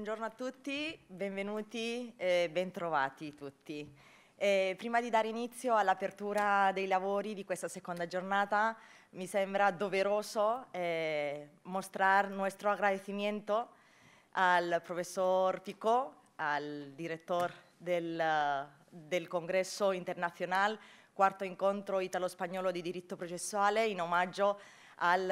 buongiorno a tutti, benvenuti e bentrovati tutti. Eh, prima di dare inizio all'apertura dei lavori di questa seconda giornata, mi sembra doveroso eh, mostrare nostro agradecimiento al professor Picot, al direttore del, del Congresso internazionale, quarto incontro italo-spagnolo di diritto processuale, in omaggio a al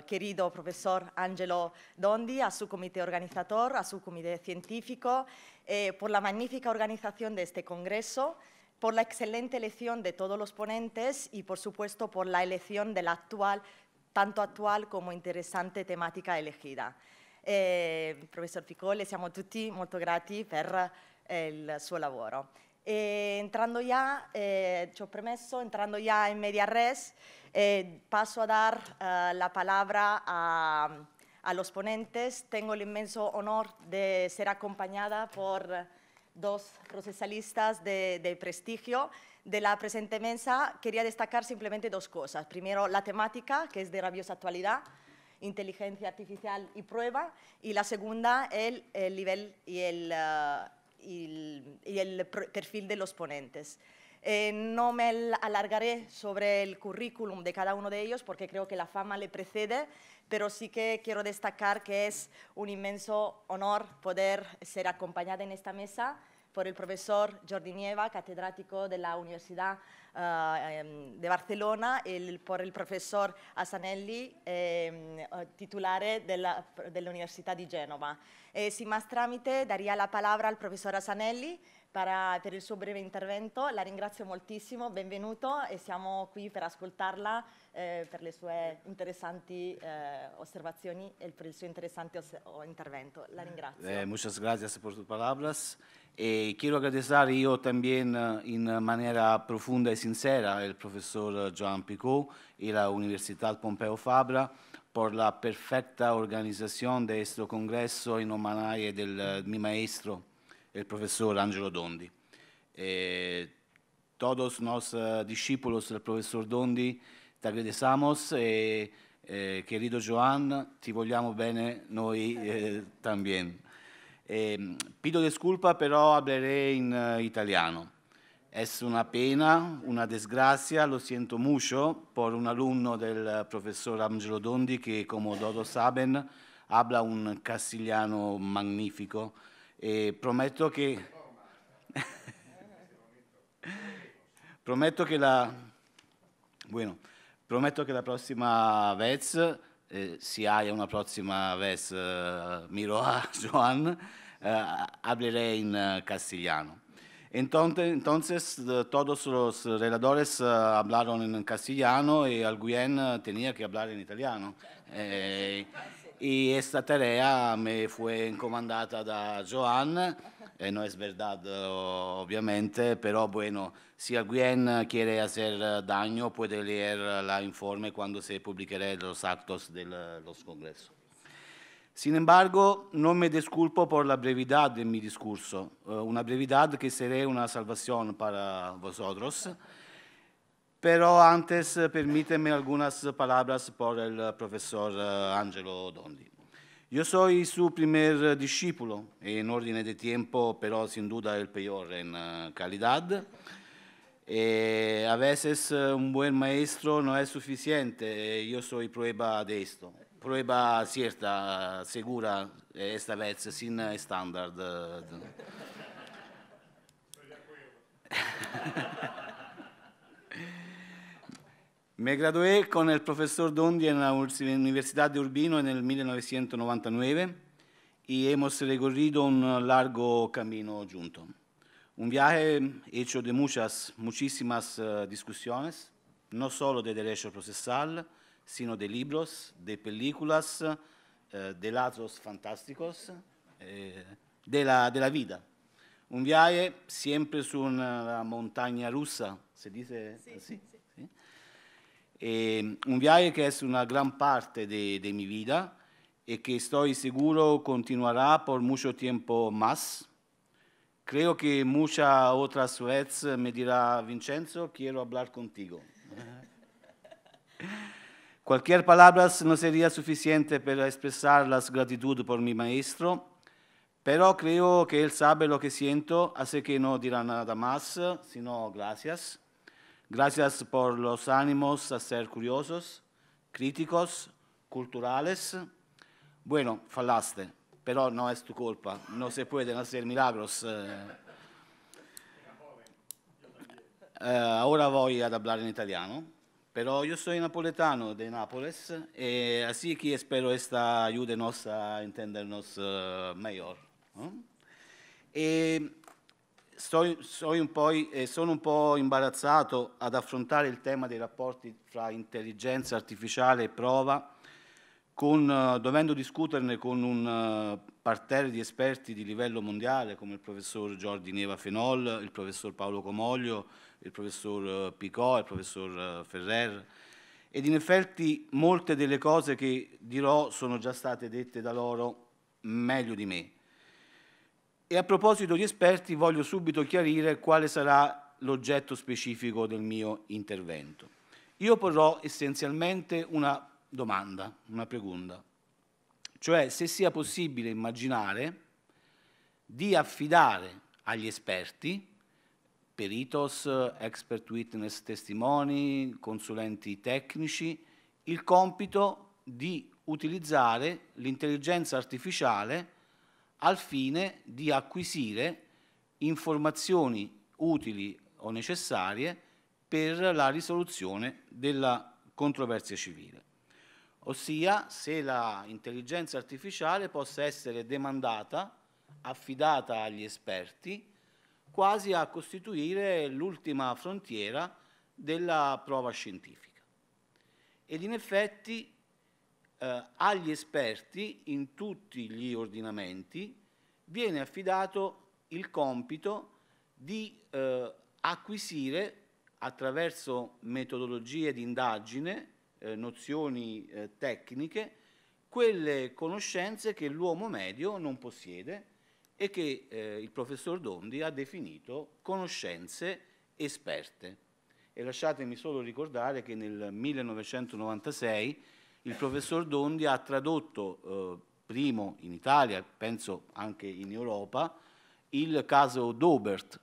eh, querido profesor Angelo Dondi, a su comité organizador, a su comité científico, eh, por la magnífica organización de este congreso, por la excelente elección de todos los ponentes y, por supuesto, por la elección de la actual, tanto actual como interesante temática elegida. Eh, profesor profesor les siamo tutti molto grati per eh, il suo entrando ya, yo ci premesso, entrando ya en media res, eh, paso a dar eh, la palabra a, los ponentes. Tengo el inmenso honor de ser acompañada por dos procesalistas de, prestigio de la presente mesa. Quería destacar simplemente dos cosas. Primero, la temática, que es de rabiosa actualidad, inteligencia artificial y prueba, y la segunda, el, nivel y eh, y el perfil de los ponentes. Eh, no me alargaré sobre el currículum de cada uno de ellos porque creo que la fama le precede, pero sí que quiero destacar que es un inmenso honor poder ser acompañada en esta mesa por el profesor Jordi Nieva, catedrático de la Universidad eh, em, de Barcelona, y por el profesor Asanelli, em, titular de la Universidad de Genova. Eh, sin más trámite, daría la palabra al profesor Asanelli, per, per il suo breve intervento, la ringrazio moltissimo, benvenuto e siamo qui per ascoltarla eh, per le sue interessanti eh, osservazioni e per il suo interesante intervento. La ringrazio. Eh, muchas gracias por tus palabras. E quiero agradecer io también eh, in maniera profonda e sincera al professor Joan Picot e la Università Pompeo Fabra per la perfetta organizzazione di questo congresso in omanaie del eh, mio maestro e il professor Angelo Dondi. E todos nos eh, discípulos del professor Dondi ti t'agradecemos e eh, querido Joan, ti vogliamo bene noi eh, también. Eh, pido disculpa però hablaré in uh, italiano. È una pena, una disgrazia, lo siento mucho per un alunno del professor Angelo Dondi che, come tutti saben, habla un castigliano magnifico e prometto che, prometto, che la, bueno, prometto che la prossima vez eh, si haya una prossima vez eh, miro a Joan eh, hablaré in eh, castigliano Entonces, entonces eh, todos los relatores eh, hablaron en castellano y Alguien tenía que hablar en italiano. Eh, y esta tarea me fue encomendada da Joan, eh, no es verdad obviamente, pero bueno, si alguien quiere hacer daño puede leer la informe cuando se publicaré los actos de los congresos. Sin embargo, no me disculpo por la brevedad de mi discurso, eh, una brevedad que será una salvación para vosotros. Pero antes, permíteme algunas palabras por el profesor eh, Angelo Dondi. Yo soy su primer discípulo, en orden de tiempo, pero sin duda el peor en eh, calidad. Eh, a veces eh, un buen maestro no es suficiente, yo soy prueba de esto. Prueba cierta, segura, esta vez sin estándar. Mi gradué con il professor Dondi en la Universidad de Urbino en 1999 e hemos recorrido un largo cammino juntos. Un viaje hecho de muchas, muchísimas uh, discusiones, solo de derecho procesal, sino de libros, de películas, uh, de lazos fantásticos, eh, de, la, de, la, vida. Un viaje siempre su una montagna russa, si dice sì, así. E ehm, un viaggio che è una gran parte della mia vita e che sto sicuro continuerà per molto tempo más. Creo che molte altre veces mi dirá, Vincenzo, quiero hablar contigo. Qualche parola non sarebbe sufficiente per esprimere la gratitudine per mi maestro, però credo che él sabe lo che siento, así que no dirá nada más, sino gracias. Gracias por los ánimos a ser curiosos, críticos, culturales. Bueno, falaste, pero no es tu culpa. No se pueden hacer milagros. Uh, ahora voy a hablar en italiano, pero yo soy napoletano de Nápoles, eh, así que espero esta ayúdenos a entendernos uh, mejor. ¿no? sono un, eh, sono un po' imbarazzato ad affrontare il tema dei rapporti tra intelligenza artificiale e prova, con, eh, dovendo discuterne con un eh, parterre di esperti di livello mondiale come il professor Giordi Neva Fenol, il professor Paolo Comoglio, il professor eh, Picò, il professor eh, Ferrer. Ed in effetti molte delle cose che dirò sono già state dette da loro meglio di me. E a proposito di esperti voglio subito chiarire quale sarà l'oggetto specifico del mio intervento. Io porrò essenzialmente una domanda, una pregunta, cioè se sia possibile immaginare di affidare agli esperti, peritos, expert witness testimoni, consulenti tecnici, il compito di utilizzare l'intelligenza artificiale al fine di acquisire informazioni utili o necessarie per la risoluzione della controversia civile, ossia se l'intelligenza artificiale possa essere demandata, affidata agli esperti, quasi a costituire l'ultima frontiera della prova scientifica. Ed in effetti eh, agli esperti in tutti gli ordinamenti viene affidato il compito di eh, acquisire attraverso metodologie di indagine, eh, nozioni eh, tecniche, quelle conoscenze che l'uomo medio non possiede e che eh, il professor Dondi ha definito conoscenze esperte. E lasciatemi solo ricordare che nel 1996 il professor Dondi ha tradotto eh, primo in Italia, penso anche in Europa, il caso Dobert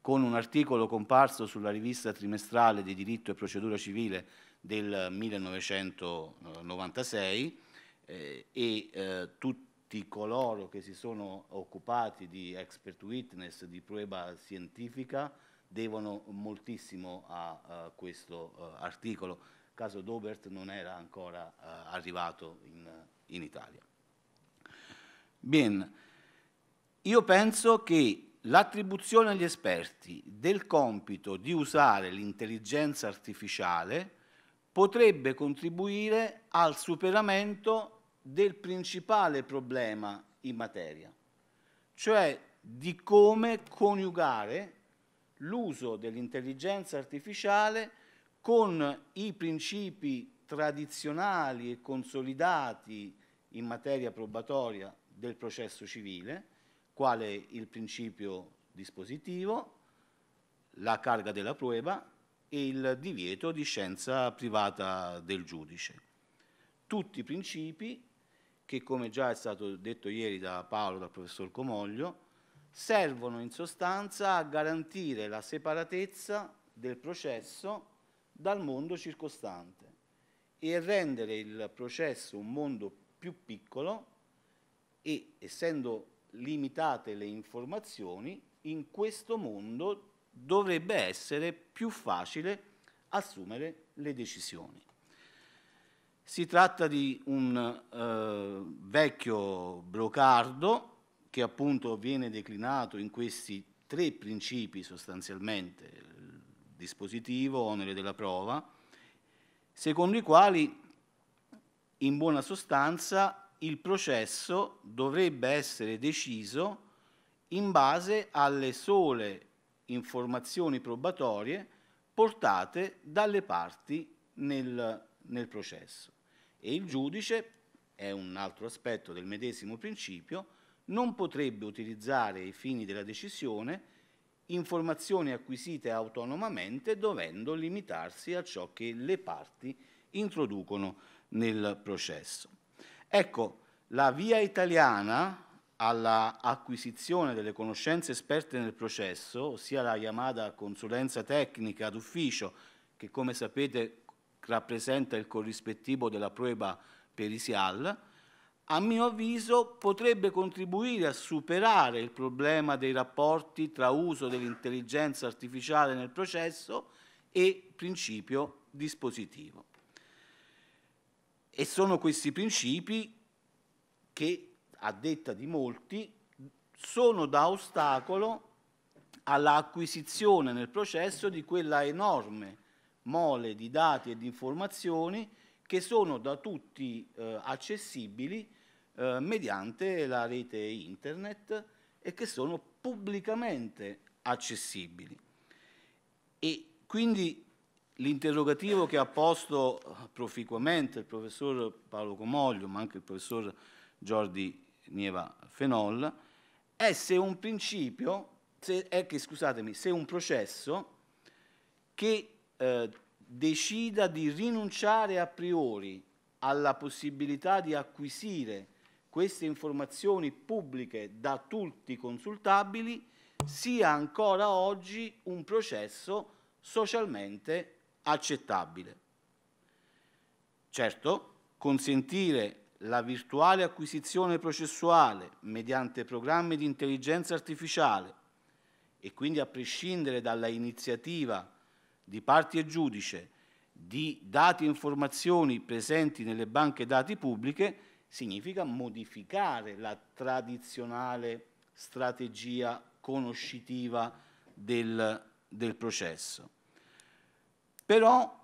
con un articolo comparso sulla rivista trimestrale di diritto e procedura civile del 1996 eh, e eh, tutti coloro che si sono occupati di expert witness, di prueba scientifica, devono moltissimo a, a questo uh, articolo caso Dobert non era ancora eh, arrivato in, in Italia. Bien, io penso che l'attribuzione agli esperti del compito di usare l'intelligenza artificiale potrebbe contribuire al superamento del principale problema in materia, cioè di come coniugare l'uso dell'intelligenza artificiale con i principi tradizionali e consolidati in materia probatoria del processo civile, quale il principio dispositivo, la carga della prueba e il divieto di scienza privata del giudice. Tutti i principi che, come già è stato detto ieri da Paolo, dal professor Comoglio, servono in sostanza a garantire la separatezza del processo dal mondo circostante e rendere il processo un mondo più piccolo e, essendo limitate le informazioni, in questo mondo dovrebbe essere più facile assumere le decisioni. Si tratta di un eh, vecchio brocardo che appunto viene declinato in questi tre principi sostanzialmente, dispositivo, onere della prova, secondo i quali in buona sostanza il processo dovrebbe essere deciso in base alle sole informazioni probatorie portate dalle parti nel, nel processo. E il giudice, è un altro aspetto del medesimo principio, non potrebbe utilizzare i fini della decisione informazioni acquisite autonomamente dovendo limitarsi a ciò che le parti introducono nel processo. Ecco, la via italiana all'acquisizione delle conoscenze esperte nel processo, ossia la chiamata consulenza tecnica d'ufficio, che come sapete rappresenta il corrispettivo della prova perisial, a mio avviso potrebbe contribuire a superare il problema dei rapporti tra uso dell'intelligenza artificiale nel processo e principio dispositivo. E sono questi principi che, a detta di molti, sono da ostacolo all'acquisizione nel processo di quella enorme mole di dati e di informazioni che sono da tutti eh, accessibili eh, mediante la rete internet e che sono pubblicamente accessibili. E quindi l'interrogativo che ha posto eh, proficuamente il professor Paolo Comoglio, ma anche il professor Giordi Nieva Fenol, è se un principio, se, è che, scusatemi, se un processo che eh, decida di rinunciare a priori alla possibilità di acquisire queste informazioni pubbliche da tutti consultabili sia ancora oggi un processo socialmente accettabile. Certo, consentire la virtuale acquisizione processuale mediante programmi di intelligenza artificiale e quindi a prescindere dalla iniziativa di parti e giudice di dati e informazioni presenti nelle banche dati pubbliche significa modificare la tradizionale strategia conoscitiva del, del processo. Però,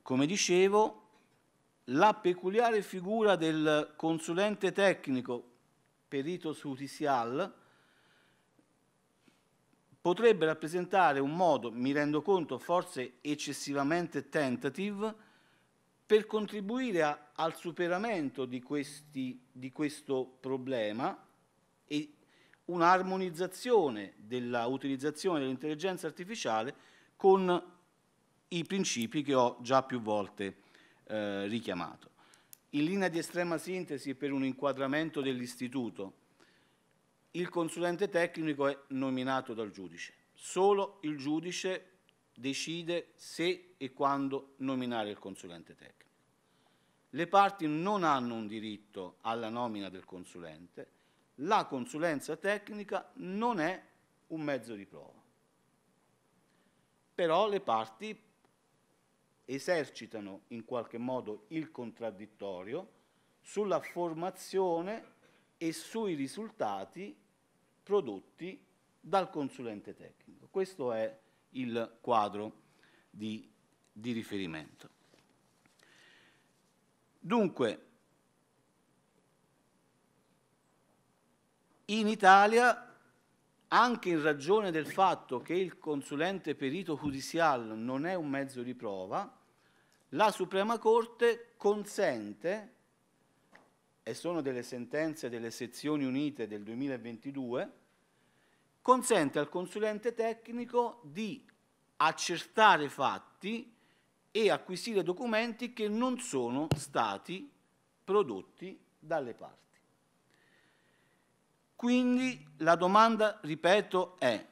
come dicevo, la peculiare figura del consulente tecnico perito su RISIAL potrebbe rappresentare un modo, mi rendo conto forse eccessivamente tentative, per contribuire a, al superamento di, questi, di questo problema e un'armonizzazione dell'utilizzazione dell'intelligenza artificiale con i principi che ho già più volte eh, richiamato. In linea di estrema sintesi per un inquadramento dell'istituto, il consulente tecnico è nominato dal giudice. Solo il giudice decide se e quando nominare il consulente tecnico. Le parti non hanno un diritto alla nomina del consulente, la consulenza tecnica non è un mezzo di prova. Però le parti esercitano in qualche modo il contraddittorio sulla formazione e sui risultati prodotti dal consulente tecnico. Questo è il quadro di, di riferimento. Dunque, in Italia anche in ragione del fatto che il consulente perito giudiziale non è un mezzo di prova, la Suprema Corte consente e sono delle sentenze delle sezioni unite del 2022, consente al consulente tecnico di accertare fatti e acquisire documenti che non sono stati prodotti dalle parti. Quindi la domanda, ripeto, è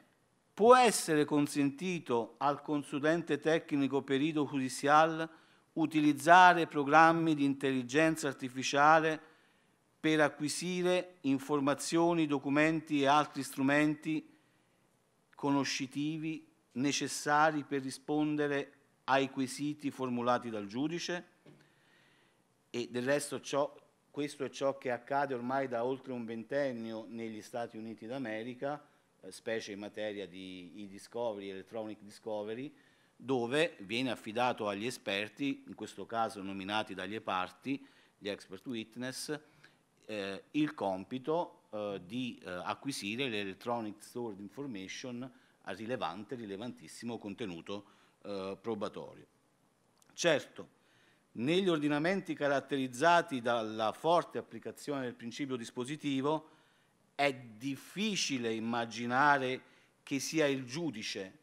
può essere consentito al consulente tecnico perito judicial utilizzare programmi di intelligenza artificiale per acquisire informazioni, documenti e altri strumenti conoscitivi necessari per rispondere ai quesiti formulati dal giudice e del resto ciò, questo è ciò che accade ormai da oltre un ventennio negli Stati Uniti d'America, eh, specie in materia di e-discovery, electronic discovery, dove viene affidato agli esperti, in questo caso nominati dagli parti, gli expert witness, eh, il compito eh, di eh, acquisire l'electronic stored information a rilevante, rilevantissimo contenuto eh, probatorio. Certo, negli ordinamenti caratterizzati dalla forte applicazione del principio dispositivo è difficile immaginare che sia il giudice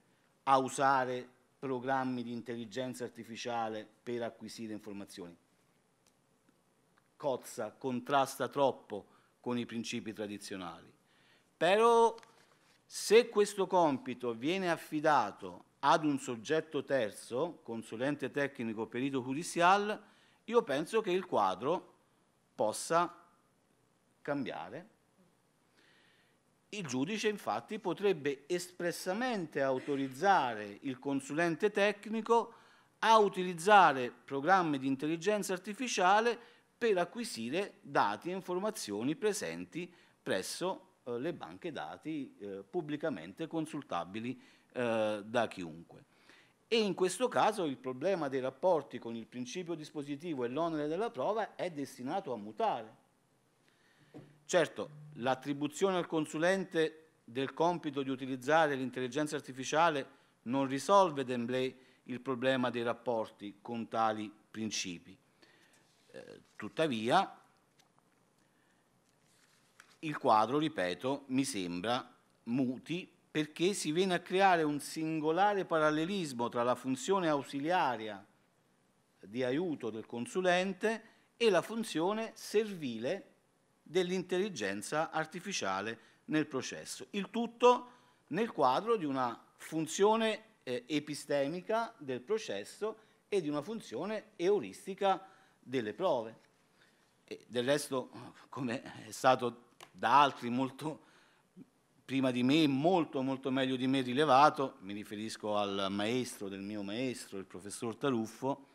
a usare programmi di intelligenza artificiale per acquisire informazioni cozza, contrasta troppo con i principi tradizionali. Però se questo compito viene affidato ad un soggetto terzo, consulente tecnico perito judicial, io penso che il quadro possa cambiare. Il giudice infatti potrebbe espressamente autorizzare il consulente tecnico a utilizzare programmi di intelligenza artificiale per acquisire dati e informazioni presenti presso eh, le banche dati eh, pubblicamente consultabili eh, da chiunque. E in questo caso il problema dei rapporti con il principio dispositivo e l'onere della prova è destinato a mutare. Certo, l'attribuzione al consulente del compito di utilizzare l'intelligenza artificiale non risolve d'emblée il problema dei rapporti con tali principi, eh, tuttavia, il quadro, ripeto, mi sembra muti perché si viene a creare un singolare parallelismo tra la funzione ausiliaria di aiuto del consulente e la funzione servile dell'intelligenza artificiale nel processo. Il tutto nel quadro di una funzione eh, epistemica del processo e di una funzione euristica delle prove. E del resto, come è stato da altri molto prima di me, molto molto meglio di me rilevato, mi riferisco al maestro del mio maestro, il professor Taruffo,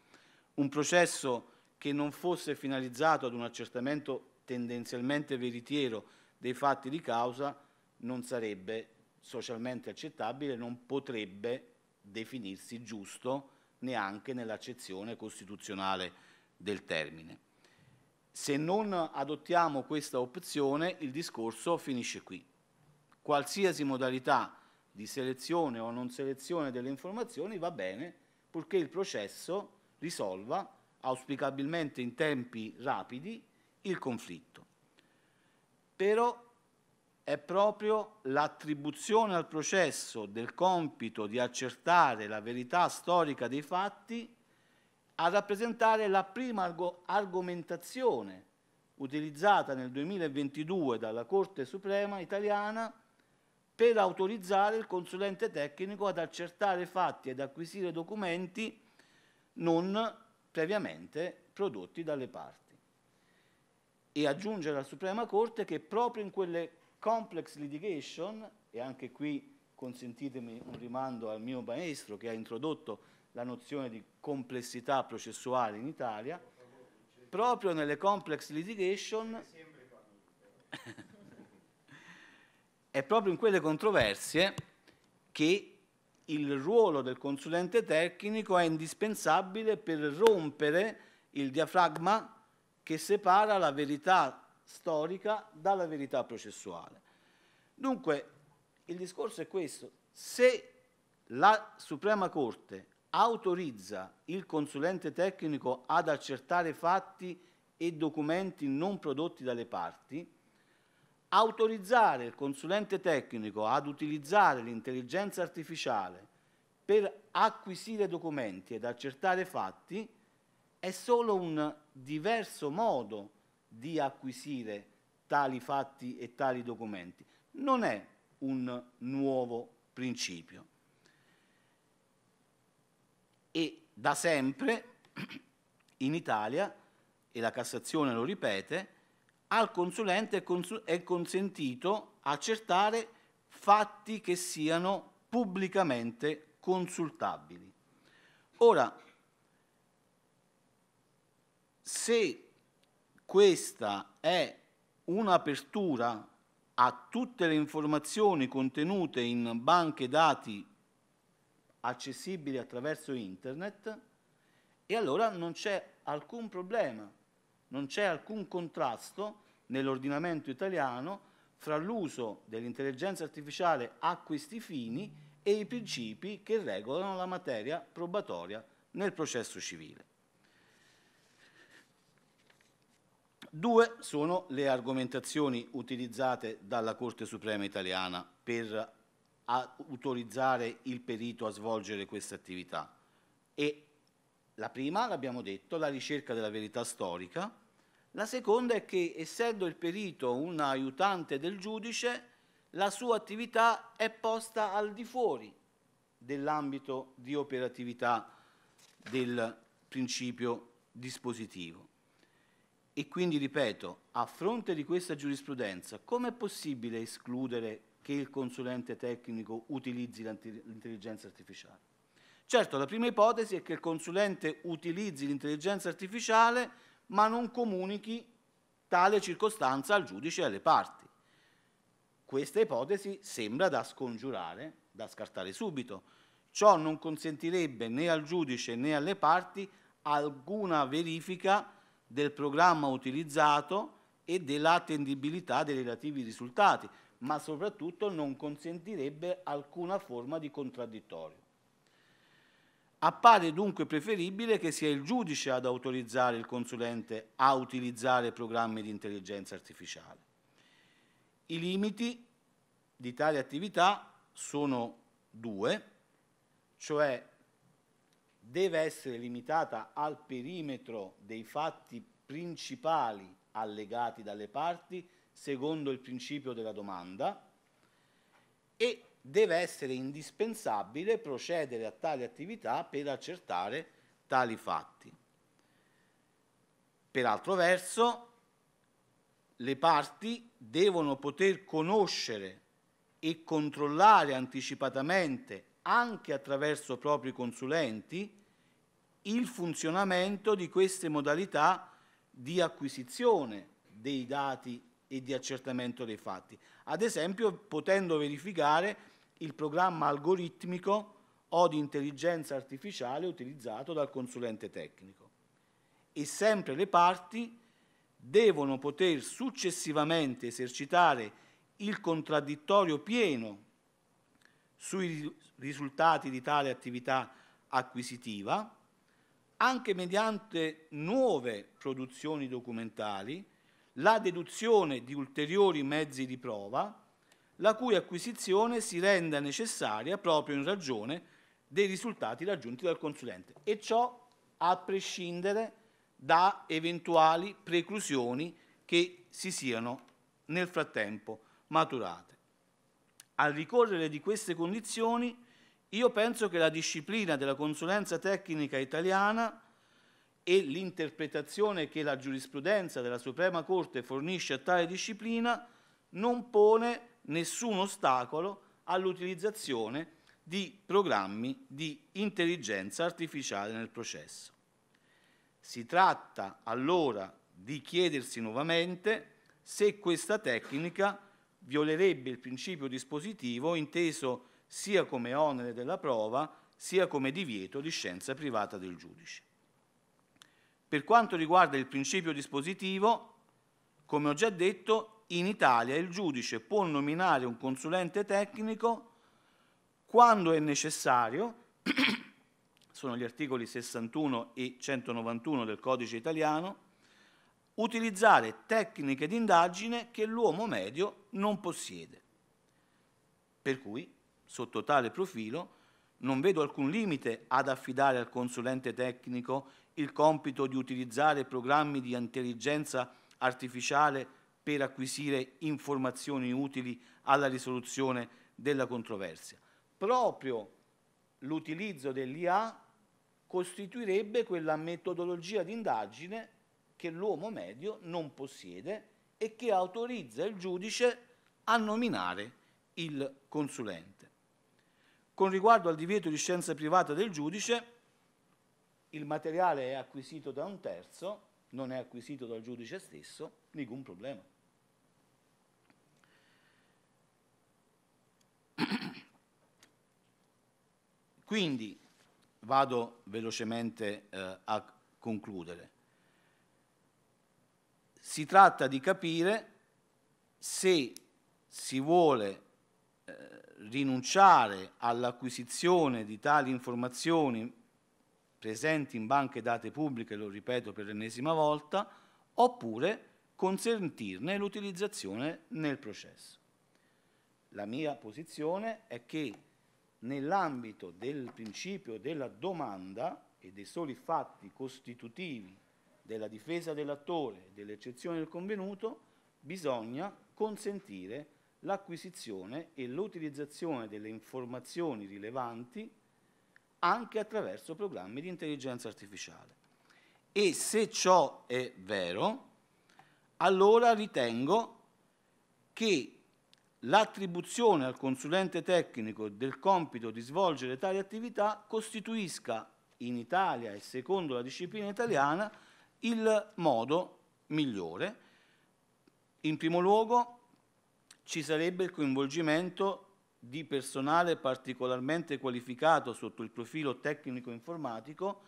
un processo che non fosse finalizzato ad un accertamento tendenzialmente veritiero dei fatti di causa non sarebbe socialmente accettabile, non potrebbe definirsi giusto neanche nell'accezione costituzionale del termine. Se non adottiamo questa opzione il discorso finisce qui. Qualsiasi modalità di selezione o non selezione delle informazioni va bene purché il processo risolva auspicabilmente in tempi rapidi il conflitto. Però è proprio l'attribuzione al processo del compito di accertare la verità storica dei fatti a rappresentare la prima argomentazione utilizzata nel 2022 dalla Corte Suprema italiana per autorizzare il consulente tecnico ad accertare fatti ed acquisire documenti non previamente prodotti dalle parti. E aggiungere alla Suprema Corte che proprio in quelle complex litigation, e anche qui consentitemi un rimando al mio maestro che ha introdotto la nozione di complessità processuale in Italia, proprio nelle complex litigation è proprio in quelle controversie che il ruolo del consulente tecnico è indispensabile per rompere il diafragma che separa la verità storica dalla verità processuale. Dunque, il discorso è questo. Se la Suprema Corte autorizza il consulente tecnico ad accertare fatti e documenti non prodotti dalle parti, autorizzare il consulente tecnico ad utilizzare l'intelligenza artificiale per acquisire documenti ed accertare fatti è solo un diverso modo di acquisire tali fatti e tali documenti. Non è un nuovo principio e da sempre in Italia, e la Cassazione lo ripete, al consulente è consentito accertare fatti che siano pubblicamente consultabili. Ora, se questa è un'apertura a tutte le informazioni contenute in banche dati accessibili attraverso internet e allora non c'è alcun problema, non c'è alcun contrasto nell'ordinamento italiano fra l'uso dell'intelligenza artificiale a questi fini e i principi che regolano la materia probatoria nel processo civile. Due sono le argomentazioni utilizzate dalla Corte Suprema italiana per a autorizzare il perito a svolgere questa attività. E la prima, l'abbiamo detto, la ricerca della verità storica, la seconda è che essendo il perito un aiutante del giudice, la sua attività è posta al di fuori dell'ambito di operatività del principio dispositivo. E quindi ripeto, a fronte di questa giurisprudenza, com'è possibile escludere che il consulente tecnico utilizzi l'intelligenza artificiale. Certo, la prima ipotesi è che il consulente utilizzi l'intelligenza artificiale ma non comunichi tale circostanza al giudice e alle parti. Questa ipotesi sembra da scongiurare, da scartare subito. Ciò non consentirebbe né al giudice né alle parti alcuna verifica del programma utilizzato e dell'attendibilità dei relativi risultati, ma soprattutto non consentirebbe alcuna forma di contraddittorio. Appare dunque preferibile che sia il giudice ad autorizzare il consulente a utilizzare programmi di intelligenza artificiale. I limiti di tale attività sono due, cioè deve essere limitata al perimetro dei fatti principali allegati dalle parti secondo il principio della domanda e deve essere indispensabile procedere a tale attività per accertare tali fatti. Per altro verso, le parti devono poter conoscere e controllare anticipatamente, anche attraverso propri consulenti, il funzionamento di queste modalità di acquisizione dei dati e di accertamento dei fatti. Ad esempio, potendo verificare il programma algoritmico o di intelligenza artificiale utilizzato dal consulente tecnico. E sempre le parti devono poter successivamente esercitare il contraddittorio pieno sui risultati di tale attività acquisitiva, anche mediante nuove produzioni documentali la deduzione di ulteriori mezzi di prova, la cui acquisizione si renda necessaria proprio in ragione dei risultati raggiunti dal consulente. E ciò a prescindere da eventuali preclusioni che si siano nel frattempo maturate. Al ricorrere di queste condizioni, io penso che la disciplina della consulenza tecnica italiana e l'interpretazione che la giurisprudenza della Suprema Corte fornisce a tale disciplina non pone nessun ostacolo all'utilizzazione di programmi di intelligenza artificiale nel processo. Si tratta allora di chiedersi nuovamente se questa tecnica violerebbe il principio dispositivo inteso sia come onere della prova sia come divieto di scienza privata del giudice. Per quanto riguarda il principio dispositivo, come ho già detto, in Italia il giudice può nominare un consulente tecnico quando è necessario, sono gli articoli 61 e 191 del codice italiano, utilizzare tecniche di indagine che l'uomo medio non possiede. Per cui, sotto tale profilo, non vedo alcun limite ad affidare al consulente tecnico il compito di utilizzare programmi di intelligenza artificiale per acquisire informazioni utili alla risoluzione della controversia. Proprio l'utilizzo dell'IA costituirebbe quella metodologia di indagine che l'uomo medio non possiede e che autorizza il giudice a nominare il consulente. Con riguardo al divieto di scienza privata del giudice, il materiale è acquisito da un terzo, non è acquisito dal giudice stesso, nessun problema. Quindi vado velocemente eh, a concludere. Si tratta di capire se si vuole eh, rinunciare all'acquisizione di tali informazioni presenti in banche date pubbliche, lo ripeto per l'ennesima volta, oppure consentirne l'utilizzazione nel processo. La mia posizione è che nell'ambito del principio della domanda e dei soli fatti costitutivi della difesa dell'attore e dell'eccezione del convenuto, bisogna consentire l'acquisizione e l'utilizzazione delle informazioni rilevanti anche attraverso programmi di intelligenza artificiale. E se ciò è vero, allora ritengo che l'attribuzione al consulente tecnico del compito di svolgere tali attività costituisca in Italia e secondo la disciplina italiana il modo migliore. In primo luogo ci sarebbe il coinvolgimento di personale particolarmente qualificato sotto il profilo tecnico-informatico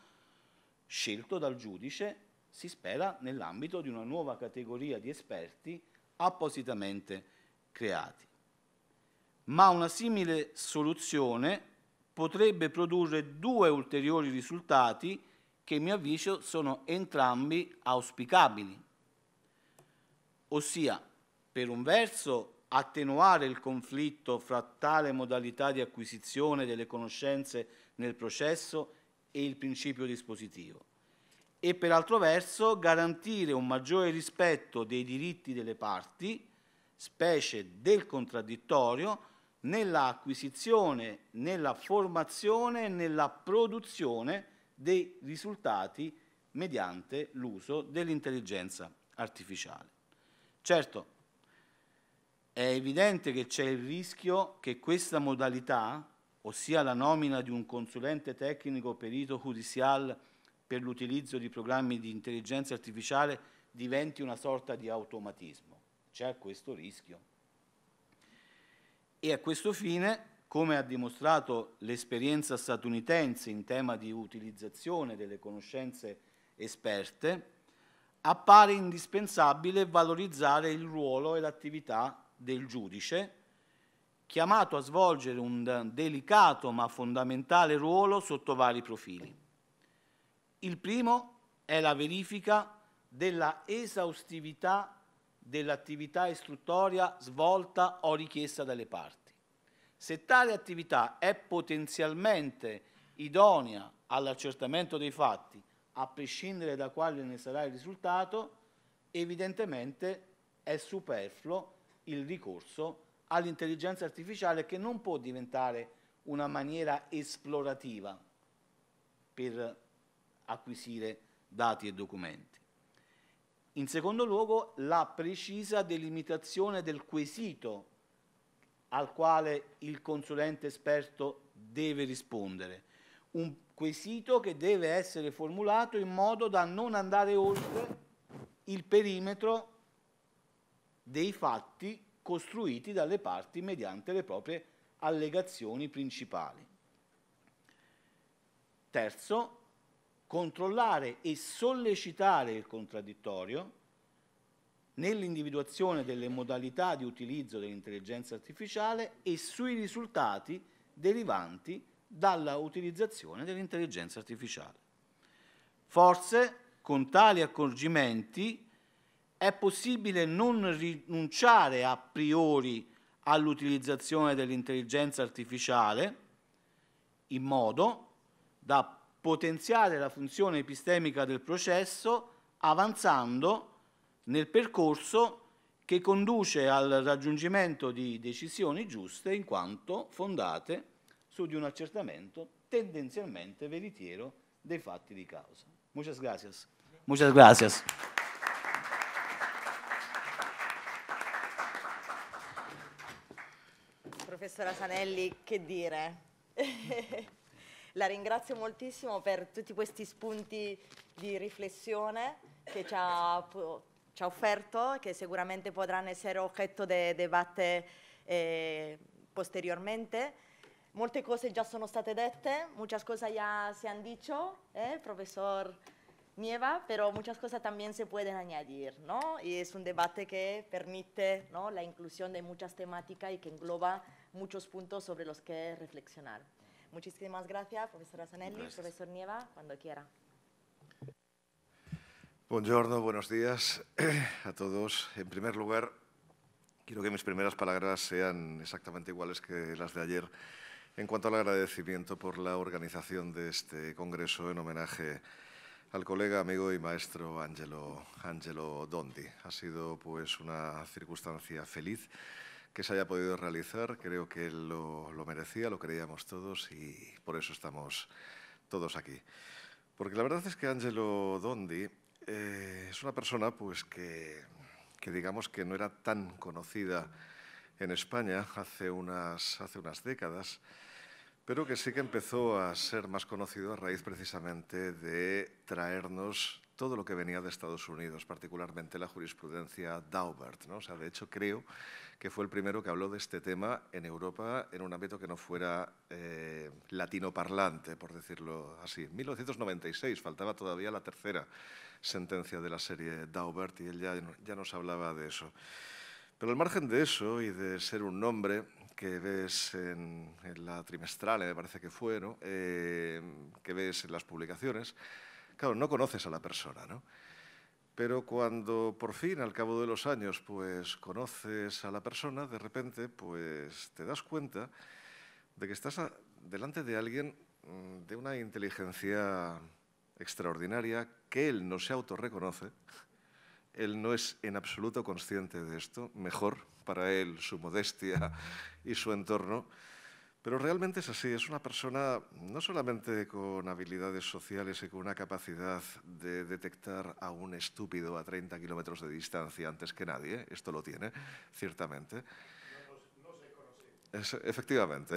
scelto dal giudice, si spera, nell'ambito di una nuova categoria di esperti appositamente creati. Ma una simile soluzione potrebbe produrre due ulteriori risultati che, a mio avviso, sono entrambi auspicabili, ossia, per un verso, attenuare il conflitto fra tale modalità di acquisizione delle conoscenze nel processo e il principio dispositivo e per altro verso garantire un maggiore rispetto dei diritti delle parti, specie del contraddittorio, nella acquisizione, nella formazione e nella produzione dei risultati mediante l'uso dell'intelligenza artificiale. Certo, è evidente che c'è il rischio che questa modalità, ossia la nomina di un consulente tecnico perito judicial per l'utilizzo di programmi di intelligenza artificiale, diventi una sorta di automatismo. C'è questo rischio. E a questo fine, come ha dimostrato l'esperienza statunitense in tema di utilizzazione delle conoscenze esperte, appare indispensabile valorizzare il ruolo e l'attività del giudice, chiamato a svolgere un delicato ma fondamentale ruolo sotto vari profili. Il primo è la verifica della esaustività dell'attività istruttoria svolta o richiesta dalle parti. Se tale attività è potenzialmente idonea all'accertamento dei fatti, a prescindere da quale ne sarà il risultato, evidentemente è superfluo il ricorso all'intelligenza artificiale che non può diventare una maniera esplorativa per acquisire dati e documenti. In secondo luogo, la precisa delimitazione del quesito al quale il consulente esperto deve rispondere. Un quesito che deve essere formulato in modo da non andare oltre il perimetro dei fatti costruiti dalle parti mediante le proprie allegazioni principali. Terzo, controllare e sollecitare il contraddittorio nell'individuazione delle modalità di utilizzo dell'intelligenza artificiale e sui risultati derivanti dalla utilizzazione dell'intelligenza artificiale. Forse con tali accorgimenti è possibile non rinunciare a priori all'utilizzazione dell'intelligenza artificiale in modo da potenziare la funzione epistemica del processo avanzando nel percorso che conduce al raggiungimento di decisioni giuste in quanto fondate su di un accertamento tendenzialmente veritiero dei fatti di causa. Muchas gracias. Muchas gracias. professora Sanelli, che dire? La ringrazio moltissimo per tutti questi spunti di riflessione che ci ha, ci ha offerto, che sicuramente potranno essere oggetto di debate eh, posteriormente. Molte cose già sono state dette, muchas cosas ya se han dicho, eh, profesor Nieva, pero muchas cosas también se pueden añadir, ¿no? E è un debate che permette ¿no? la inclusione di muchas tematiche e che engloba muchos puntos sobre los que reflexionar. Muchísimas gracias, profesora Zanelli, profesor Nieva, cuando quiera. Buongiorno, buenos días eh, a todos. En primer lugar, quiero que mis primeras palabras sean exactamente iguales que las de ayer en cuanto al agradecimiento por la organización de este congreso en homenaje al colega, amigo y maestro Angelo, Angelo Dondi. Ha sido pues una circunstancia feliz que se haya podido realizar. Creo que lo, lo merecía, lo creíamos todos y por eso estamos todos aquí. Porque la verdad es que Angelo Dondi eh, es una persona pues, que, que, digamos que no era tan conocida en España hace unas, hace unas décadas, pero que sí que empezó a ser más conocido a raíz precisamente de traernos todo lo que venía de Estados Unidos, particularmente la jurisprudencia Daubert. ¿no? O sea, de hecho, creo que fue el primero que habló de este tema en Europa en un ámbito que no fuera eh, latinoparlante, por decirlo así. En 1996 faltaba todavía la tercera sentencia de la serie Daubert y él ya, ya nos hablaba de eso. Pero al margen de eso y de ser un nombre que ves en, la trimestral, eh, me parece que fue, eh, que ves en las publicaciones, claro, no conoces a la persona, ¿no? Pero cuando por fin, al cabo de los años, pues conoces a la persona, de repente, pues te das cuenta de que estás delante de alguien mm, de una inteligencia extraordinaria que él no se autorreconoce, él no es en absoluto consciente de esto, mejor para él su modestia y su entorno, pero realmente es así, es una persona no solamente con habilidades sociales y con una capacidad de detectar a un estúpido a 30 kilómetros de distancia antes que nadie, esto lo tiene, ciertamente. es, efectivamente.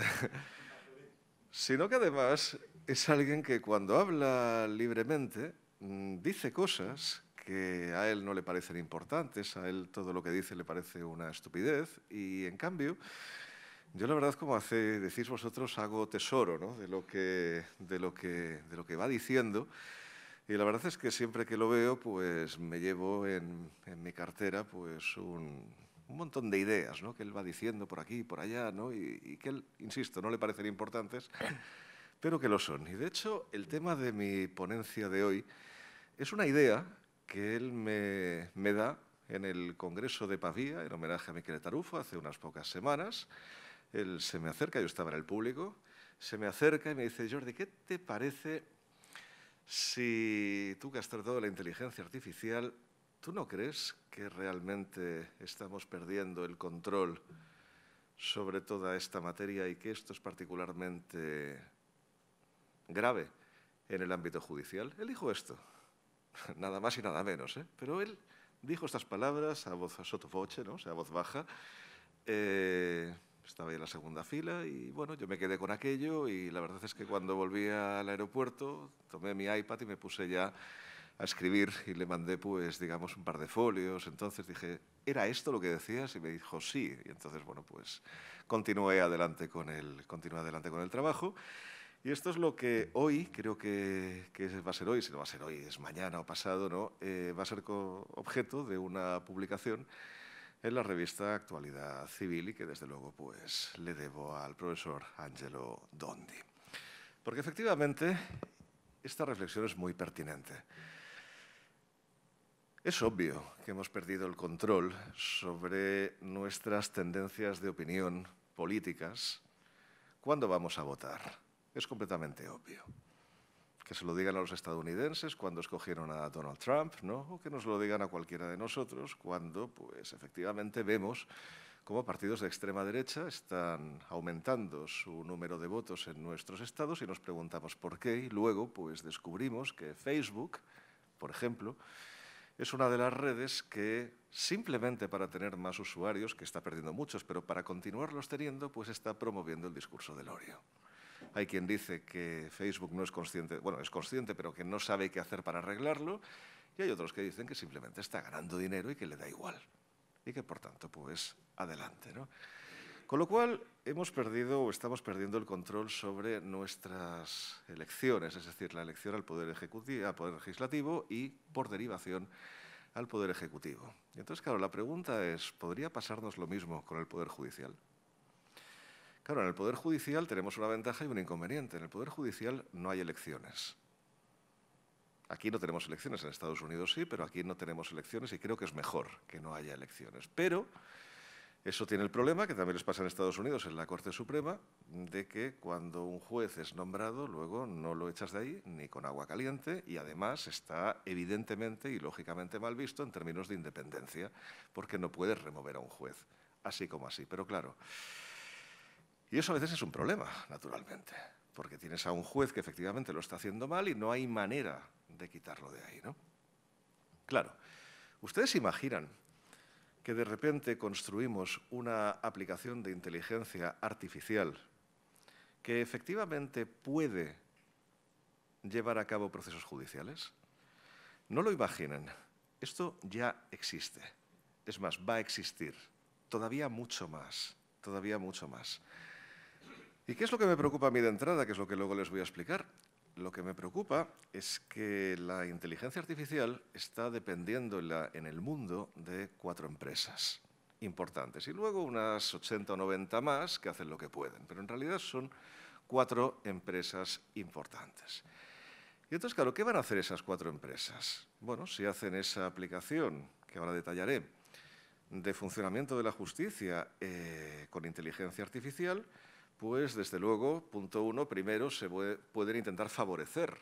Sino que además es alguien que cuando habla libremente mm, dice cosas que a él no le parecen importantes, a él todo lo que dice le parece una estupidez y en cambio yo la verdad, como hace, decís vosotros, hago tesoro ¿no? de, lo que, de, lo que, de lo que va diciendo. Y la verdad es que siempre que lo veo, pues me llevo en, mi cartera pues, un, montón de ideas ¿no? que él va diciendo por aquí, y por allá, ¿no? y, que, él, insisto, no le parecen importantes, pero que lo son. Y de hecho, el tema de mi ponencia de hoy es una idea que él me, me da en el Congreso de Pavía, en homenaje a Miquel Tarufo, hace unas pocas semanas él se me acerca, yo estaba en el público, se me acerca y me dice, Jordi, ¿qué te parece si tú que has tratado la inteligencia artificial, tú no crees que realmente estamos perdiendo el control sobre toda esta materia y que esto es particularmente grave en el ámbito judicial? Él dijo esto, nada más y nada menos, ¿eh? pero él dijo estas palabras a voz ¿no? sea, a voz baja. Eh, estaba ahí en la segunda fila y bueno, yo me quedé con aquello y la verdad es que cuando volví al aeropuerto tomé mi iPad y me puse ya a escribir y le mandé pues digamos un par de folios. Entonces dije, ¿era esto lo que decías? Y me dijo, sí. Y entonces bueno, pues continué adelante con el, adelante con el trabajo. Y esto es lo que hoy, creo que, que, va a ser hoy, si no va a ser hoy, es mañana o pasado, ¿no? Eh, va a ser objeto de una publicación en la revista Actualidad Civil y que desde luego pues, le debo al profesor Angelo Dondi. Porque efectivamente esta reflexión es muy pertinente. Es obvio que hemos perdido el control sobre nuestras tendencias de opinión políticas cuando vamos a votar. Es completamente obvio que se lo digan a los estadounidenses cuando escogieron a Donald Trump, ¿no? o que nos lo digan a cualquiera de nosotros cuando, pues, efectivamente vemos cómo partidos de extrema derecha están aumentando su número de votos en nuestros estados y nos preguntamos por qué. Y luego, pues, descubrimos que Facebook, por ejemplo, es una de las redes que simplemente para tener más usuarios, que está perdiendo muchos, pero para continuarlos teniendo, pues está promoviendo el discurso del odio. Hay quien dice que Facebook no es consciente, bueno, es consciente, pero que no sabe qué hacer para arreglarlo. Y hay otros que dicen que simplemente está ganando dinero y que le da igual. Y que, por tanto, pues adelante. ¿no? Con lo cual, hemos perdido o estamos perdiendo el control sobre nuestras elecciones, es decir, la elección al Poder, ejecutivo, poder Legislativo y, por derivación, al Poder Ejecutivo. entonces, claro, la pregunta es, ¿podría pasarnos lo mismo con el Poder Judicial? Claro, en el Poder Judicial tenemos una ventaja y un inconveniente. En el Poder Judicial no hay elecciones. Aquí no tenemos elecciones, en Estados Unidos sí, pero aquí no tenemos elecciones y creo que es mejor que no haya elecciones. Pero eso tiene el problema, que también les pasa en Estados Unidos, en la Corte Suprema, de que cuando un juez es nombrado, luego no lo echas de ahí ni con agua caliente y además está evidentemente y lógicamente mal visto en términos de independencia, porque no puedes remover a un juez, así como así. Pero claro. Y eso a veces es un problema, naturalmente, porque tienes a un juez que efectivamente lo está haciendo mal y no hay manera de quitarlo de ahí, ¿no? Claro, ustedes imaginan que de repente construimos una aplicación de inteligencia artificial que efectivamente puede llevar a cabo procesos judiciales? No lo imaginen. Esto ya existe. Es más, va a existir. Todavía mucho más. Todavía mucho más. ¿Y qué es lo que me preocupa a mí de entrada, que es lo que luego les voy a explicar? Lo que me preocupa es que la inteligencia artificial está dependiendo en, el mundo de cuatro empresas importantes y luego unas 80 o 90 más que hacen lo que pueden, pero en realidad son cuatro empresas importantes. Y entonces, claro, ¿qué van a hacer esas cuatro empresas? Bueno, si hacen esa aplicación, que ahora detallaré, de funcionamiento de la justicia eh, con inteligencia artificial, pues, desde luego, punto uno, primero, se pueden intentar favorecer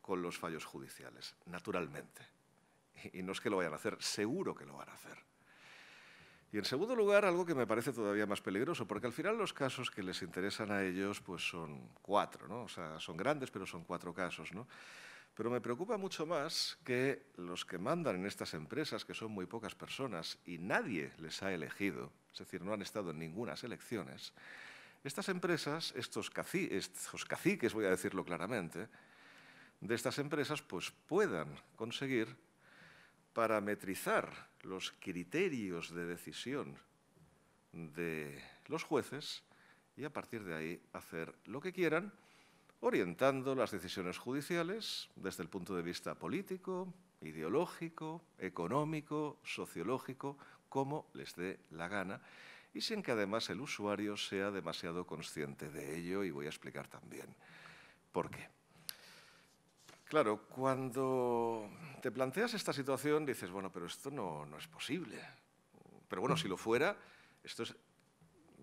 con los fallos judiciales, naturalmente. Y, no es que lo vayan a hacer, seguro que lo van a hacer. Y en segundo lugar, algo que me parece todavía más peligroso, porque al final los casos que les interesan a ellos pues son cuatro, ¿no? O sea, son grandes, pero son cuatro casos, ¿no? Pero me preocupa mucho más que los que mandan en estas empresas, que son muy pocas personas y nadie les ha elegido, es decir, no han estado en ninguna elecciones, estas empresas, estos, caciques, voy a decirlo claramente, de estas empresas pues, puedan conseguir parametrizar los criterios de decisión de los jueces y a partir de ahí hacer lo que quieran, orientando las decisiones judiciales desde el punto de vista político, ideológico, económico, sociológico, como les dé la gana y sin que además el usuario sea demasiado consciente de ello y voy a explicar también por qué. Claro, cuando te planteas esta situación dices, bueno, pero esto no, no es posible. Pero bueno, si lo fuera, esto es,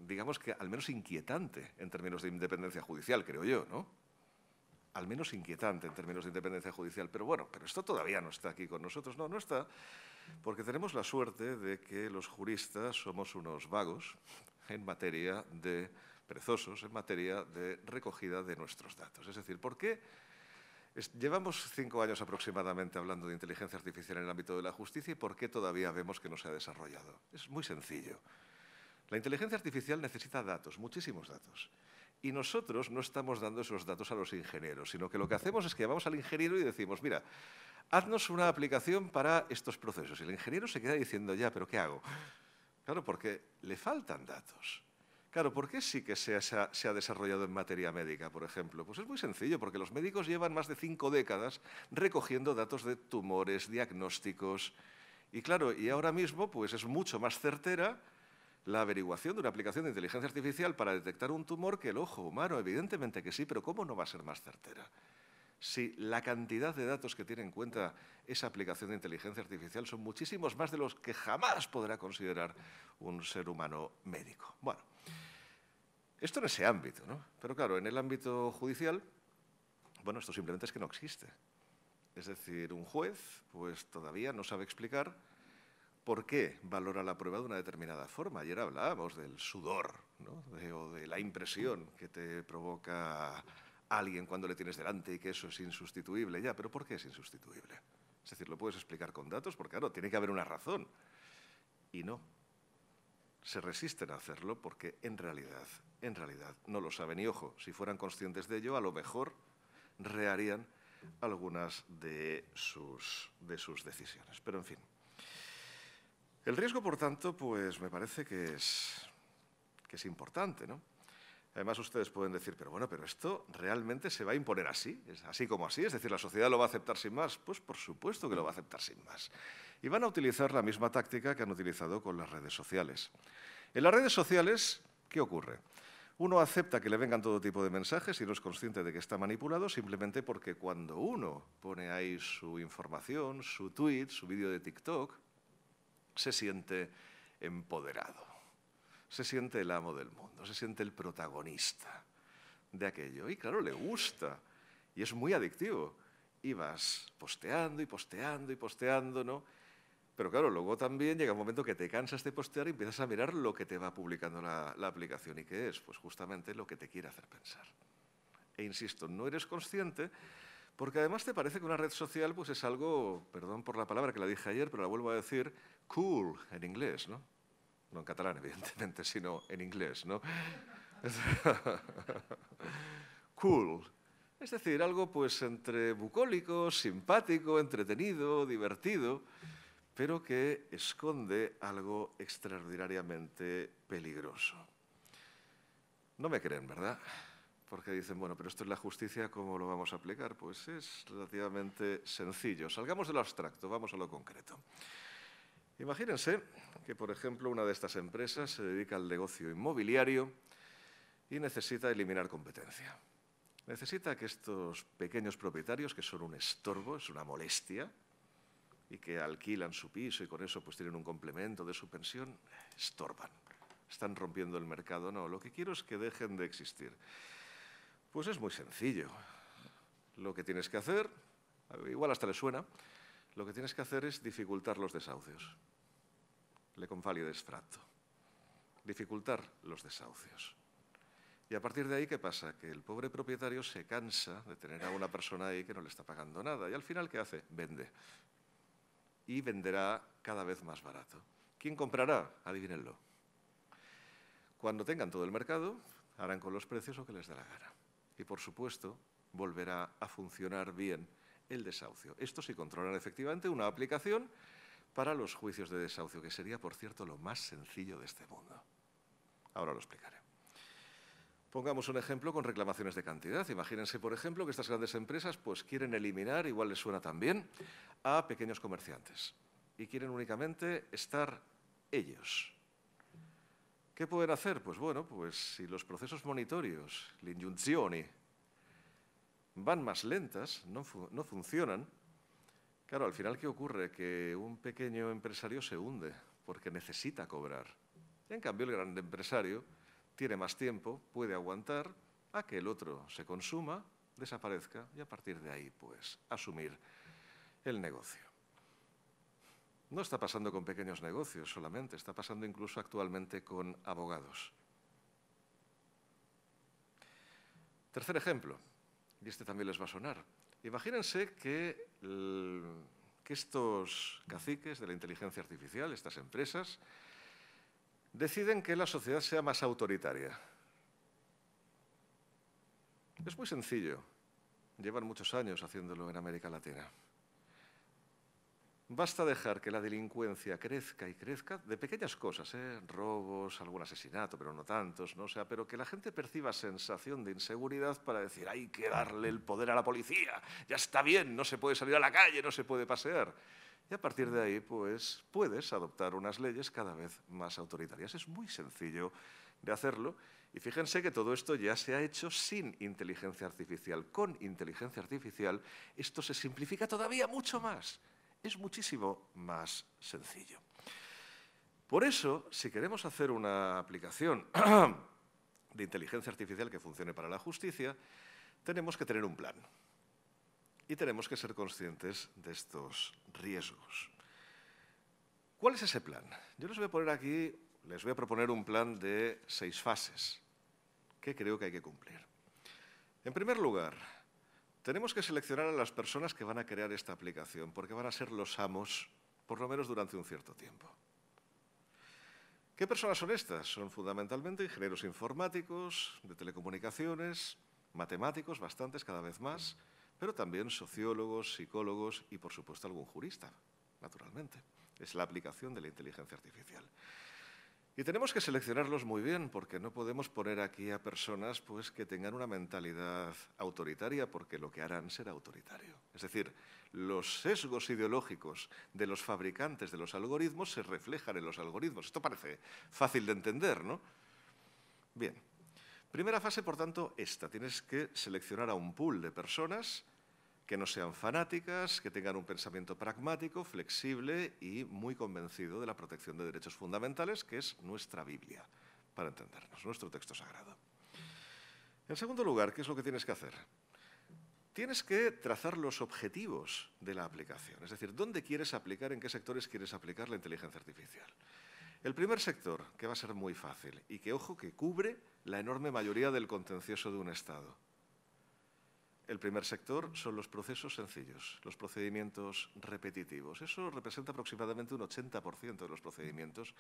digamos que al menos inquietante en términos de independencia judicial, creo yo, ¿no? Al menos inquietante en términos de independencia judicial. Pero bueno, pero esto todavía no está aquí con nosotros. No, no está porque tenemos la suerte de que los juristas somos unos vagos en materia de perezosos, en materia de recogida de nuestros datos. Es decir, ¿por qué Llevamos cinco años aproximadamente hablando de inteligencia artificial en el ámbito de la justicia y por qué todavía vemos que no se ha desarrollado. Es muy sencillo. La inteligencia artificial necesita datos, muchísimos datos. Y nosotros no estamos dando esos datos a los ingenieros, sino que lo que hacemos es que llamamos al ingeniero y decimos, mira, haznos una aplicación para estos procesos. Y el ingeniero se queda diciendo, ya, pero ¿qué hago? Claro, porque le faltan datos. Claro, ¿por qué sí que se ha, se ha, desarrollado en materia médica, por ejemplo? Pues es muy sencillo, porque los médicos llevan más de cinco décadas recogiendo datos de tumores, diagnósticos. Y claro, y ahora mismo pues es mucho más certera la averiguación de una aplicación de inteligencia artificial para detectar un tumor que el ojo humano, evidentemente que sí, pero ¿cómo no va a ser más certera? Si la cantidad de datos que tiene en cuenta esa aplicación de inteligencia artificial son muchísimos más de los que jamás podrá considerar un ser humano médico. Bueno, esto en ese ámbito, ¿no? Pero claro, en el ámbito judicial, bueno, esto simplemente es que no existe. Es decir, un juez pues todavía no sabe explicar por qué valora la prueba de una determinada forma. Ayer hablábamos del sudor o de la impresión que te provoca alguien cuando le tienes delante y que eso es insustituible. Ya, pero ¿por qué es insustituible? Es decir, lo puedes explicar con datos porque, claro, tiene que haber una razón. Y no. Se resisten a hacerlo porque en realidad, en realidad, no lo saben. Y ojo, si fueran conscientes de ello, a lo mejor rearían algunas de sus decisiones. Pero en fin, el riesgo, por tanto, pues me parece que es, importante, ¿no? Además, ustedes pueden decir, pero bueno, pero esto realmente se va a imponer así, así como así, es decir, la sociedad lo va a aceptar sin más. Pues por supuesto que lo va a aceptar sin más. Y van a utilizar la misma táctica que han utilizado con las redes sociales. En las redes sociales, ¿qué ocurre? Uno acepta que le vengan todo tipo de mensajes y no es consciente de que está manipulado simplemente porque cuando uno pone ahí su información, su tweet, su vídeo de TikTok, se siente empoderado, se siente el amo del mundo, se siente el protagonista de aquello. Y claro, le gusta y es muy adictivo. Y vas posteando y posteando y posteando, ¿no? Pero claro, luego también llega un momento que te cansas de postear y empiezas a mirar lo que te va publicando la, aplicación y qué es, pues justamente lo que te quiere hacer pensar. E insisto, no eres consciente porque además te parece que una red social pues es algo, perdón por la palabra que la dije ayer, pero la vuelvo a decir, cool en inglés, ¿no? No en catalán, evidentemente, sino en inglés, ¿no? cool. Es decir, algo pues entre bucólico, simpático, entretenido, divertido, pero que esconde algo extraordinariamente peligroso. No me creen, ¿verdad? Porque dicen, bueno, pero esto es la justicia, ¿cómo lo vamos a aplicar? Pues es relativamente sencillo. Salgamos de lo abstracto, vamos a lo concreto. Imagínense que, por ejemplo, una de estas empresas se dedica al negocio inmobiliario y necesita eliminar competencia. Necesita que estos pequeños propietarios, que son un estorbo, es una molestia, y que alquilan su piso y con eso pues tienen un complemento de su pensión, estorban. Están rompiendo el mercado. No, lo que quiero es que dejen de existir. Pues es muy sencillo. Lo que tienes que hacer, igual hasta le suena, lo que tienes que hacer es dificultar los desahucios le de facto. Dificultar los desahucios. Y a partir de ahí, ¿qué pasa? Que el pobre propietario se cansa de tener a una persona ahí que no le está pagando nada. Y al final, ¿qué hace? Vende. Y venderá cada vez más barato. ¿Quién comprará? Adivínenlo. Cuando tengan todo el mercado, harán con los precios lo que les dé la gana. Y, por supuesto, volverá a funcionar bien el desahucio. Esto si controlan efectivamente una aplicación para los juicios de desahucio, que sería, por cierto, lo más sencillo de este mundo. Ahora lo explicaré. Pongamos un ejemplo con reclamaciones de cantidad. Imagínense, por ejemplo, que estas grandes empresas pues, quieren eliminar, igual les suena también, a pequeños comerciantes y quieren únicamente estar ellos. ¿Qué pueden hacer? Pues bueno, pues si los procesos monitorios, le van más lentas, no funcionan, Claro, al final, ¿qué ocurre? Que un pequeño empresario se hunde porque necesita cobrar. en cambio, el gran empresario tiene más tiempo, puede aguantar a que el otro se consuma, desaparezca y a partir de ahí, pues, asumir el negocio. No está pasando con pequeños negocios solamente, está pasando incluso actualmente con abogados. Tercer ejemplo, y este también les va a sonar, Imagínense que, estos caciques de la inteligencia artificial, estas empresas, deciden que la sociedad sea más autoritaria. Es muy sencillo. Llevan muchos años haciéndolo en América Latina. Basta dejar que la delincuencia crezca y crezca de pequeñas cosas, ¿eh? robos, algún asesinato, pero no tantos, ¿no? pero que la gente perciba sensación de inseguridad para decir, hay que darle el poder a la policía, ya está bien, no se puede salir a la calle, no se puede pasear. Y a partir de ahí, pues, puedes adoptar unas leyes cada vez más autoritarias. Es muy sencillo de hacerlo. Y fíjense que todo esto ya se ha hecho sin inteligencia artificial. Con inteligencia artificial esto se simplifica todavía mucho más es muchísimo más sencillo. Por eso, si queremos hacer una aplicación de inteligencia artificial que funcione para la justicia, tenemos que tener un plan y tenemos que ser conscientes de estos riesgos. ¿Cuál es ese plan? Yo les voy a poner aquí, les voy a proponer un plan de seis fases que creo que hay que cumplir. En primer lugar, tenemos que seleccionar a las personas que van a crear esta aplicación, porque van a ser los amos, por lo menos durante un cierto tiempo. ¿Qué personas son estas? Son fundamentalmente ingenieros informáticos, de telecomunicaciones, matemáticos, bastantes cada vez más, pero también sociólogos, psicólogos y, por supuesto, algún jurista, naturalmente. Es la aplicación de la inteligencia artificial. Y tenemos que seleccionarlos muy bien porque no podemos poner aquí a personas pues, que tengan una mentalidad autoritaria porque lo que harán será autoritario. Es decir, los sesgos ideológicos de los fabricantes de los algoritmos se reflejan en los algoritmos. Esto parece fácil de entender, ¿no? Bien. Primera fase, por tanto, esta. Tienes que seleccionar a un pool de personas que no sean fanáticas, que tengan un pensamiento pragmático, flexible y muy convencido de la protección de derechos fundamentales, que es nuestra Biblia, para entendernos, nuestro texto sagrado. En segundo lugar, ¿qué es lo que tienes que hacer? Tienes que trazar los objetivos de la aplicación, es decir, dónde quieres aplicar, en qué sectores quieres aplicar la inteligencia artificial. El primer sector, que va a ser muy fácil y que, ojo, que cubre la enorme mayoría del contencioso de un Estado, el primer sector son los procesos sencillos, los procedimientos repetitivos. Eso representa aproximadamente un 80% de los procedimientos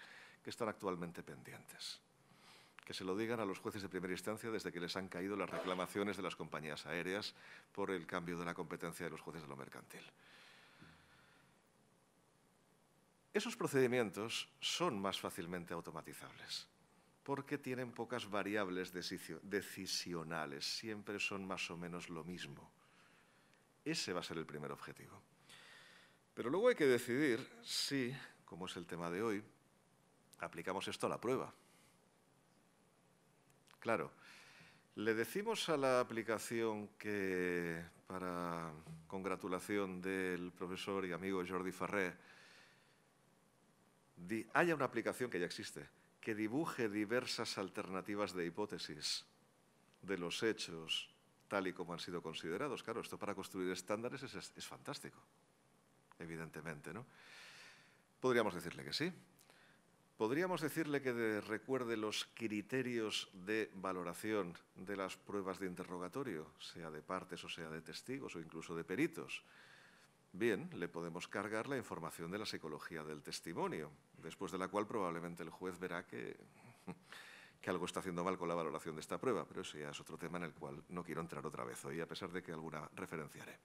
que están actualmente pendientes. Que se lo digan a los jueces de primera instancia desde que les han caído las reclamaciones de las compañías aéreas por el cambio de la competencia de los jueces de lo mercantil. Esos procedimientos son más fácilmente automatizables porque tienen pocas variables decisionales, siempre son más o menos lo mismo. Ese va a ser el primer objetivo. Pero luego hay que decidir si, como es el tema de hoy, aplicamos esto a la prueba. Claro, le decimos a la aplicación que, para congratulación del profesor y amigo Jordi Farré, haya una aplicación que ya existe que dibuje diversas alternativas de hipótesis de los hechos tal y como han sido considerados. Claro, esto para construir estándares es, fantástico, evidentemente, ¿no? Podríamos decirle que sí. Podríamos decirle que recuerde los criterios de valoración de las pruebas de interrogatorio, sea de partes o sea de testigos o incluso de peritos bien, le podemos cargar la información de la psicología del testimonio, después de la cual probablemente el juez verá que, algo está haciendo mal con la valoración de esta prueba, pero ese ya es otro tema en el cual no quiero entrar otra vez hoy, a pesar de que alguna referenciaré.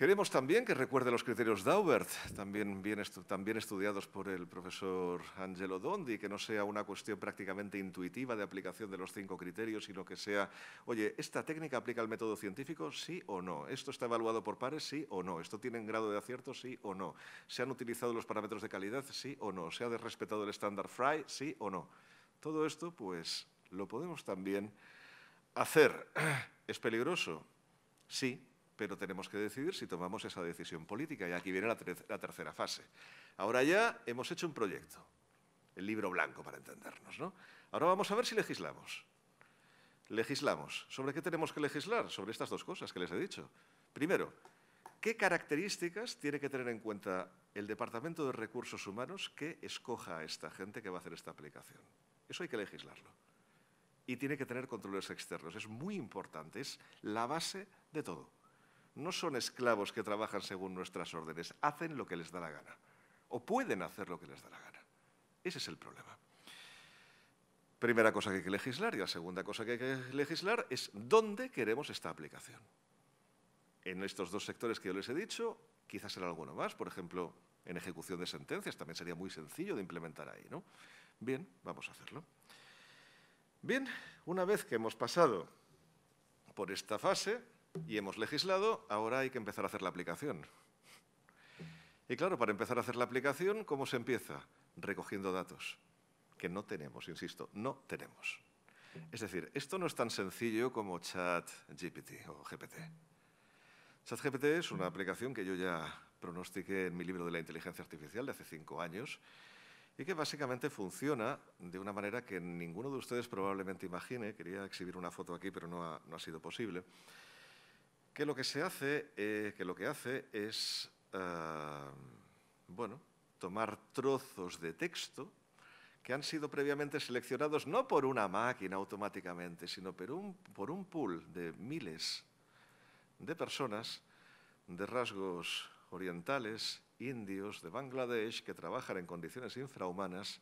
Queremos también que recuerde los criterios Daubert, también, bien también estudiados por el profesor Angelo Dondi, que no sea una cuestión prácticamente intuitiva de aplicación de los cinco criterios, sino que sea, oye, ¿esta técnica aplica el método científico? Sí o no. ¿Esto está evaluado por pares? Sí o no. ¿Esto tiene un grado de acierto? Sí o no. ¿Se han utilizado los parámetros de calidad? Sí o no. ¿Se ha respetado el estándar FRY? Sí o no. Todo esto, pues, lo podemos también hacer. ¿Es peligroso? Sí, pero tenemos que decidir si tomamos esa decisión política. Y aquí viene la, tercera fase. Ahora ya hemos hecho un proyecto, el libro blanco para entendernos. ¿no? Ahora vamos a ver si legislamos. Legislamos. ¿Sobre qué tenemos que legislar? Sobre estas dos cosas que les he dicho. Primero, ¿qué características tiene que tener en cuenta el Departamento de Recursos Humanos que escoja a esta gente que va a hacer esta aplicación? Eso hay que legislarlo. Y tiene que tener controles externos. Es muy importante, es la base de todo no son esclavos que trabajan según nuestras órdenes, hacen lo que les da la gana, o pueden hacer lo que les da la gana. Ese es el problema. Primera cosa que hay que legislar y la segunda cosa que hay que legislar es dónde queremos esta aplicación. En estos dos sectores que yo les he dicho, quizás en alguno más, por ejemplo, en ejecución de sentencias, también sería muy sencillo de implementar ahí, ¿no? Bien, vamos a hacerlo. Bien, una vez que hemos pasado por esta fase, y hemos legislado, ahora hay que empezar a hacer la aplicación. Y claro, para empezar a hacer la aplicación, ¿cómo se empieza? Recogiendo datos, que no tenemos, insisto, no tenemos. Es decir, esto no es tan sencillo como ChatGPT o GPT. ChatGPT es una aplicación que yo ya pronostiqué en mi libro de la inteligencia artificial de hace cinco años y que básicamente funciona de una manera que ninguno de ustedes probablemente imagine. Quería exhibir una foto aquí, pero no ha, no ha sido posible que lo que se hace, eh, es, ah, bueno, tomar trozos de texto que han sido previamente seleccionados no por una máquina automáticamente, sino por un, por un pool de miles de personas de rasgos orientales, indios, de Bangladesh, que trabajan en condiciones infrahumanas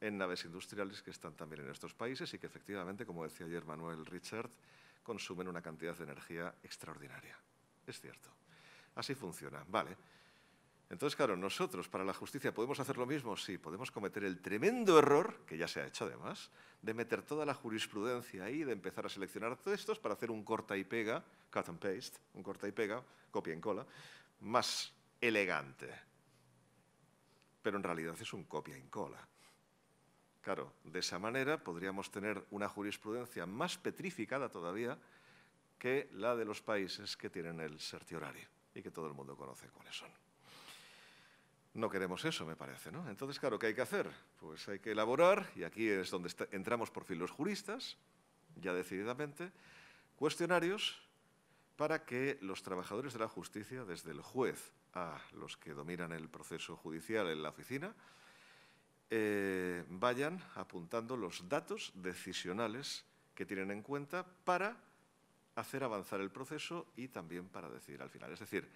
en naves industriales que están también en estos países y que efectivamente, como decía ayer Manuel Richard, consumen una cantidad de energía extraordinaria. Es cierto. Así funciona. Vale. Entonces, claro, nosotros para la justicia podemos hacer lo mismo, sí, podemos cometer el tremendo error, que ya se ha hecho además, de meter toda la jurisprudencia ahí, de empezar a seleccionar textos para hacer un corta y pega, cut and paste, un corta y pega, copia y cola, más elegante. Pero en realidad es un copia y cola. Claro, de esa manera podríamos tener una jurisprudencia más petrificada todavía que la de los países que tienen el sertiorario y que todo el mundo conoce cuáles son. No queremos eso, me parece, ¿no? Entonces, claro, ¿qué hay que hacer? Pues hay que elaborar, y aquí es donde entramos por fin los juristas, ya decididamente, cuestionarios para que los trabajadores de la justicia, desde el juez a los que dominan el proceso judicial en la oficina, eh, vayan apuntando los datos decisionales que tienen en cuenta para hacer avanzar el proceso y también para decidir al final. Es decir,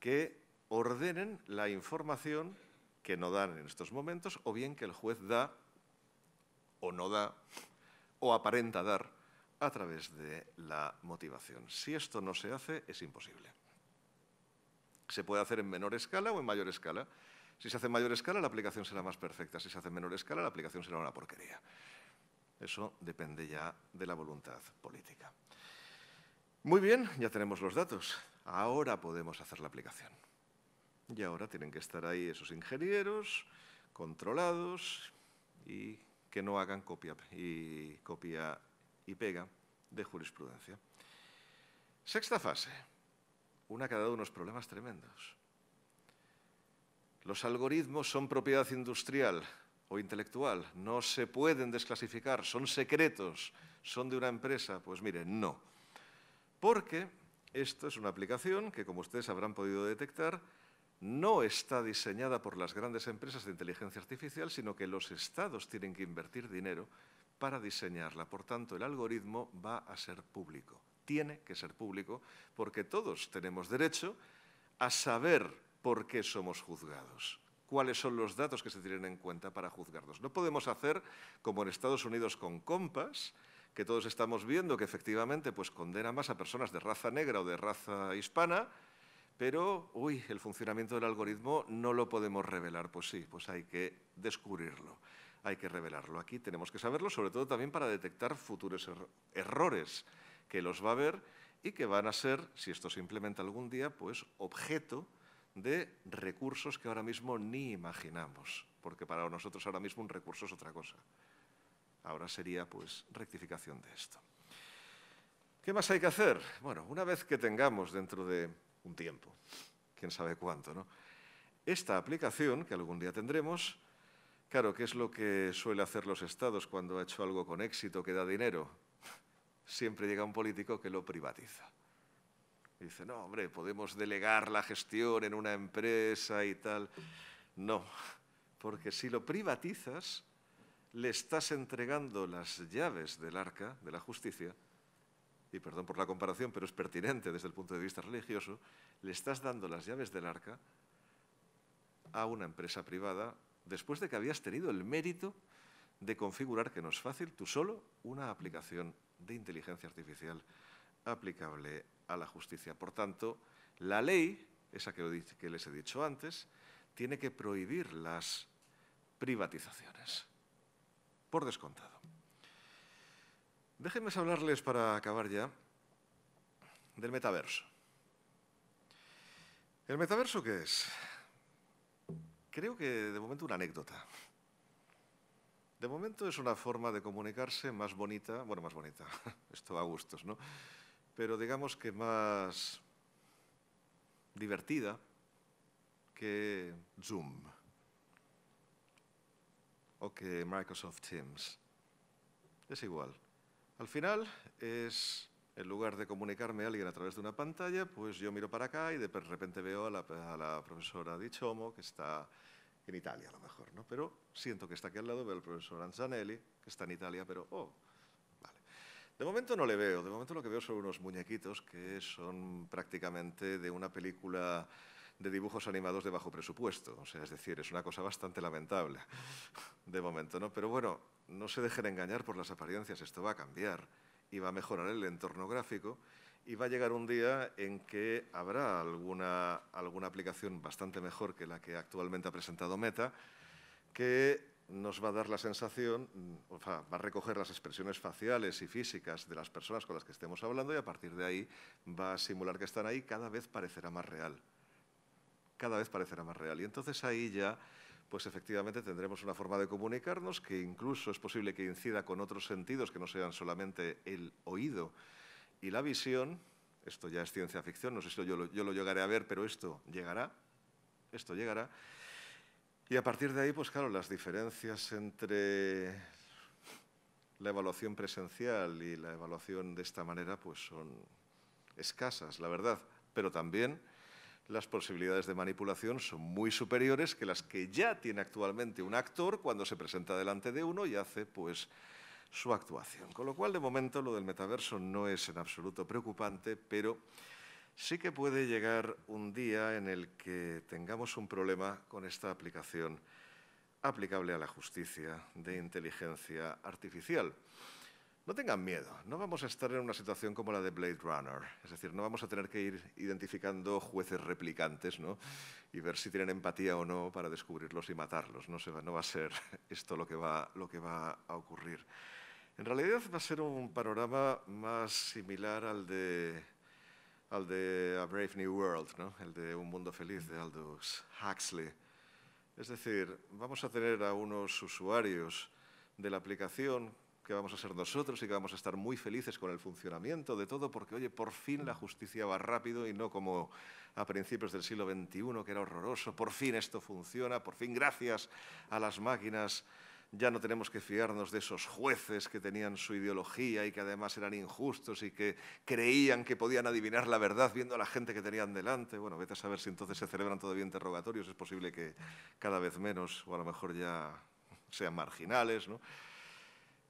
que ordenen la información que no dan en estos momentos o bien que el juez da o no da o aparenta dar a través de la motivación. Si esto no se hace, es imposible. Se puede hacer en menor escala o en mayor escala. Si se hace mayor escala, la aplicación será más perfecta. Si se hace menor escala, la aplicación será una porquería. Eso depende ya de la voluntad política. Muy bien, ya tenemos los datos. Ahora podemos hacer la aplicación. Y ahora tienen que estar ahí esos ingenieros controlados y que no hagan copia y, copia y pega de jurisprudencia. Sexta fase. Una que ha dado unos problemas tremendos. Los algoritmos son propiedad industrial o intelectual, no se pueden desclasificar, son secretos, son de una empresa. Pues miren, no. Porque esto es una aplicación que, como ustedes habrán podido detectar, no está diseñada por las grandes empresas de inteligencia artificial, sino que los estados tienen que invertir dinero para diseñarla. Por tanto, el algoritmo va a ser público. Tiene que ser público porque todos tenemos derecho a saber por qué somos juzgados, cuáles son los datos que se tienen en cuenta para juzgarnos. No podemos hacer como en Estados Unidos con compas, que todos estamos viendo que efectivamente pues, condena más a personas de raza negra o de raza hispana, pero, uy, el funcionamiento del algoritmo no lo podemos revelar. Pues sí, pues hay que descubrirlo, hay que revelarlo. Aquí tenemos que saberlo, sobre todo también para detectar futuros errores que los va a haber y que van a ser, si esto se implementa algún día, pues objeto de recursos que ahora mismo ni imaginamos, porque para nosotros ahora mismo un recurso es otra cosa. Ahora sería pues rectificación de esto. ¿Qué más hay que hacer? Bueno, una vez que tengamos dentro de un tiempo, quién sabe cuánto, ¿no? Esta aplicación que algún día tendremos, claro, ¿qué es lo que suele hacer los estados cuando ha hecho algo con éxito que da dinero? Siempre llega un político que lo privatiza dice, no, hombre, podemos delegar la gestión en una empresa y tal. No, porque si lo privatizas, le estás entregando las llaves del arca de la justicia, y perdón por la comparación, pero es pertinente desde el punto de vista religioso, le estás dando las llaves del arca a una empresa privada después de que habías tenido el mérito de configurar, que no es fácil, tú solo, una aplicación de inteligencia artificial aplicable a la justicia. Por tanto, la ley, esa que, les he dicho antes, tiene que prohibir las privatizaciones, por descontado. Déjenme hablarles, para acabar ya, del metaverso. ¿El metaverso qué es? Creo que de momento una anécdota. De momento es una forma de comunicarse más bonita, bueno, más bonita, esto a gustos, ¿no? pero digamos que más divertida que Zoom o que Microsoft Teams. Es igual. Al final es, en lugar de comunicarme a alguien a través de una pantalla, pues yo miro para acá y de repente veo a la, profesora Di Chomo, que está en Italia a lo mejor, ¿no? Pero siento que está aquí al lado, veo al profesor Anzanelli, que está en Italia, pero, oh, de momento no le veo, de momento lo que veo son unos muñequitos que son prácticamente de una película de dibujos animados de bajo presupuesto. O sea, es decir, es una cosa bastante lamentable de momento, ¿no? Pero bueno, no se dejen engañar por las apariencias, esto va a cambiar y va a mejorar el entorno gráfico y va a llegar un día en que habrá alguna, alguna aplicación bastante mejor que la que actualmente ha presentado Meta que nos va a dar la sensación, mm, va a recoger las expresiones faciales y físicas de las personas con las que estemos hablando y a partir de ahí va a simular que están ahí, cada vez parecerá más real. Cada vez parecerá más real. Y entonces ahí ya, pues efectivamente tendremos una forma de comunicarnos que incluso es posible que incida con otros sentidos que no sean solamente el oído y la visión. Esto ya es ciencia ficción, no sé si yo lo, yo lo llegaré a ver, pero esto llegará. Esto llegará. Y a partir de ahí, pues claro, las diferencias entre la evaluación presencial y la evaluación de esta manera pues son escasas, la verdad, pero también las posibilidades de manipulación son muy superiores que las que ya tiene actualmente un actor cuando se presenta delante de uno y hace pues su actuación. Con lo cual, de momento, lo del metaverso no es en absoluto preocupante, pero Sí que puede llegar un día en el que tengamos un problema con esta aplicación aplicable a la justicia de inteligencia artificial. No tengan miedo, no vamos a estar en una situación como la de Blade Runner, es decir, no vamos a tener que ir identificando jueces replicantes y ver si tienen empatía o no para descubrirlos y matarlos. No, va, a ser esto lo que va, lo que va a ocurrir. En realidad va a ser un panorama más similar al de al de A Brave New World, el de Un Mundo Feliz de Aldous Huxley. Es decir, vamos a tener a unos usuarios de la aplicación que vamos a ser nosotros y que vamos a estar muy felices con el funcionamiento de todo, porque, oye, por fin la justicia va rápido y no como a principios del siglo XXI, que era horroroso. Por fin esto funciona, por fin gracias a las máquinas ya no tenemos que fiarnos de esos jueces que tenían su ideología y que además eran injustos y que creían que podían adivinar la verdad viendo a la gente que tenían delante. Bueno, vete a saber si entonces se celebran todavía interrogatorios, es posible que cada vez menos o a lo mejor ya sean marginales, ¿no?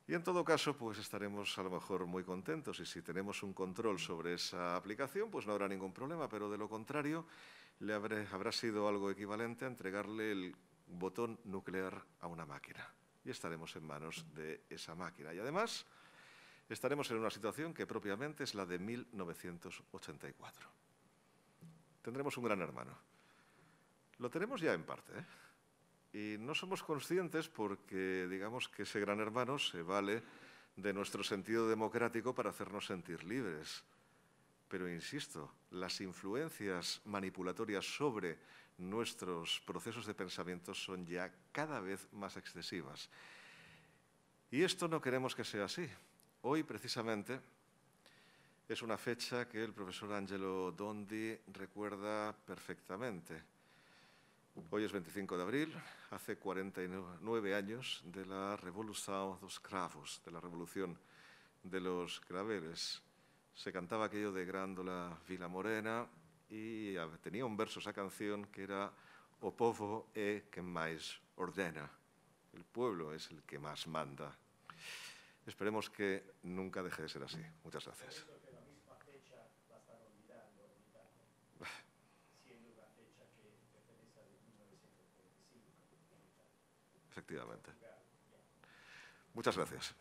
Y en todo caso, pues estaremos a lo mejor muy contentos y si tenemos un control sobre esa aplicación, pues no habrá ningún problema, pero de lo contrario, le habrá sido algo equivalente a entregarle el botón nuclear a una máquina y estaremos en manos de esa máquina. Y además estaremos en una situación que propiamente es la de 1984. Tendremos un gran hermano. Lo tenemos ya en parte. ¿eh? Y no somos conscientes porque digamos que ese gran hermano se vale de nuestro sentido democrático para hacernos sentir libres. Pero insisto, las influencias manipulatorias sobre nuestros procesos de pensamiento son ya cada vez más excesivas. Y esto no queremos que sea así. Hoy, precisamente, es una fecha que el profesor Angelo Dondi recuerda perfectamente. Hoy es 25 de abril, hace 49 años de la Revolución dos Cravos, de la Revolución de los Craveres. Se cantaba aquello de Grándola Vila Morena, y tenía un verso esa canción que era O povo é que más ordena. El pueblo es el que más manda. Esperemos que nunca deje de ser así. Muchas gracias. Efectivamente. Muchas gracias.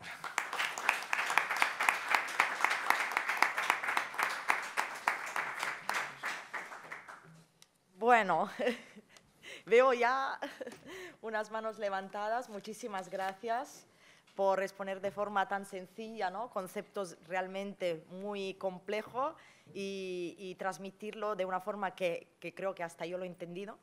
Bueno, veo ya unas manos levantadas. Muchísimas gracias por exponer de forma tan sencilla, ¿no? conceptos realmente muy complejos y, transmitirlo de una forma que, creo que hasta yo lo he entendido,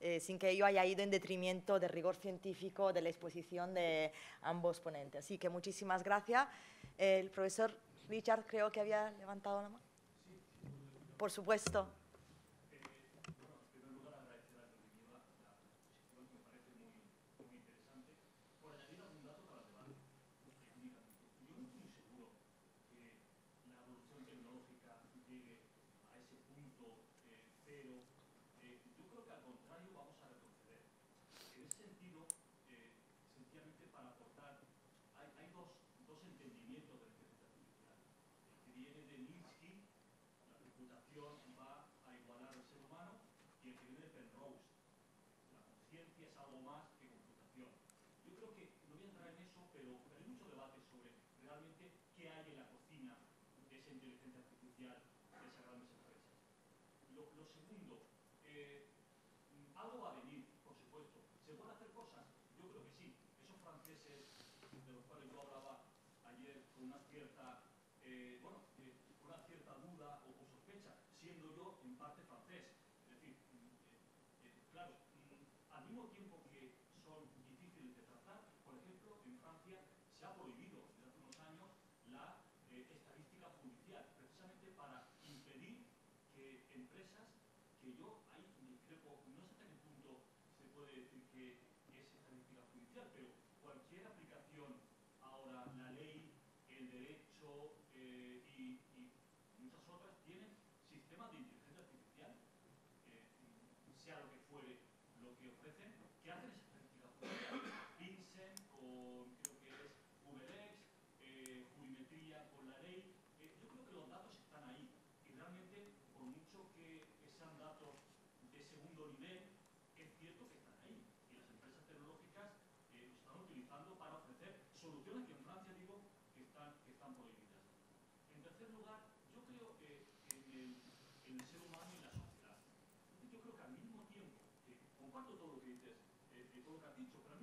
eh, sin que ello haya ido en detrimento del rigor científico de la exposición de ambos ponentes. Así que muchísimas gracias. El profesor Richard creo que había levantado la mano. Por supuesto. Yeah. di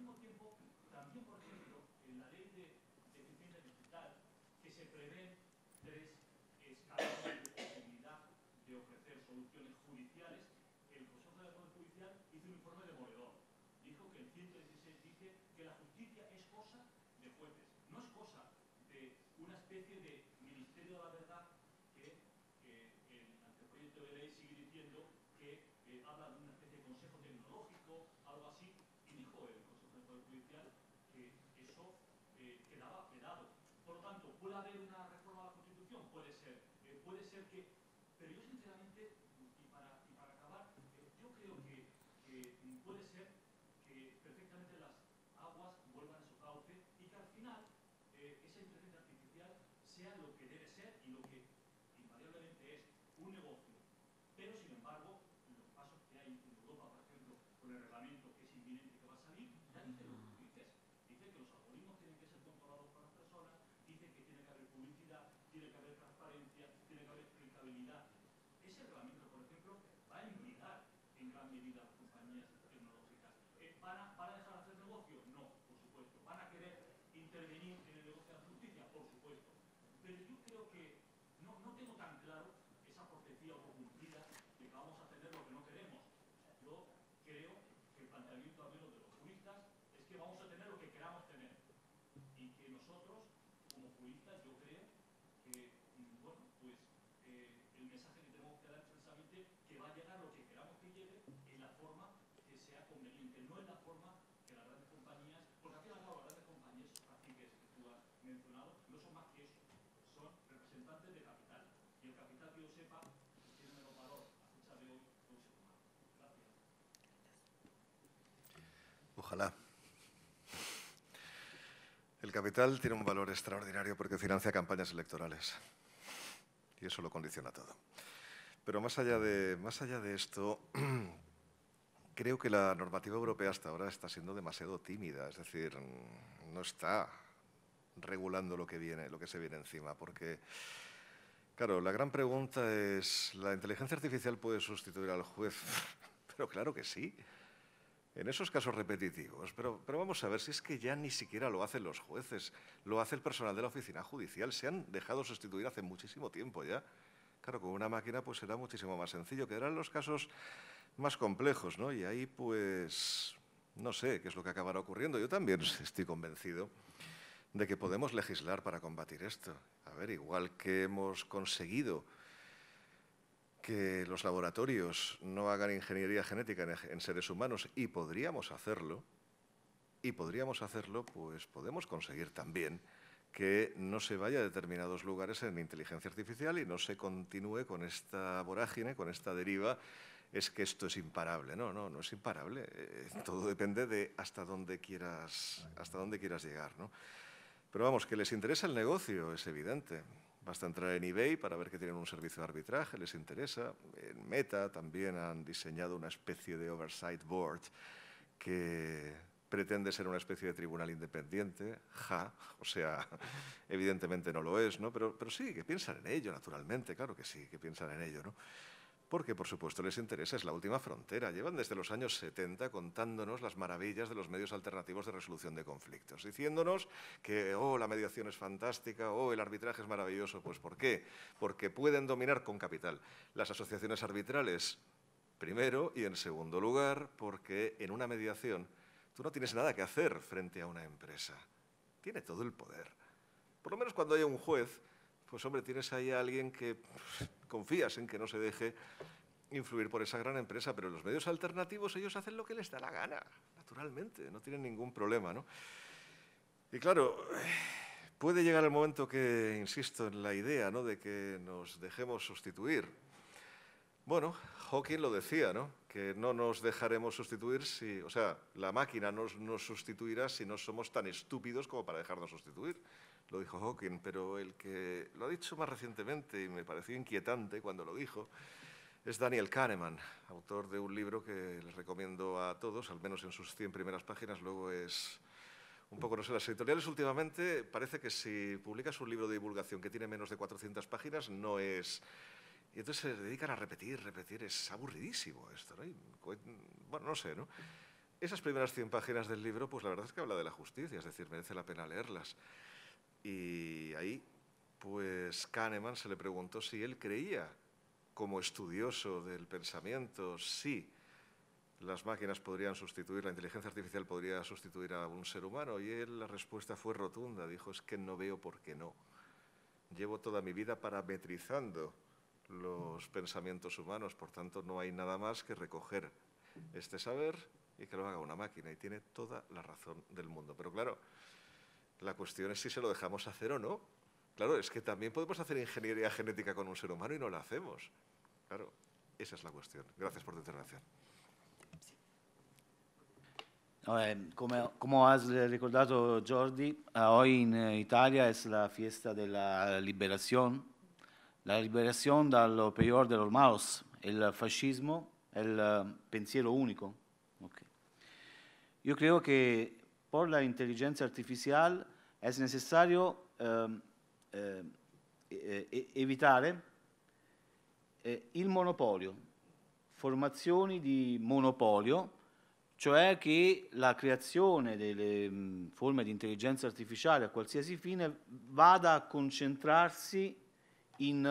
El capital tiene un valor extraordinario porque financia campañas electorales. Y eso lo condiciona todo. Pero más allá de, más allá de esto, creo que la normativa europea hasta ahora está siendo demasiado tímida. Es decir, no está regulando lo que viene, lo que se viene encima, porque claro, la gran pregunta es ¿la inteligencia artificial puede sustituir al juez? Pero claro que sí en esos casos repetitivos, pero, vamos a ver si es que ya ni siquiera lo hacen los jueces, lo hace el personal de la oficina judicial, se han dejado sustituir hace muchísimo tiempo ya. Claro, con una máquina pues será muchísimo más sencillo, quedarán los casos más complejos, ¿no? Y ahí pues no sé qué es lo que acabará ocurriendo. Yo también estoy convencido de que podemos legislar para combatir esto. A ver, igual que hemos conseguido que los laboratorios no hagan ingeniería genética en, seres humanos y podríamos hacerlo, y podríamos hacerlo, pues podemos conseguir también que no se vaya a determinados lugares en inteligencia artificial y no se continúe con esta vorágine, con esta deriva, es que esto es imparable. No, no, no es imparable. Eh, todo depende de hasta dónde quieras, hasta dónde quieras llegar. ¿no? Pero vamos, que les interesa el negocio, es evidente. Basta entrar en eBay para ver que tienen un servicio de arbitraje, les interesa. En Meta también han diseñado una especie de oversight board que pretende ser una especie de tribunal independiente, ja, o sea, evidentemente no lo es, ¿no? Pero, sí, que piensan en ello, naturalmente, claro que sí, que piensan en ello, ¿no? porque por supuesto les interesa, es la última frontera. Llevan desde los años 70 contándonos las maravillas de los medios alternativos de resolución de conflictos, diciéndonos que, oh, la mediación es fantástica, o oh, el arbitraje es maravilloso. Pues ¿por qué? Porque pueden dominar con capital las asociaciones arbitrales, primero, y en segundo lugar, porque en una mediación tú no tienes nada que hacer frente a una empresa. Tiene todo el poder. Por lo menos cuando hay un juez, pues hombre, tienes ahí a alguien que... Pues, confías en que no se deje influir por esa gran empresa, pero los medios alternativos ellos hacen lo que les da la gana, naturalmente, no tienen ningún problema. ¿no? Y claro, puede llegar el momento que, insisto, en la idea ¿no? de que nos dejemos sustituir. Bueno, Hawking lo decía, ¿no? que no nos dejaremos sustituir si, o sea, la máquina nos sustituirá si no somos tan estúpidos como para dejarnos sustituir lo dijo Hawking, pero el que lo ha dicho más recientemente y me pareció inquietante cuando lo dijo es Daniel Kahneman, autor de un libro que les recomiendo a todos, al menos en sus 100 primeras páginas, luego es un poco, no sé, las editoriales últimamente parece que si publicas un libro de divulgación que tiene menos de 400 páginas no es... Y entonces se dedican a repetir, repetir, es aburridísimo esto, ¿no? Pues, bueno, no sé, ¿no? Esas primeras 100 páginas del libro, pues la verdad es que habla de la justicia, es decir, merece la pena leerlas. Y ahí, pues Kahneman se le preguntó si él creía, como estudioso del pensamiento, si las máquinas podrían sustituir, la inteligencia artificial podría sustituir a un ser humano. Y él la respuesta fue rotunda, dijo, es que no veo por qué no. Llevo toda mi vida parametrizando los pensamientos humanos, por tanto no hay nada más que recoger este saber y que lo haga una máquina. Y tiene toda la razón del mundo. Pero claro, la cuestión es si se lo dejamos hacer o no. Claro, es que también podemos hacer ingeniería genética con un ser humano y no la hacemos. Claro, esa es la cuestión. Gracias por tu intervención. Eh, como has recordado, Jordi, ah, hoy en eh, Italia es la fiesta de la liberación, la liberación lo peor de los malos, el fascismo, el ah, pensiero único. Yo creo que por la inteligencia artificial è necessario ehm, ehm, eh, eh, evitare il monopolio, formazioni di monopolio, cioè che la creazione delle mh, mm, forme di intelligenza artificiale a qualsiasi fine vada a concentrarsi in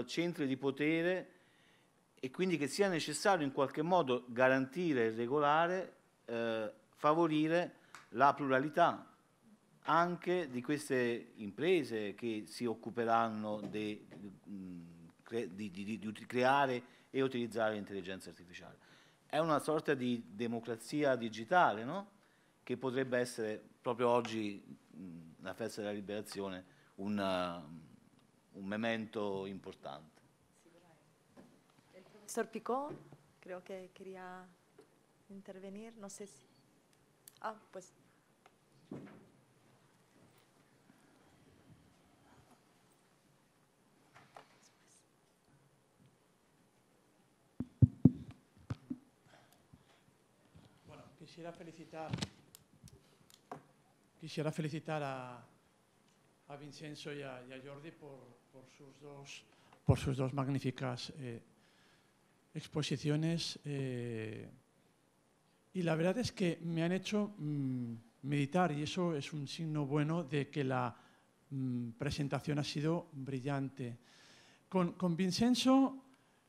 uh, centri di potere e quindi che sia necessario in qualche modo garantire e regolare, eh, favorire la pluralità, anche di queste imprese che si occuperanno di, di, di, di creare e utilizzare l'intelligenza artificiale. È una sorta di democrazia digitale, no? che potrebbe essere proprio oggi, mh, la festa della liberazione, una, un memento importante. Il professor Picot, credo che queria intervenire, non so se... Ah, pues... quisiera felicitar, quisiera felicitar a, a Vincenzo y a, Jordi por, sus dos, por sus dos magníficas eh, exposiciones. Eh, y la verdad es que me han hecho mm, meditar y eso es un signo bueno de que la mm, presentación ha sido brillante. Con, con Vincenzo,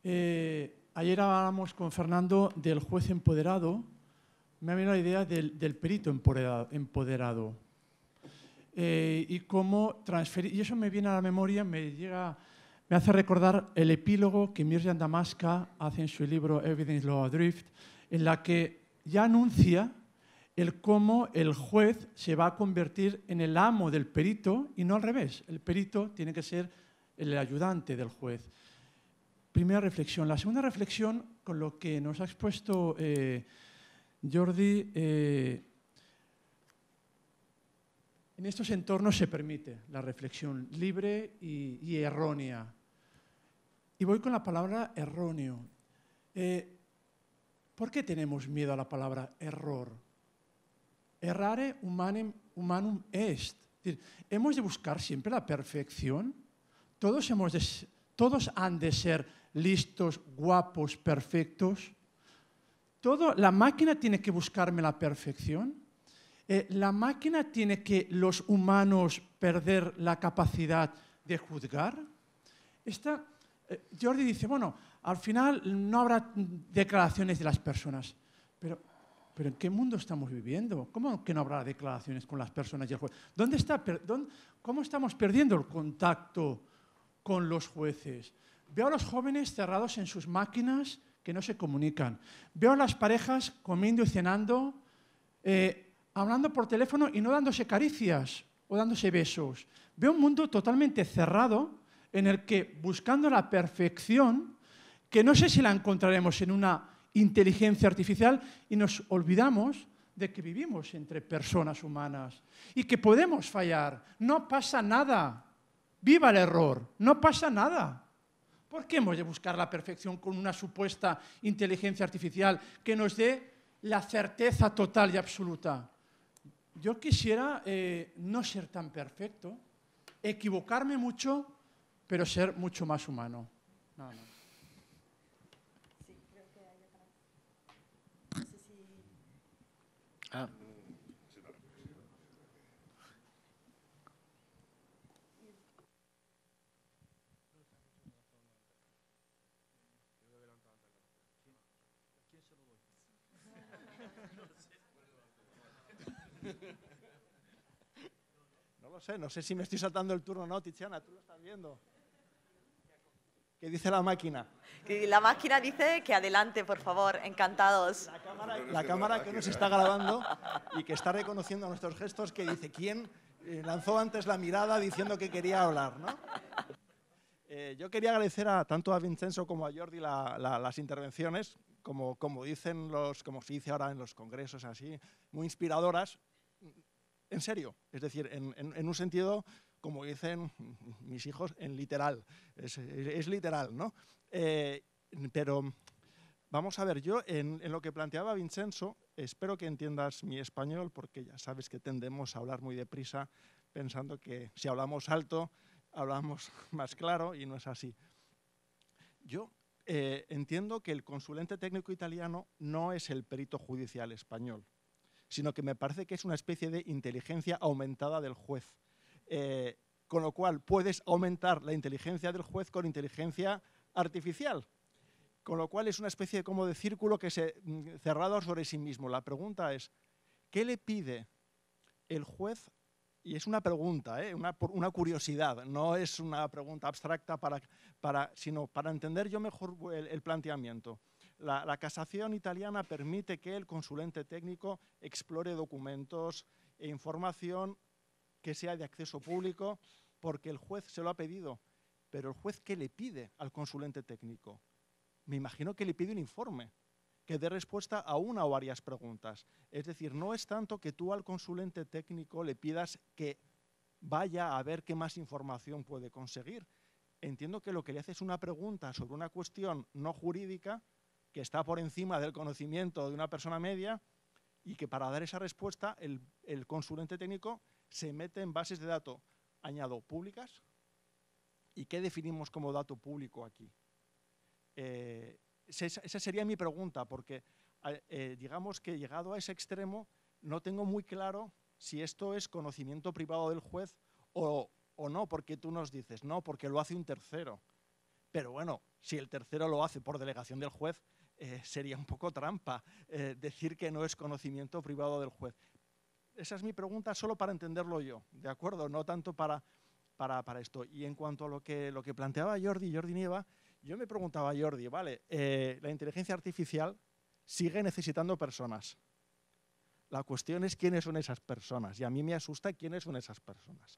eh, ayer hablábamos con Fernando del juez empoderado me ha venido la idea del, perito empoderado. Eh, y cómo transferir, y eso me viene a la memoria, me llega, me hace recordar el epílogo que Mirjam Damasca hace en su libro Evidence Law Adrift, en la que ya anuncia el cómo el juez se va a convertir en el amo del perito y no al revés. El perito tiene que ser el ayudante del juez. Primera reflexión. La segunda reflexión, con lo que nos ha expuesto eh, Jordi, eh, en estos entornos se permite la reflexión libre y, errónea. Y voy con la palabra erróneo. Eh, ¿Por qué tenemos miedo a la palabra error? Errare humanum humanum est. ¿Hemos de buscar siempre la perfección? todos han de ser listos, guapos, perfectos. Todo, la máquina tiene que buscarme la perfección. Eh, la máquina tiene que los humanos perder la capacidad de juzgar. Esta, eh, Jordi dice, bueno, al final no habrá declaraciones de las personas, pero, ¿en qué mundo estamos viviendo? ¿Cómo que no habrá declaraciones con las personas y el juez? ¿Dónde está, ¿Cómo estamos perdiendo el contacto con los jueces? Veo a los jóvenes cerrados en sus máquinas, que no se comunican. Veo a las parejas comiendo y cenando, eh, hablando por teléfono y no dándose caricias o dándose besos. Veo un mundo totalmente cerrado en el que, buscando la perfección, que no sé si la encontraremos en una inteligencia artificial, y nos olvidamos de que vivimos entre personas humanas y que podemos fallar. No pasa nada. Viva el error. No pasa nada. ¿Por qué hemos de buscar la perfección con una supuesta inteligencia artificial que nos dé la certeza total y absoluta? Yo quisiera eh, no ser tan perfecto, equivocarme mucho, pero ser mucho más humano. Ah. No lo sé, no sé si me estoy saltando el turno o no, Tiziana, tú lo estás viendo. ¿Qué dice la máquina? La máquina dice que adelante, por favor, encantados. La cámara, que nos está grabando y que está reconociendo nuestros gestos, que dice, ¿quién eh, lanzó antes la mirada diciendo que quería hablar? ¿no? Eh, yo quería agradecer a, tanto a Vincenzo como a Jordi las intervenciones, como, como, dicen los, como se dice ahora en los congresos así, muy inspiradoras en serio, es decir, en, un sentido, como dicen mis hijos, en literal, es, literal, ¿no? Eh, pero vamos a ver, yo en, lo que planteaba Vincenzo, espero que entiendas mi español, porque ya sabes que tendemos a hablar muy deprisa, pensando que si hablamos alto, hablamos más claro, y no es así. Yo eh, entiendo que el consulente técnico italiano no es el perito judicial español sino que me parece que es una especie de inteligencia aumentada del juez. Eh, con lo cual puedes aumentar la inteligencia del juez con inteligencia artificial. Con lo cual es una especie como de círculo que se, mm, cerrado sobre sí mismo. La pregunta es, ¿qué le pide el juez? Y es una pregunta, ¿eh? una, curiosidad, no es una pregunta abstracta, para, sino para entender yo mejor el planteamiento. La, casación italiana permite que el consulente técnico explore documentos e información que sea de acceso público porque el juez se lo ha pedido. Pero el juez, ¿qué le pide al consulente técnico? Me imagino que le pide un informe que dé respuesta a una o varias preguntas. Es decir, no es tanto que tú al consulente técnico le pidas que vaya a ver qué más información puede conseguir. Entiendo que lo que le haces es una pregunta sobre una cuestión no jurídica que está por encima del conocimiento de una persona media y que para dar esa respuesta el, consulente técnico se mete en bases de datos, añado, públicas. ¿Y qué definimos como dato público aquí? Eh, esa sería mi pregunta, porque eh, eh, digamos que llegado a ese extremo no tengo muy claro si esto es conocimiento privado del juez o, o no, porque tú nos dices, no, porque lo hace un tercero. Pero bueno, si el tercero lo hace por delegación del juez, eh, sería un poco trampa eh, decir que no es conocimiento privado del juez. Esa es mi pregunta solo para entenderlo yo, ¿de acuerdo? No tanto para, esto. Y en cuanto a lo que, lo que planteaba Jordi, Jordi Nieva, yo me preguntaba, Jordi, vale, eh, la inteligencia artificial sigue necesitando personas. La cuestión es quiénes son esas personas. Y a mí me asusta quiénes son esas personas.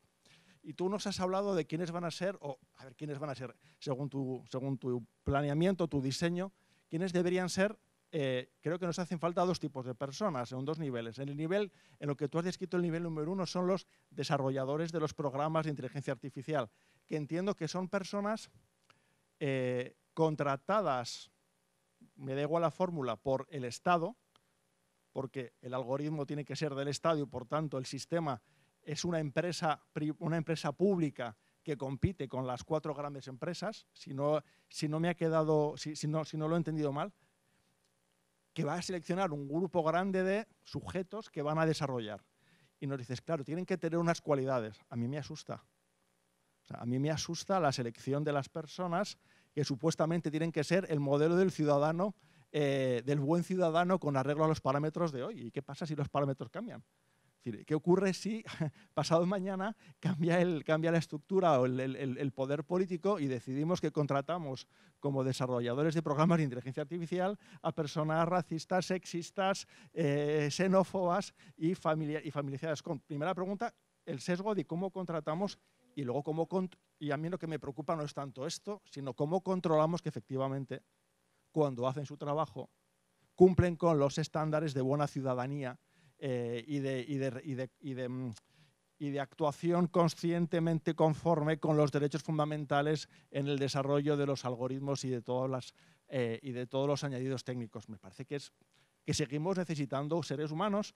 Y tú nos has hablado de quiénes van a ser, o a ver, quiénes van a ser, según según tu planeamiento, tu diseño, quienes deberían ser, eh, creo que nos hacen falta dos tipos de personas, en dos niveles. En el nivel, en lo que tú has descrito el nivel número uno, son los desarrolladores de los programas de inteligencia artificial, que entiendo que son personas eh, contratadas, me da igual la fórmula, por el Estado, porque el algoritmo tiene que ser del Estado y por tanto el sistema es una empresa, una empresa pública que compite con las cuatro grandes empresas, si no, si no me ha quedado, si, si, no, si no lo he entendido mal, que va a seleccionar un grupo grande de sujetos que van a desarrollar. Y nos dices, claro, tienen que tener unas cualidades. A mí me asusta. a mí me asusta la selección de las personas que supuestamente tienen que ser el modelo del ciudadano, eh, del buen ciudadano con arreglo a los parámetros de hoy. ¿Y qué pasa si los parámetros cambian? decir, ¿qué ocurre si pasado mañana cambia, la estructura o el, poder político y decidimos que contratamos como desarrolladores de programas de inteligencia artificial a personas racistas, sexistas, eh, xenófobas y, y familiarizadas con? Primera pregunta, el sesgo de cómo contratamos y luego cómo... Y a mí lo que me preocupa no es tanto esto, sino cómo controlamos que efectivamente cuando hacen su trabajo cumplen con los estándares de buena ciudadanía y, de, actuación conscientemente conforme con los derechos fundamentales en el desarrollo de los algoritmos y de, eh, todos los añadidos técnicos. Me parece que, que seguimos necesitando seres humanos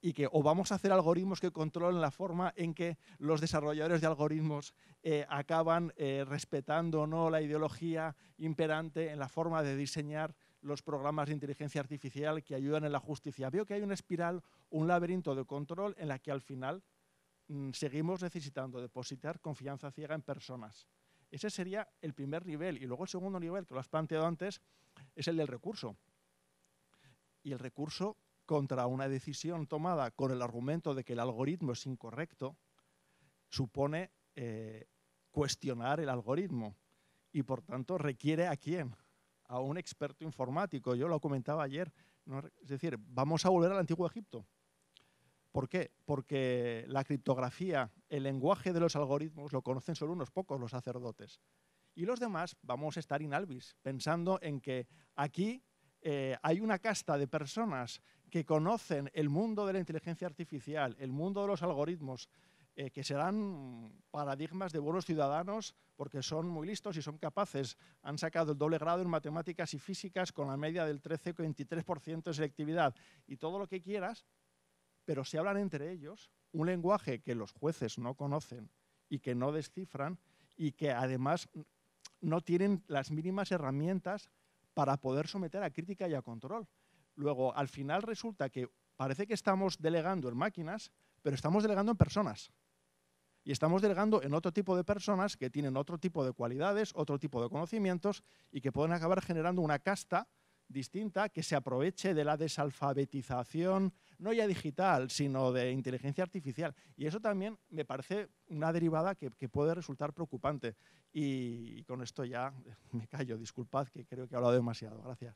y que o vamos a hacer algoritmos que controlen la forma en que los desarrolladores de algoritmos eh, acaban eh, respetando o no la ideología imperante en la forma de diseñar los programas de inteligencia artificial que ayudan en la justicia. Veo que hay una espiral, un laberinto de control en la que al final mm, seguimos necesitando depositar confianza ciega en personas. Ese sería el primer nivel. Y luego el segundo nivel, que lo has planteado antes, es el del recurso. Y el recurso contra una decisión tomada con el argumento de que el algoritmo es incorrecto, supone eh, cuestionar el algoritmo y por tanto requiere a quién, a un experto informático, yo lo comentaba ayer, es decir, vamos a volver al antiguo Egipto. ¿Por qué? Porque la criptografía, el lenguaje de los algoritmos lo conocen solo unos pocos los sacerdotes. Y los demás vamos a estar in albis, pensando en que aquí eh, hay una casta de personas que conocen el mundo de la inteligencia artificial, el mundo de los algoritmos, eh, que serán paradigmas de buenos ciudadanos porque son muy listos y son capaces. Han sacado el doble grado en matemáticas y físicas con la media del 13,23% de selectividad y todo lo que quieras, pero se hablan entre ellos un lenguaje que los jueces no conocen y que no descifran y que además no tienen las mínimas herramientas para poder someter a crítica y a control. Luego, al final resulta que parece que estamos delegando en máquinas, pero estamos delegando en personas y estamos delegando en otro tipo de personas que tienen otro tipo de cualidades, otro tipo de conocimientos y que pueden acabar generando una casta distinta que se aproveche de la desalfabetización, no ya digital, sino de inteligencia artificial. Y eso también me parece una derivada que, puede resultar preocupante. Y, con esto ya me callo, disculpad que creo que he hablado demasiado. Gracias.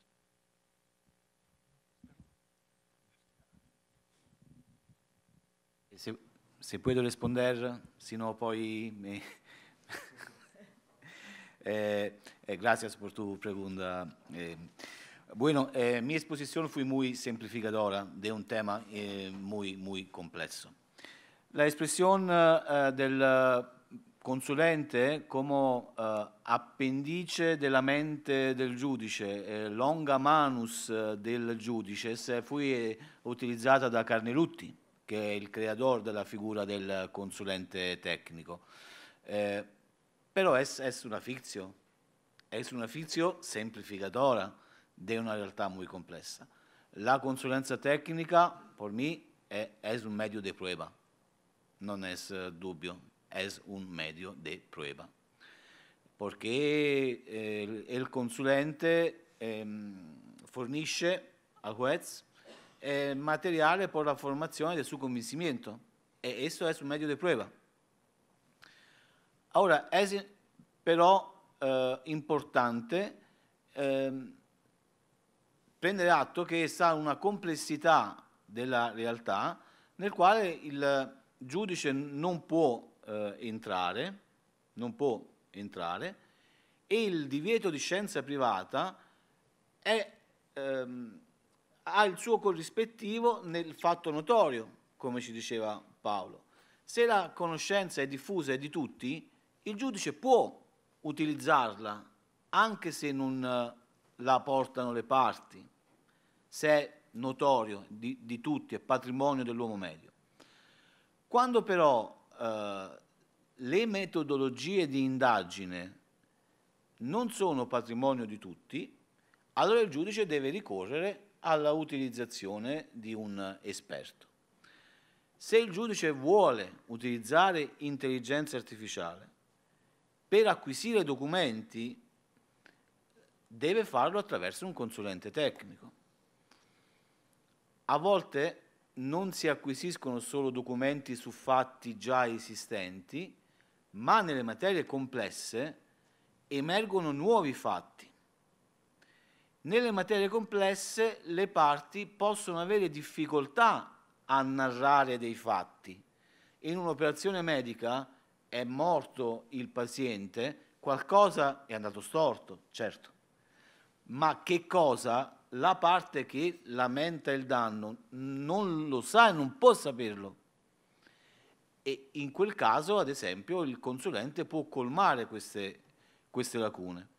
se puedo responder, si no poi me... eh, eh, gracias por tu pregunta. Eh. Bueno, eh, mi exposición fue muy simplificadora de un tema eh, muy, muy complejo. La expresión del consulente come appendice della mente del giudice, longa manus del giudice, fu utilizzata da Carnelutti che è il creatore della figura del consulente tecnico. Eh, però è, è una ficzione, è una ficzione semplificatore di una realtà molto complessa. La consulenza tecnica, per me, è, è un medio di prova, non è dubbio, è un medio di prova. Perché eh, il consulente eh, fornisce al juez eh, materiales por la formazione del suo convincimento. E eso è sul medio di prueba. Ora, è però eh, importante eh, prendere atto che sta una complessità della realtà nel quale il giudice non può eh, entrare, non può entrare e il divieto di scienza privata è ehm, ha il suo corrispettivo nel fatto notorio, come ci diceva Paolo. Se la conoscenza è diffusa e di tutti, il giudice può utilizzarla anche se non eh, la portano le parti, se è notorio di, di tutti, è patrimonio dell'uomo medio. Quando però eh, le metodologie di indagine non sono patrimonio di tutti, allora il giudice deve ricorrere alla utilizzazione di un esperto. Se il giudice vuole utilizzare intelligenza artificiale per acquisire documenti, deve farlo attraverso un consulente tecnico. A volte non si acquisiscono solo documenti su fatti già esistenti, ma nelle materie complesse emergono nuovi fatti nelle materie complesse le parti possono avere difficoltà a narrare dei fatti. In un'operazione medica è morto il paziente, qualcosa è andato storto, certo, ma che cosa la parte che lamenta il danno non lo sa e non può saperlo. E in quel caso, ad esempio, il consulente può colmare queste, queste lacune.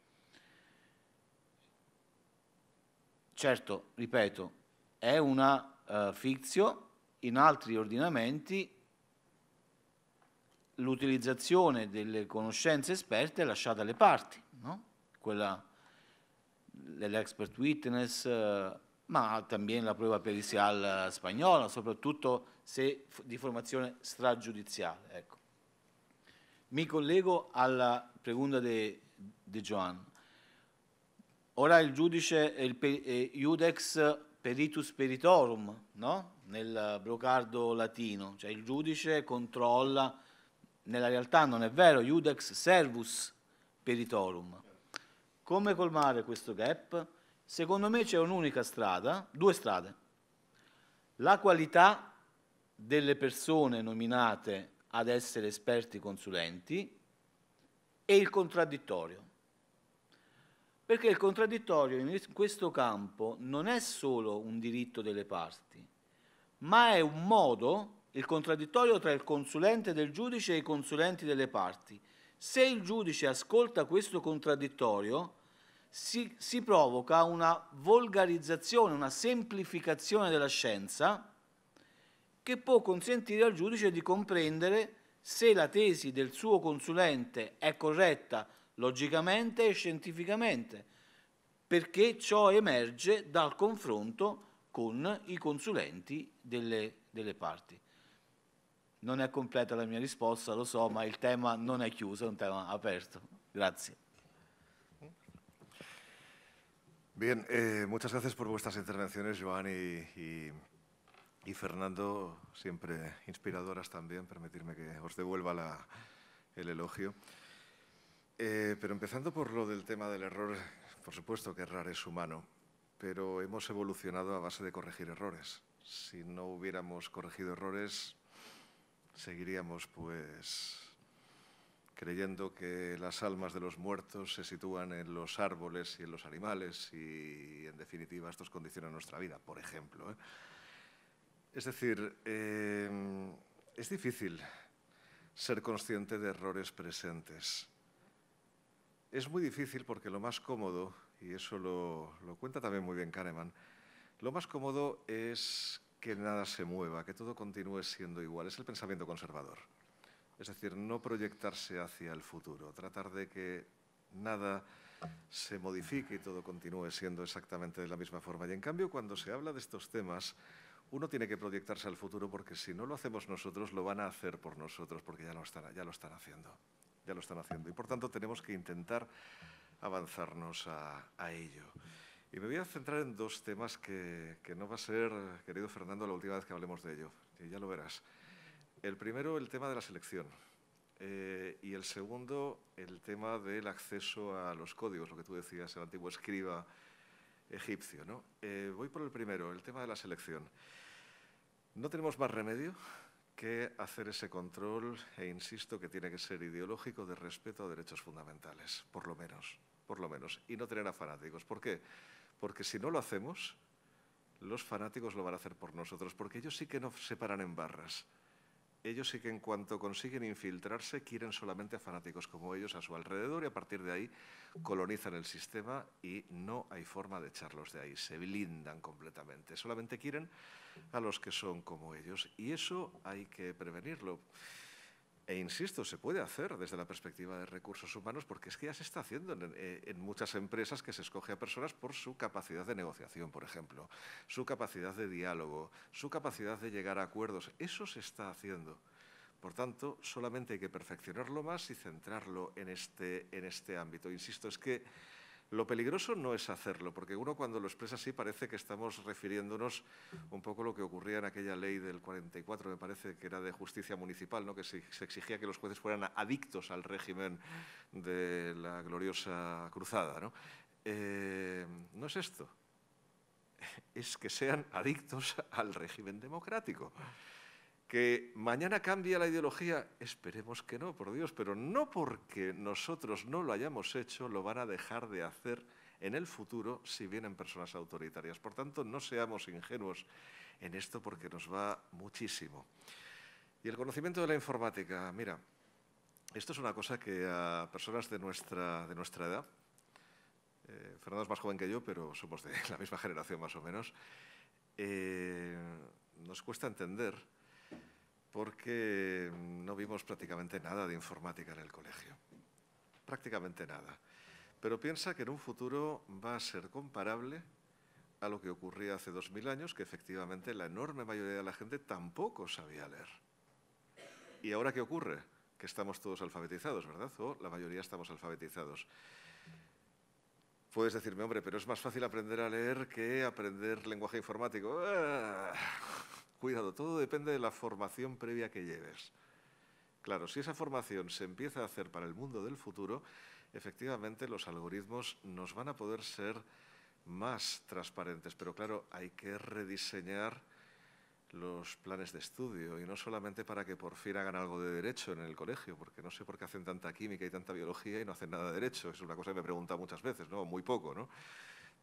Certo, ripeto, è una uh, fizio, in altri ordinamenti l'utilizzazione delle conoscenze esperte è lasciata alle parti, no? quella dell'expert witness, uh, ma anche la prova pericial eh, spagnola, soprattutto se di formazione stragiudiziale. Ecco. Mi collego alla pregunta di Joan. Ora il giudice è il eh, iudex peritus peritorum, no? nel brocardo latino, cioè il giudice controlla, nella realtà non è vero, iudex servus peritorum. Come colmare questo gap? Secondo me c'è un'unica strada, due strade. La qualità delle persone nominate ad essere esperti consulenti e il contraddittorio. Perché il contraddittorio in questo campo non è solo un diritto delle parti, ma è un modo, il contraddittorio tra il consulente del giudice e i consulenti delle parti. Se il giudice ascolta questo contraddittorio, si, si provoca una volgarizzazione, una semplificazione della scienza che può consentire al giudice di comprendere se la tesi del suo consulente è corretta logicamente e scientificamente, perché ciò emerge dal confronto con i consulenti delle, delle parti. Non è completa la mia risposta, lo so, ma il tema non è chiuso, è un tema aperto. Grazie. Bien, eh, muchas gracias por vuestras intervenciones, Joan y, y, y, Fernando, siempre inspiradoras también. Permitirme que os devuelva la, el elogio. Eh, pero empezando por lo del tema del error, por supuesto que errar es humano, pero hemos evolucionado a base de corregir errores. Si no hubiéramos corregido errores, seguiríamos pues, creyendo que las almas de los muertos se sitúan en los árboles y en los animales y, en definitiva, estos condicionan nuestra vida, por ejemplo. ¿eh? Es decir, eh, es difícil ser consciente de errores presentes. Es muy difícil porque lo más cómodo, y eso lo, cuenta también muy bien Kahneman, lo más cómodo es que nada se mueva, que todo continúe siendo igual. Es el pensamiento conservador. Es decir, no proyectarse hacia el futuro, tratar de que nada se modifique y todo continúe siendo exactamente de la misma forma. Y en cambio, cuando se habla de estos temas, uno tiene que proyectarse al futuro porque si no lo hacemos nosotros, lo van a hacer por nosotros porque ya ya lo están haciendo lo están haciendo. Y por tanto tenemos que intentar avanzarnos a, ello. Y me voy a centrar en dos temas que, que, no va a ser, querido Fernando, la última vez que hablemos de ello. Y ya lo verás. El primero, el tema de la selección. Eh, y el segundo, el tema del acceso a los códigos, lo que tú decías, el antiguo escriba egipcio. ¿no? Eh, voy por el primero, el tema de la selección. No tenemos más remedio que hacer ese control, e insisto que tiene que ser ideológico, de respeto a derechos fundamentales, por lo menos, por lo menos, y no tener a fanáticos. ¿Por qué? Porque si no lo hacemos, los fanáticos lo van a hacer por nosotros, porque ellos sí que nos separan en barras ellos sí que en cuanto consiguen infiltrarse, quieren solamente a fanáticos como ellos a su alrededor y a partir de ahí colonizan el sistema y no hay forma de echarlos de ahí, se blindan completamente, solamente quieren a los que son como ellos y eso hay que prevenirlo. E insisto, se puede hacer desde la perspectiva de recursos humanos porque es que ya se está haciendo eh, en, muchas empresas que se escoge a personas por su capacidad de negociación, por ejemplo, su capacidad de diálogo, su capacidad de llegar a acuerdos. Eso se está haciendo. Por tanto, solamente hay que perfeccionarlo más y centrarlo en este, en este ámbito. Insisto, es que lo peligroso no es hacerlo, porque uno cuando lo expresa así parece que estamos refiriéndonos un poco a lo que ocurría en aquella ley del 44, me parece que era de justicia municipal, ¿no? que se, exigía que los jueces fueran adictos al régimen de la gloriosa cruzada. No, eh, no es esto, es que sean adictos al régimen democrático que mañana cambia la ideología, esperemos que no, por Dios, pero no porque nosotros no lo hayamos hecho, lo van a dejar de hacer en el futuro si vienen personas autoritarias. Por tanto, no seamos ingenuos en esto porque nos va muchísimo. Y el conocimiento de la informática, mira, esto es una cosa que a personas de nuestra, de nuestra edad, eh, Fernando es más joven que yo, pero somos de la misma generación más o menos, eh, nos cuesta entender porque no vimos prácticamente nada de informática en el colegio, prácticamente nada. Pero piensa que en un futuro va a ser comparable a lo que ocurría hace 2.000 años, que efectivamente la enorme mayoría de la gente tampoco sabía leer. ¿Y ahora qué ocurre? Que estamos todos alfabetizados, ¿verdad? O la mayoría estamos alfabetizados. Puedes decirme, hombre, pero es más fácil aprender a leer que aprender lenguaje informático. ¡Ah! Cuidado, todo depende de la formación previa que lleves. Claro, si esa formación se empieza a hacer para el mundo del futuro, efectivamente los algoritmos nos van a poder ser más transparentes, pero claro, hay que rediseñar los planes de estudio y no solamente para que por fin hagan algo de derecho en el colegio, porque no sé por qué hacen tanta química y tanta biología y no hacen nada de derecho. Es una cosa que me pregunta muchas veces, ¿no? Muy poco, ¿no?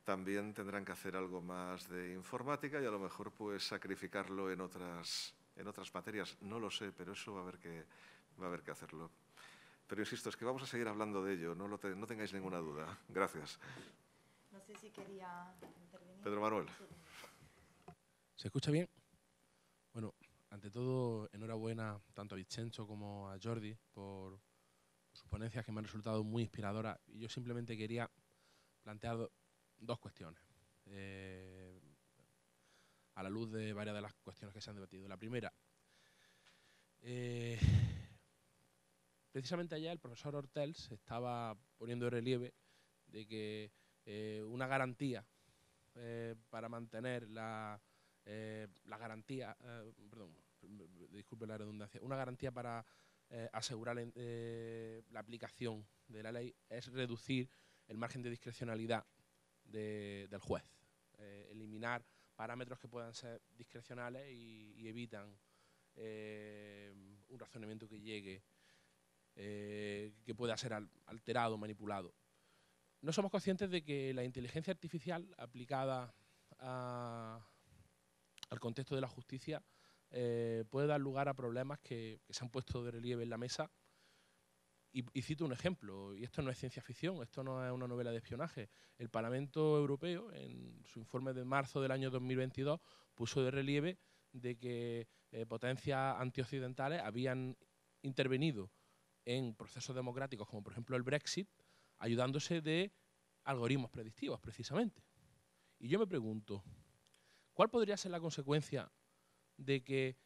también tendrán que hacer algo más de informática y a lo mejor pues sacrificarlo en otras, en otras materias. No lo sé, pero eso va a haber que, va a haber que hacerlo. Pero insisto, es que vamos a seguir hablando de ello, no, no tengáis ninguna duda. Gracias. No sé si quería intervenir. Pedro Manuel. ¿Se escucha bien? Bueno, ante todo, enhorabuena tanto a Vicenzo como a Jordi por sus ponencias que me han resultado muy inspiradoras. yo simplemente quería plantear dos cuestiones. Eh, a la luz de varias de las cuestiones que se han debatido. La primera, eh, precisamente allá el profesor Hortels estaba poniendo de relieve de que eh, una garantía para mantener la, la garantía, perdón, disculpe la redundancia, una garantía para asegurar la aplicación de la ley es reducir el margen de discrecionalidad del juez. Eh, eliminar parámetros que puedan ser discrecionales y, evitan eh, un razonamiento que llegue, eh, que pueda ser alterado, manipulado. No somos conscientes de que la inteligencia artificial aplicada al contexto de la justicia puede dar lugar a problemas que se han puesto de relieve en la mesa y, cito un ejemplo, y esto no es ciencia ficción, esto no es una novela de espionaje. El Parlamento Europeo, en su informe de marzo del año 2022, puso de relieve de que eh, potencias antioccidentales habían intervenido en procesos democráticos, como por ejemplo el Brexit, ayudándose de algoritmos predictivos, precisamente. Y yo me pregunto, ¿cuál podría ser la consecuencia de que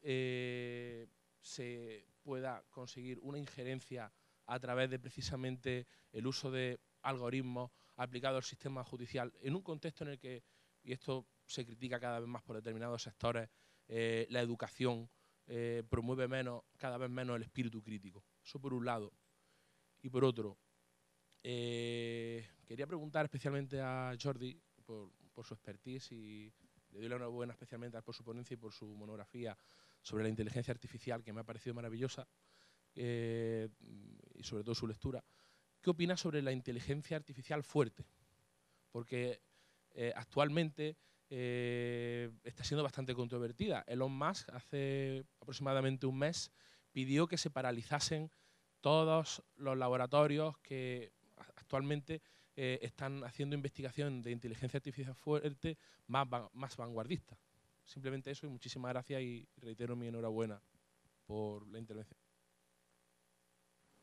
eh, se pueda conseguir una injerencia a través de precisamente el uso de algoritmos aplicados al sistema judicial en un contexto en el que, y esto se critica cada vez más por determinados sectores, eh, la educación eh, promueve menos, cada vez menos el espíritu crítico. Eso por un lado. Y por otro, eh, quería preguntar especialmente a Jordi por, por su expertise y le doy la enhorabuena especialmente por su ponencia y por su monografía sobre la inteligencia artificial, que me ha parecido maravillosa, eh, y sobre todo su lectura. ¿Qué opinas sobre la inteligencia artificial fuerte? Porque eh, actualmente eh, está siendo bastante controvertida. Elon Musk hace aproximadamente un mes pidió que se paralizasen todos los laboratorios que actualmente están haciendo investigación de inteligencia artificial fuerte más, más vanguardista. Simplemente eso y muchísimas gracias y reitero mi enhorabuena por la intervención.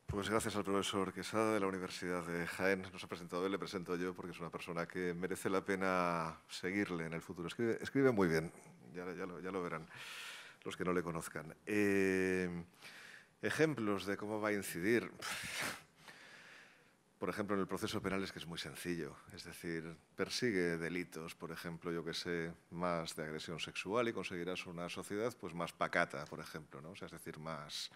Pues gracias al profesor Quesada de la Universidad de Jaén. Nos ha presentado y le presento yo porque es una persona que merece la pena seguirle en el futuro. Escribe, muy bien, ya, lo, verán los que no le conozcan. Eh, ejemplos de cómo va a incidir por ejemplo, en el proceso penal es que es muy sencillo. Es decir, persigue delitos, por ejemplo, yo que sé, más de agresión sexual y conseguirás una sociedad pues, más pacata, por ejemplo. ¿no? es decir, más...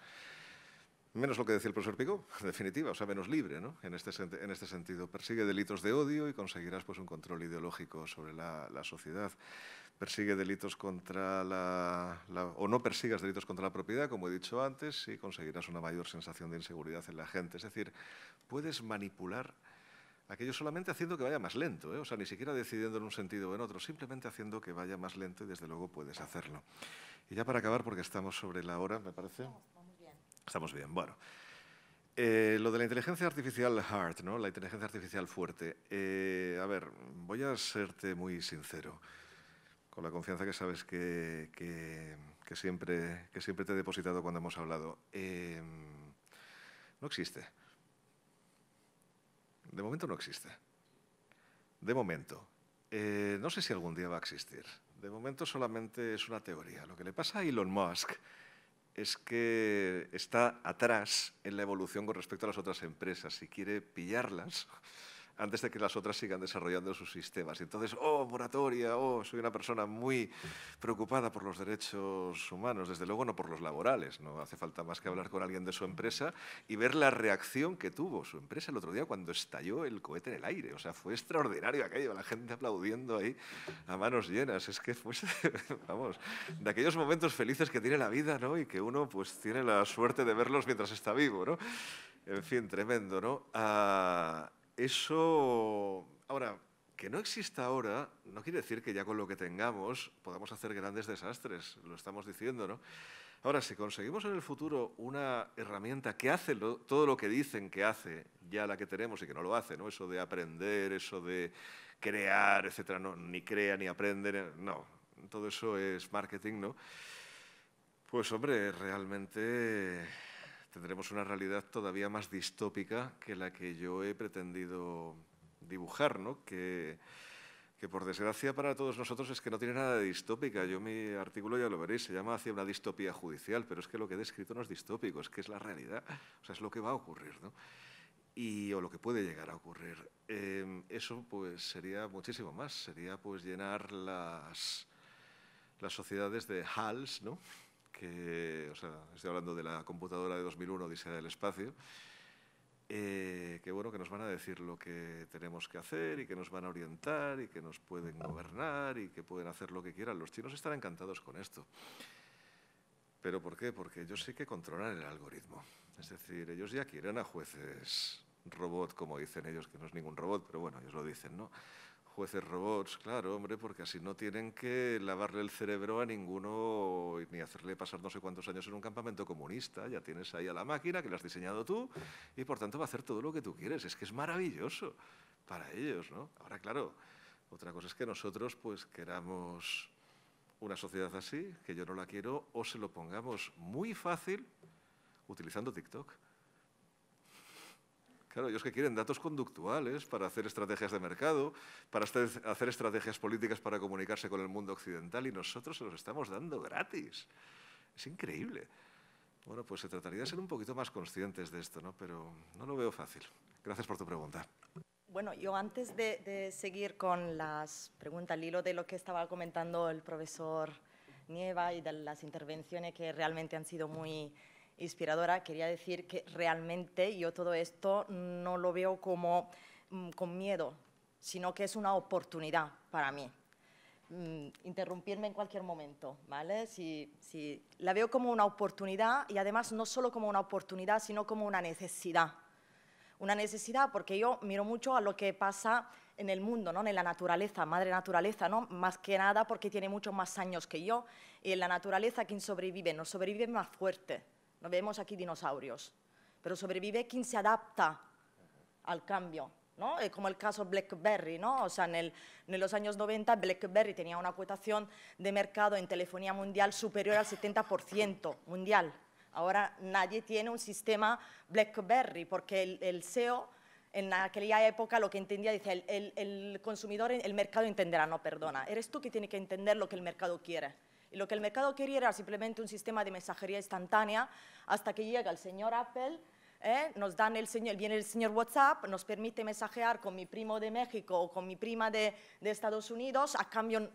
Menos lo que decía el profesor Pico, definitiva, o sea, menos libre, ¿no? Este en este, sentido, persigue delitos de odio y conseguirás pues, un control ideológico sobre la, la sociedad persigue delitos contra la, o no persigas delitos contra la propiedad, como he dicho antes, y conseguirás una mayor sensación de inseguridad en la gente. Es decir, puedes manipular aquello solamente haciendo que vaya más lento, ¿eh? o sea, ni siquiera decidiendo en un sentido o en otro, simplemente haciendo que vaya más lento y desde luego puedes hacerlo. Y ya para acabar, porque estamos sobre la hora, me parece. Estamos bien. bueno. Eh, lo de la inteligencia artificial hard, ¿no? La inteligencia artificial fuerte. Eh, a ver, voy a serte muy sincero con la confianza que sabes que, siempre, te he depositado cuando hemos hablado. Em, no existe. De momento no existe. De momento. Eh, no sé si algún día va a existir. De momento solamente es una teoría. Lo que le pasa a Elon Musk es que está atrás en la evolución con respecto a las otras empresas y quiere pillarlas antes de que las otras sigan desarrollando sus sistemas. Y Entonces, oh, moratoria, oh, soy una persona muy preocupada por los derechos humanos, desde luego no por los laborales, no hace falta más que hablar con alguien de su empresa y ver la reacción que tuvo su empresa el otro día cuando estalló el cohete en el aire. O sea, fue extraordinario aquello, la gente aplaudiendo ahí a manos llenas. Es que fue, vamos, de aquellos momentos felices que tiene la vida, ¿no? Y que uno pues tiene la suerte de verlos mientras está vivo, ¿no? En fin, tremendo, ¿no? Ah, eso, ahora, que no exista ahora, no quiere decir que ya con lo que tengamos podamos hacer grandes desastres, lo estamos diciendo, ¿no? Ahora, si conseguimos en el futuro una herramienta que hace todo lo que dicen que hace, ya la que tenemos y que no lo hace, ¿no? Eso de aprender, eso de crear, etcétera, no, ni crea ni aprende, no. Todo eso es marketing, ¿no? Pues hombre, realmente tendremos una realidad todavía más distópica que la que yo he pretendido dibujar, ¿no? que, que, por desgracia para todos nosotros es que no tiene nada de distópica. Yo mi artículo ya lo veréis, se llama hacia una distopía judicial, pero es que lo que he descrito no es distópico, es que es la realidad, o sea, es lo que va a ocurrir, ¿no? Y, o lo que puede llegar a ocurrir. Em, eso pues sería muchísimo más, sería pues llenar las, las sociedades de halls, ¿no? que, o sea, estoy hablando de la computadora de 2001, Odisea del Espacio, eh, que bueno, que nos van a decir lo que tenemos que hacer y que nos van a orientar y que nos pueden gobernar y que pueden hacer lo que quieran. Los chinos están encantados con esto. ¿Pero por qué? Porque ellos sí que controlan el algoritmo. Es decir, ellos ya quieren a jueces robot, como dicen ellos, que no es ningún robot, pero bueno, ellos lo dicen, ¿no? jueces robots, claro, hombre, porque así no tienen que lavarle el cerebro a ninguno ni hacerle pasar no sé cuántos años en un campamento comunista. Ya tienes ahí a la máquina que la has diseñado tú y por tanto va a hacer todo lo que tú quieres. Es que es maravilloso para ellos, ¿no? Ahora, claro, otra cosa es que nosotros pues queramos una sociedad así, que yo no la quiero, o se lo pongamos muy fácil utilizando TikTok. Claro, ellos que quieren datos conductuales para hacer estrategias de mercado, para hacer estrategias políticas para comunicarse con el mundo occidental y nosotros se los estamos dando gratis. Es increíble. Bueno, pues se trataría de ser un poquito más conscientes de esto, ¿no? Pero no lo veo fácil. Gracias por tu pregunta. Bueno, yo antes de, seguir con las preguntas, al hilo de lo que estaba comentando el profesor Nieva y de las intervenciones que realmente han sido muy inspiradora, quería decir que realmente yo todo esto no lo veo como mm, con miedo, sino que es una oportunidad para mí. Mm, interrumpirme en cualquier momento, ¿vale? Si, la veo como una oportunidad y además no solo como una oportunidad, sino como una necesidad. Una necesidad porque yo miro mucho a lo que pasa en el mundo, ¿no? en la naturaleza, madre naturaleza, ¿no? más que nada porque tiene muchos más años que yo y en la naturaleza quien sobrevive, no sobrevive más fuerte no vemos aquí dinosaurios, pero sobrevive quien se adapta al cambio. ¿no? Eh, como el caso BlackBerry, ¿no? o sea, en, los años 90 BlackBerry tenía una cuotación de mercado en telefonía mundial superior al 70% mundial. Ahora nadie tiene un sistema BlackBerry porque el, el e en aquella época lo que entendía, dice, el, consumidor, el mercado entenderá, no, perdona, eres tú quien tiene que entender lo que el mercado quiere. Lo que el mercado quería era simplemente un sistema de mensajería instantánea hasta que llega el señor Apple ¿eh? nos dan el señor, viene el señor WhatsApp, nos permite mensajear con mi primo de México o con mi prima de, Estados Unidos, a cambio,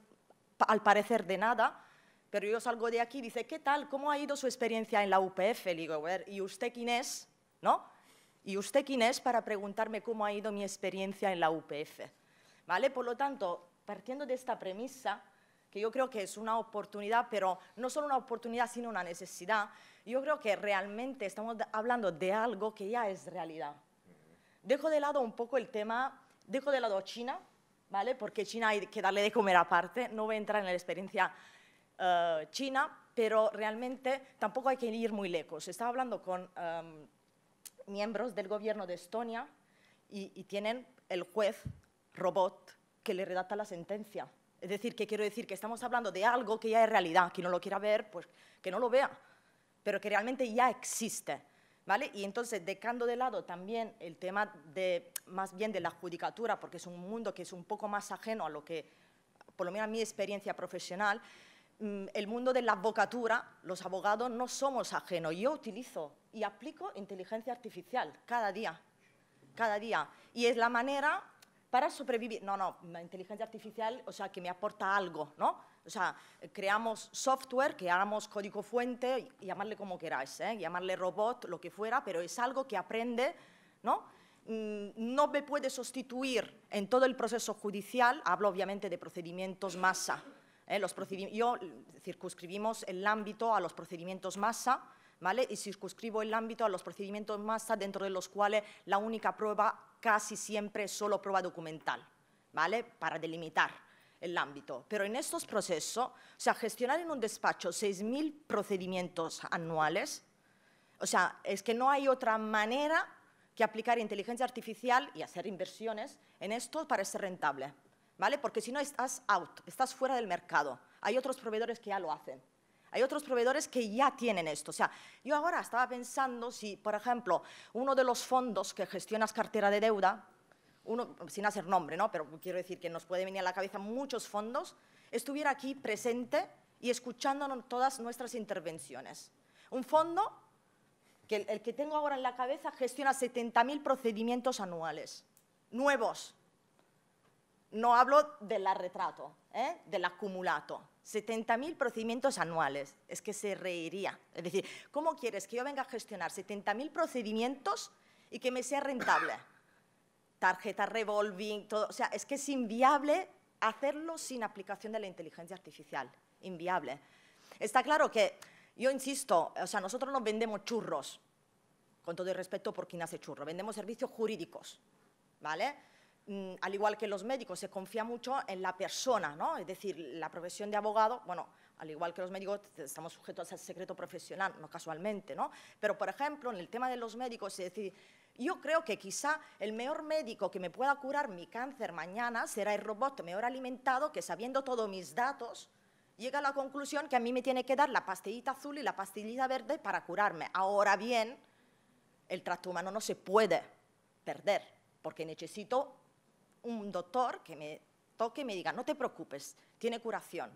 al parecer, de nada. Pero yo salgo de aquí y dice, ¿qué tal? ¿Cómo ha ido su experiencia en la UPF? Le digo, ¿y usted quién es? ¿No? ¿Y usted quién es para preguntarme cómo ha ido mi experiencia en la UPF? ¿Vale? Por lo tanto, partiendo de esta premisa, que yo creo que es una oportunidad, pero no solo una oportunidad, sino una necesidad, yo creo que realmente estamos hablando de algo que ya es realidad. Dejo de lado un poco el tema, dejo de lado China, ¿vale? Porque China hay que darle de comer aparte, no voy a entrar en la experiencia eh, china, pero realmente tampoco hay que ir muy lejos. Estaba hablando con em, miembros del gobierno de Estonia y, y tienen el juez robot que le redacta la sentencia. Es decir, que quiero decir que estamos hablando de algo que ya es realidad. que no lo quiera ver, pues que no lo vea, pero que realmente ya existe. ¿Vale? Y entonces, dejando de lado también el tema de, más bien de la judicatura, porque es un mundo que es un poco más ajeno a lo que, por lo menos a mi experiencia profesional, mm, el mundo de la advocatura, los abogados no somos ajenos. Yo utilizo y aplico inteligencia artificial cada día, cada día. Y es la manera para sobrevivir. No, no, la inteligencia artificial, o sea, que me aporta algo, ¿no? O sea, creamos software, creamos código fuente, llamarle como queráis, ¿eh? llamarle robot, lo que fuera, pero es algo que aprende, ¿no? Mm, no me puede sustituir en todo el proceso judicial, hablo obviamente de procedimientos masa. ¿eh? Los yo circunscribimos el ámbito a los procedimientos masa, ¿vale? Y circunscribo el ámbito a los procedimientos masa dentro de los cuales la única prueba casi siempre solo prueba documental, ¿vale? Para delimitar el ámbito. Pero en estos procesos, o sea, gestionar en un despacho 6.000 procedimientos anuales, o sea, es que no hay otra manera que aplicar inteligencia artificial y hacer inversiones en esto para ser rentable, ¿vale? Porque si no estás out, estás fuera del mercado. Hay otros proveedores que ya lo hacen. Hay otros proveedores que ya tienen esto. O sea, yo ahora estaba pensando si, por ejemplo, uno de los fondos que gestionas cartera de deuda, uno, sin hacer nombre, ¿no? pero quiero decir que nos puede venir a la cabeza muchos fondos, estuviera aquí presente y escuchándonos todas nuestras intervenciones. Un fondo que el, que tengo ahora en la cabeza gestiona 70.000 procedimientos anuales, nuevos. No hablo del retrato, ¿eh? del acumulato. 70.000 procedimientos anuales. Es que se reiría. Es decir, ¿cómo quieres que yo venga a gestionar 70.000 procedimientos y que me sea rentable? Tarjeta revolving, todo. O sea, es que es inviable hacerlo sin aplicación de la inteligencia artificial. Inviable. Está claro que, yo insisto, o sea, nosotros no vendemos churros, con todo el respeto por quien hace churro, vendemos servicios jurídicos, ¿vale? Mm, al igual que los médicos, se confía mucho en la persona, ¿no? Es decir, la profesión de abogado, bueno, al igual que los médicos, estamos sujetos al secreto profesional, no casualmente, ¿no? Pero, por ejemplo, en el tema de los médicos, es decir, yo creo que quizá el mejor médico que me pueda curar mi cáncer mañana será el robot mejor alimentado que sabiendo todos mis datos llega a la conclusión que a mí me tiene que dar la pastillita azul y la pastillita verde para curarme. Ahora bien, el trato humano no se puede perder porque necesito un doctor que me toque y me diga, no te preocupes, tiene curación.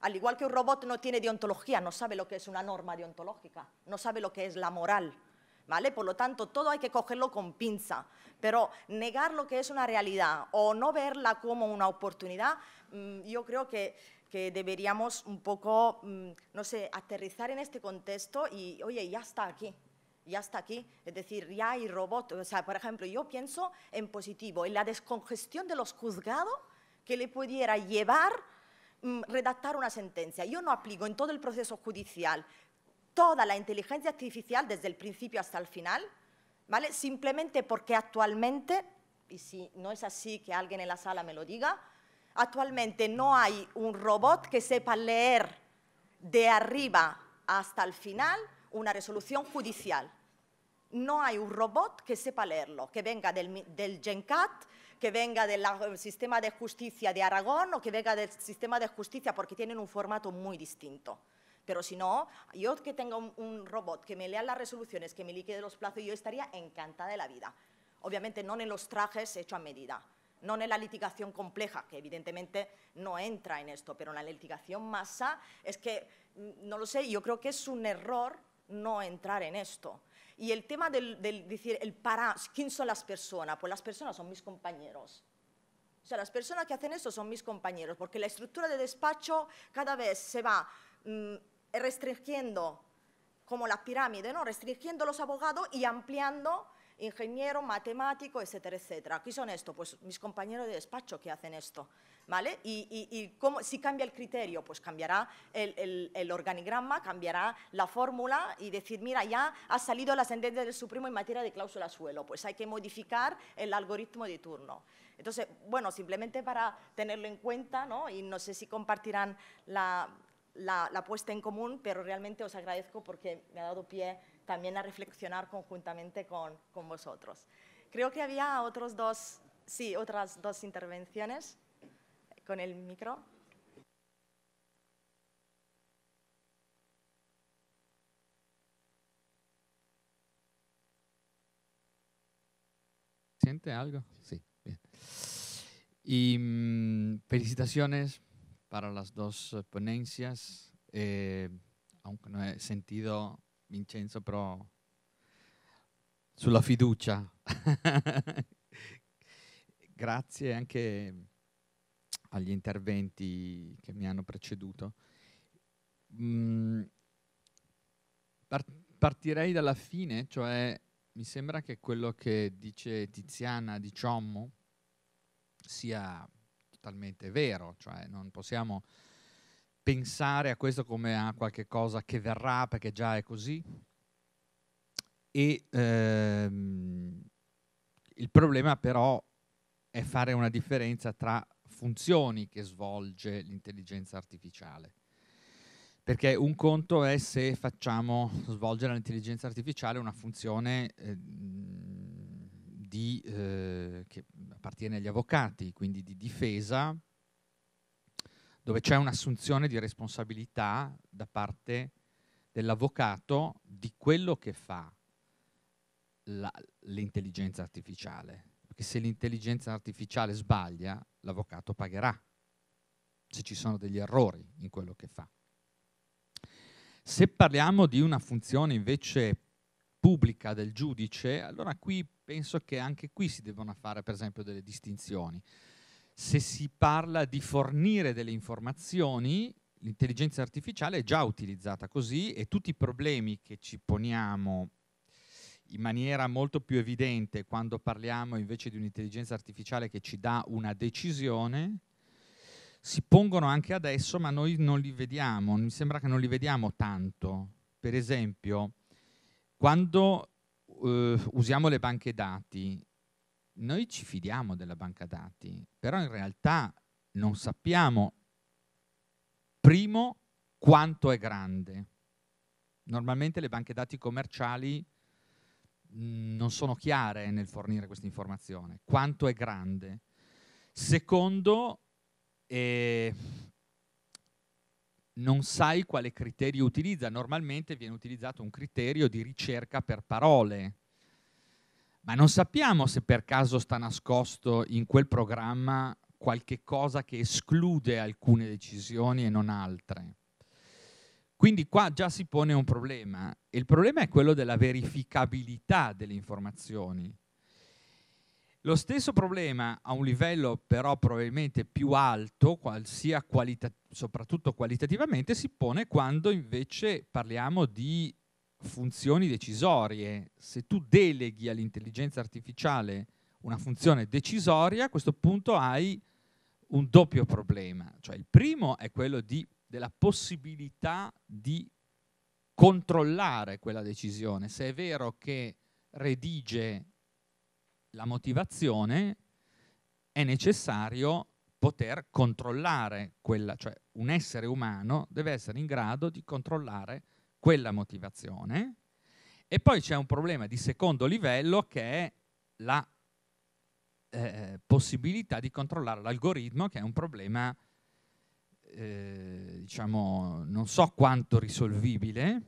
Al igual que un robot no tiene deontología, no sabe lo que es una norma deontológica, no sabe lo que es la moral. ¿Vale? Por lo tanto, todo hay que cogerlo con pinza, pero negar lo que es una realidad o no verla como una oportunidad, mm, yo creo que, que deberíamos un poco, mm, no sé, aterrizar en este contexto y, oye, ya está aquí, ya está aquí. Es decir, ya hay robots. O sea, por ejemplo, yo pienso en positivo, en la descongestión de los juzgados que le pudiera llevar mm, redactar una sentencia. Yo no aplico en todo el proceso judicial toda la inteligencia artificial desde el principio hasta el final, ¿vale? Simplemente porque actualmente, y si no es así que alguien en la sala me lo diga, actualmente no hay un robot que sepa leer de arriba hasta el final una resolución judicial. No hay un robot que sepa leerlo, que venga del, del GenCat, que venga del sistema de justicia de Aragón o que venga del sistema de justicia porque tienen un formato muy distinto. Pero si no, yo que tenga un, robot que me lea las resoluciones, que me liquide los plazos, yo estaría encantada de la vida. Obviamente no en los trajes hechos a medida, no en la litigación compleja, que evidentemente no entra en esto, pero en la litigación masa es que, mm, no lo sé, yo creo que es un error no entrar en esto. Y el tema del, decir, el para, ¿quién son las personas? Pues las personas son mis compañeros. O sea, las personas que hacen esto son mis compañeros, porque la estructura de despacho cada vez se va mm, restringiendo, como la pirámide, ¿no? Restringiendo los abogados y ampliando ingeniero, matemático, etcétera, etcétera. ¿Quién son esto? Pues mis compañeros de despacho que hacen esto. ¿vale? Y, cómo, si cambia el criterio, pues cambiará el, organigrama, cambiará la fórmula y decir, mira, ya ha salido la sentencia del Supremo en materia de cláusula suelo, pues hay que modificar el algoritmo de turno. Entonces, bueno, simplemente para tenerlo en cuenta, ¿no? Y no sé si compartirán la, la, puesta en común, pero realmente os agradezco porque me ha dado pie también a reflexionar conjuntamente con, con vosotros. Creo que había otros dos, sí, otras dos intervenciones con el micro. ¿Siente algo? Sí, Y mm, felicitaciones para las dos eh, ponencias, eh, aunque no he sentido Vincenzo, pero la fiducia. Grazie anche agli interventi che mi hanno preceduto. Mm, partirei dalla fine, cioè mi sembra che quello che dice Tiziana di Ciommo sia totalmente vero, cioè non possiamo pensare a questo come a qualche cosa che verrà perché già è così. E ehm, il problema però è fare una differenza tra funzioni che svolge l'intelligenza artificiale. Perché un conto è se facciamo svolgere all'intelligenza artificiale una funzione eh, di, eh, che appartiene agli avvocati, quindi di difesa, dove c'è un'assunzione di responsabilità da parte dell'avvocato di quello che fa la, l'intelligenza artificiale. Perché se l'intelligenza artificiale sbaglia, l'avvocato pagherà, se ci sono degli errori in quello che fa. Se parliamo di una funzione invece pubblica del giudice, allora qui penso che anche qui si devono fare per esempio delle distinzioni. Se si parla di fornire delle informazioni, l'intelligenza artificiale è già utilizzata così e tutti i problemi che ci poniamo in maniera molto più evidente quando parliamo invece di un'intelligenza artificiale che ci dà una decisione, si pongono anche adesso, ma noi non li vediamo, mi sembra che non li vediamo tanto. Per esempio, quando eh, usiamo le banche dati, noi ci fidiamo della banca dati, però in realtà non sappiamo, primo, quanto è grande. Normalmente le banche dati commerciali non sono chiare nel fornire questa informazione, quanto è grande. Secondo, eh, non sai quale criterio utilizza, normalmente viene utilizzato un criterio di ricerca per parole, ma non sappiamo se per caso sta nascosto in quel programma qualche cosa che esclude alcune decisioni e non altre. Quindi qua già si pone un problema. Il problema è quello della verificabilità delle informazioni. Lo stesso problema a un livello però probabilmente più alto, qualita soprattutto qualitativamente, si pone quando invece parliamo di funzioni decisorie. Se tu deleghi all'intelligenza artificiale una funzione decisoria, a questo punto hai un doppio problema. Cioè il primo è quello di della possibilità di controllare quella decisione. Se è vero che redige la motivazione, è necessario poter controllare quella, cioè un essere umano deve essere in grado di controllare quella motivazione. E poi c'è un problema di secondo livello che è la eh, possibilità di controllare l'algoritmo, che è un problema eh, diciamo, non so quanto risolvibile,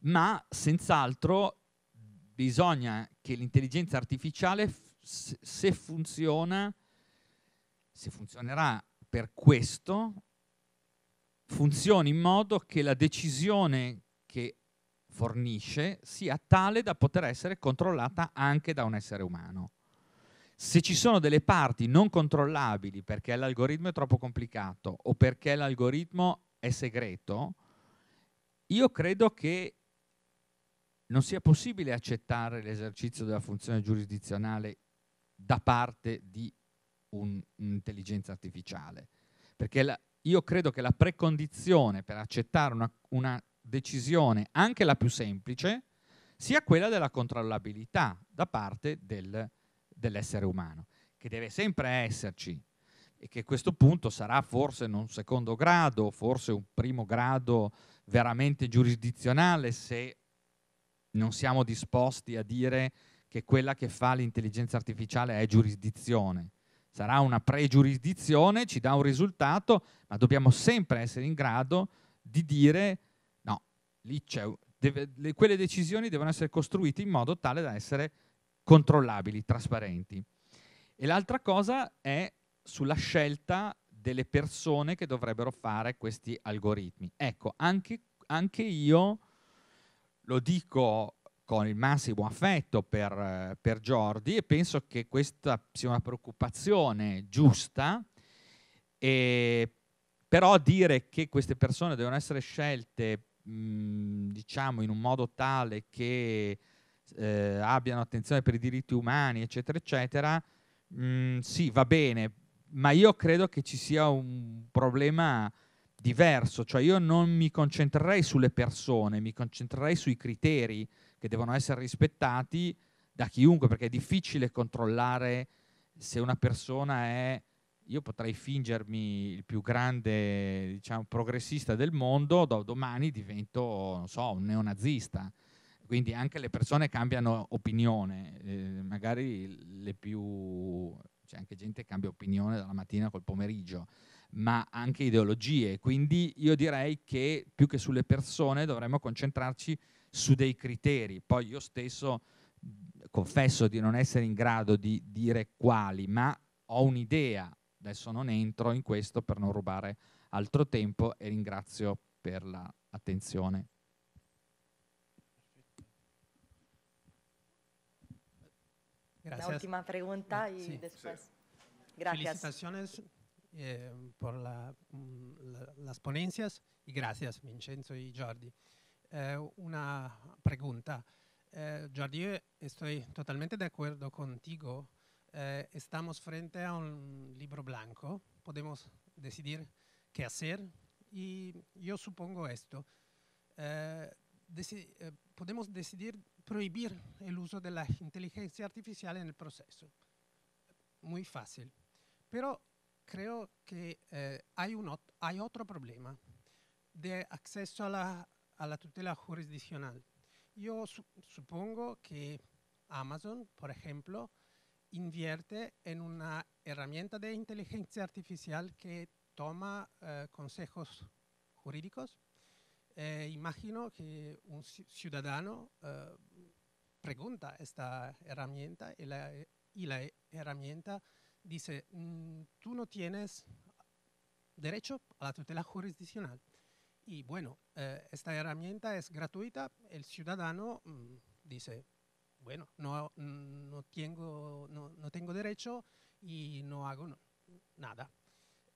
ma senz'altro bisogna che l'intelligenza artificiale, se funziona, se funzionerà per questo, funzioni in modo che la decisione che fornisce sia tale da poter essere controllata anche da un essere umano se ci sono delle parti non controllabili perché l'algoritmo è troppo complicato o perché l'algoritmo è segreto, io credo che non sia possibile accettare l'esercizio della funzione giurisdizionale da parte di un'intelligenza artificiale. Perché la, io credo che la precondizione per accettare una, una decisione, anche la più semplice, sia quella della controllabilità da parte del, dell'essere umano, che deve sempre esserci e che a questo punto sarà forse non un secondo grado, forse un primo grado veramente giurisdizionale se non siamo disposti a dire che quella che fa l'intelligenza artificiale è giurisdizione. Sarà una pregiurisdizione, ci dà un risultato, ma dobbiamo sempre essere in grado di dire no, lì c'è, deve, le, quelle decisioni devono essere costruite in modo tale da essere controllabili, trasparenti. E l'altra cosa è sulla scelta delle persone che dovrebbero fare questi algoritmi. Ecco, anche, anche io lo dico con il massimo affetto per, per Jordi e penso che questa sia una preoccupazione giusta, e, però dire che queste persone devono essere scelte mh, diciamo in un modo tale che eh, abbiano attenzione per i diritti umani, eccetera, eccetera, mh, mm, sì, va bene, ma io credo che ci sia un problema diverso, cioè io non mi concentrerei sulle persone, mi concentrerei sui criteri che devono essere rispettati da chiunque, perché è difficile controllare se una persona è, io potrei fingermi il più grande diciamo, progressista del mondo, da domani divento, non so, un neonazista quindi anche le persone cambiano opinione, eh, magari le più, c'è anche gente che cambia opinione dalla mattina col pomeriggio, ma anche ideologie, quindi io direi che più che sulle persone dovremmo concentrarci su dei criteri, poi io stesso confesso di non essere in grado di dire quali, ma ho un'idea, adesso non entro in questo per non rubare altro tempo e ringrazio per l'attenzione. Gracias. La última pregunta y después. Gracias. Felicitaciones eh, por mm, las ponencias y gracias Vincenzo y Jordi. Eh, una pregunta. Eh, Jordi, estoy totalmente de acuerdo contigo. estamos frente a un libro blanco. Podemos decidir qué hacer y yo supongo esto. podemos decidir prohibir el uso de la inteligencia artificial en el proceso. Muy fácil. Pero creo que eh, hay, otro problema de acceso a la, tutela jurisdiccional. Yo supongo que Amazon, por ejemplo, invierte en una herramienta de inteligencia artificial que toma eh, consejos jurídicos eh, imagino que un ciudadano eh, pregunta esta herramienta y la, herramienta dice, mm, tú no tienes derecho a la tutela jurisdiccional. Y bueno, eh, esta herramienta es gratuita, el ciudadano mm, dice, bueno, no, no, tengo, no, no, tengo derecho y no hago nada.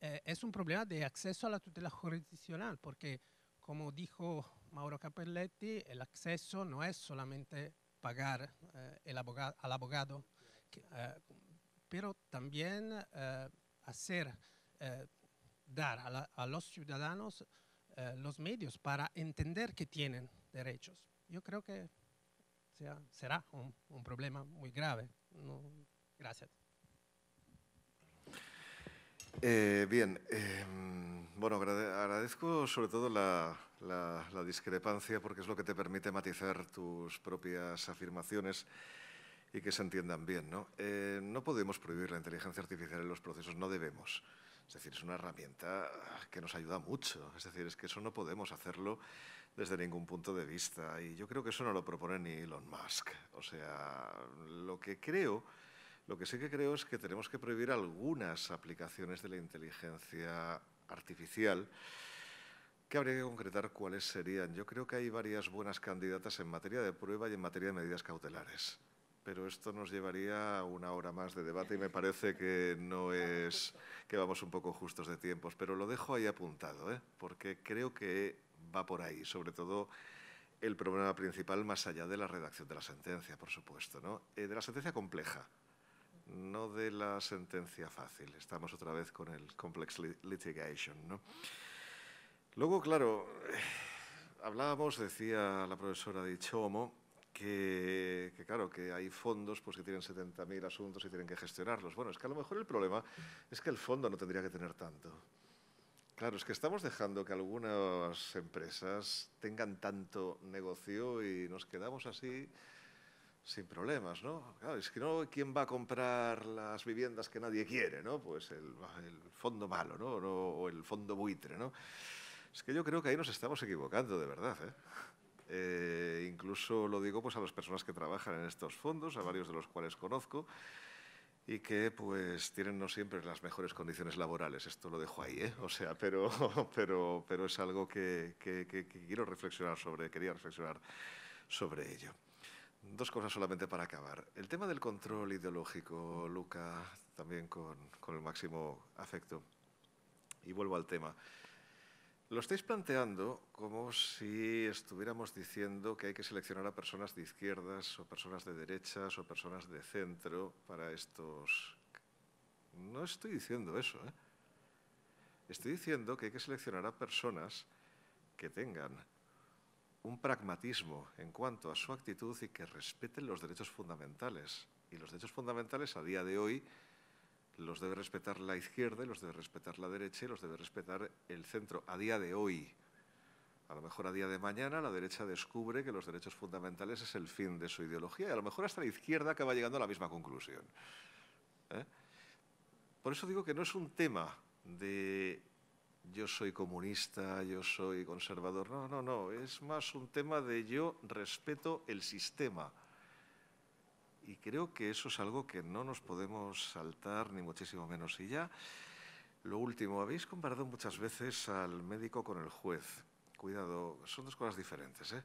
es un problema de acceso a la tutela jurisdiccional, porque como dijo Mauro Capelletti, el acceso no es solamente pagar eh, el abogado, al abogado, eh, pero también eh, hacer, dar a, los ciudadanos los medios para entender que tienen derechos. Yo creo que será un, problema muy grave. gracias. Eh, bien, em, bueno, agradezco sobre todo la, discrepancia porque es lo que te permite matizar tus propias afirmaciones y que se entiendan bien. ¿no? Eh, no podemos prohibir la inteligencia artificial en los procesos, no debemos. Es decir, es una herramienta que nos ayuda mucho. Es decir, es que eso no podemos hacerlo desde ningún punto de vista. Y yo creo que eso no lo propone ni Elon Musk. O sea, lo que creo lo que sí que creo es que tenemos que prohibir algunas aplicaciones de la inteligencia artificial que habría que concretar cuáles serían. Yo creo que hay varias buenas candidatas en materia de prueba y en materia de medidas cautelares, pero esto nos llevaría una hora más de debate y me parece que no es que vamos un poco justos de tiempos, pero lo dejo ahí apuntado, ¿eh? porque creo que va por ahí, sobre todo el problema principal más allá de la redacción de la sentencia, por supuesto, ¿no? Eh, de la sentencia compleja, no de la sentencia fácil. Estamos otra vez con el complex litigation. Luego, claro, eh, hablábamos, decía la profesora de que, que claro, que hay fondos pues, que tienen 70.000 asuntos y tienen que gestionarlos. Bueno, es que a lo mejor el problema es que el fondo no tendría que tener tanto. Claro, es que estamos dejando que algunas empresas tengan tanto negocio y nos quedamos así sin problemas, ¿no? Claro, es que no, ¿quién va a comprar las viviendas que nadie quiere, ¿no? Pues el, fondo malo, ¿no? O el fondo buitre, ¿no? Es que yo creo que ahí nos estamos equivocando, de verdad, ¿eh? ¿eh? incluso lo digo pues, a las personas que trabajan en estos fondos, a varios de los cuales conozco, y que pues tienen no siempre las mejores condiciones laborales. Esto lo dejo ahí, ¿eh? O sea, pero, pero, pero es algo que quiero reflexionar sobre, quería reflexionar sobre ello. Dos cosas solamente para acabar. El tema del control ideológico, Luca, también con, el máximo afecto. Y vuelvo al tema. Lo estáis planteando como si estuviéramos diciendo que hay que seleccionar a personas de izquierdas o personas de derechas o personas de centro para estos... No estoy diciendo eso, ¿eh? Estoy diciendo que hay que seleccionar a personas que tengan un pragmatismo en cuanto a su actitud y que respeten los derechos fundamentales. Y los derechos fundamentales a día de hoy los debe respetar la izquierda, los debe respetar la derecha y los debe respetar el centro a día de hoy. A lo mejor a día de mañana la derecha descubre que los derechos fundamentales es el fin de su ideología y a lo mejor hasta la izquierda acaba llegando a la misma conclusión. ¿eh? Por eso digo que no es un tema de yo soy comunista, yo soy conservador. No, no, no, es más un tema de yo respeto el sistema. Y creo que eso es algo que no nos podemos saltar, ni muchísimo menos. Y ya, lo último, habéis comparado muchas veces al médico con el juez. Cuidado, son dos cosas diferentes. ¿eh?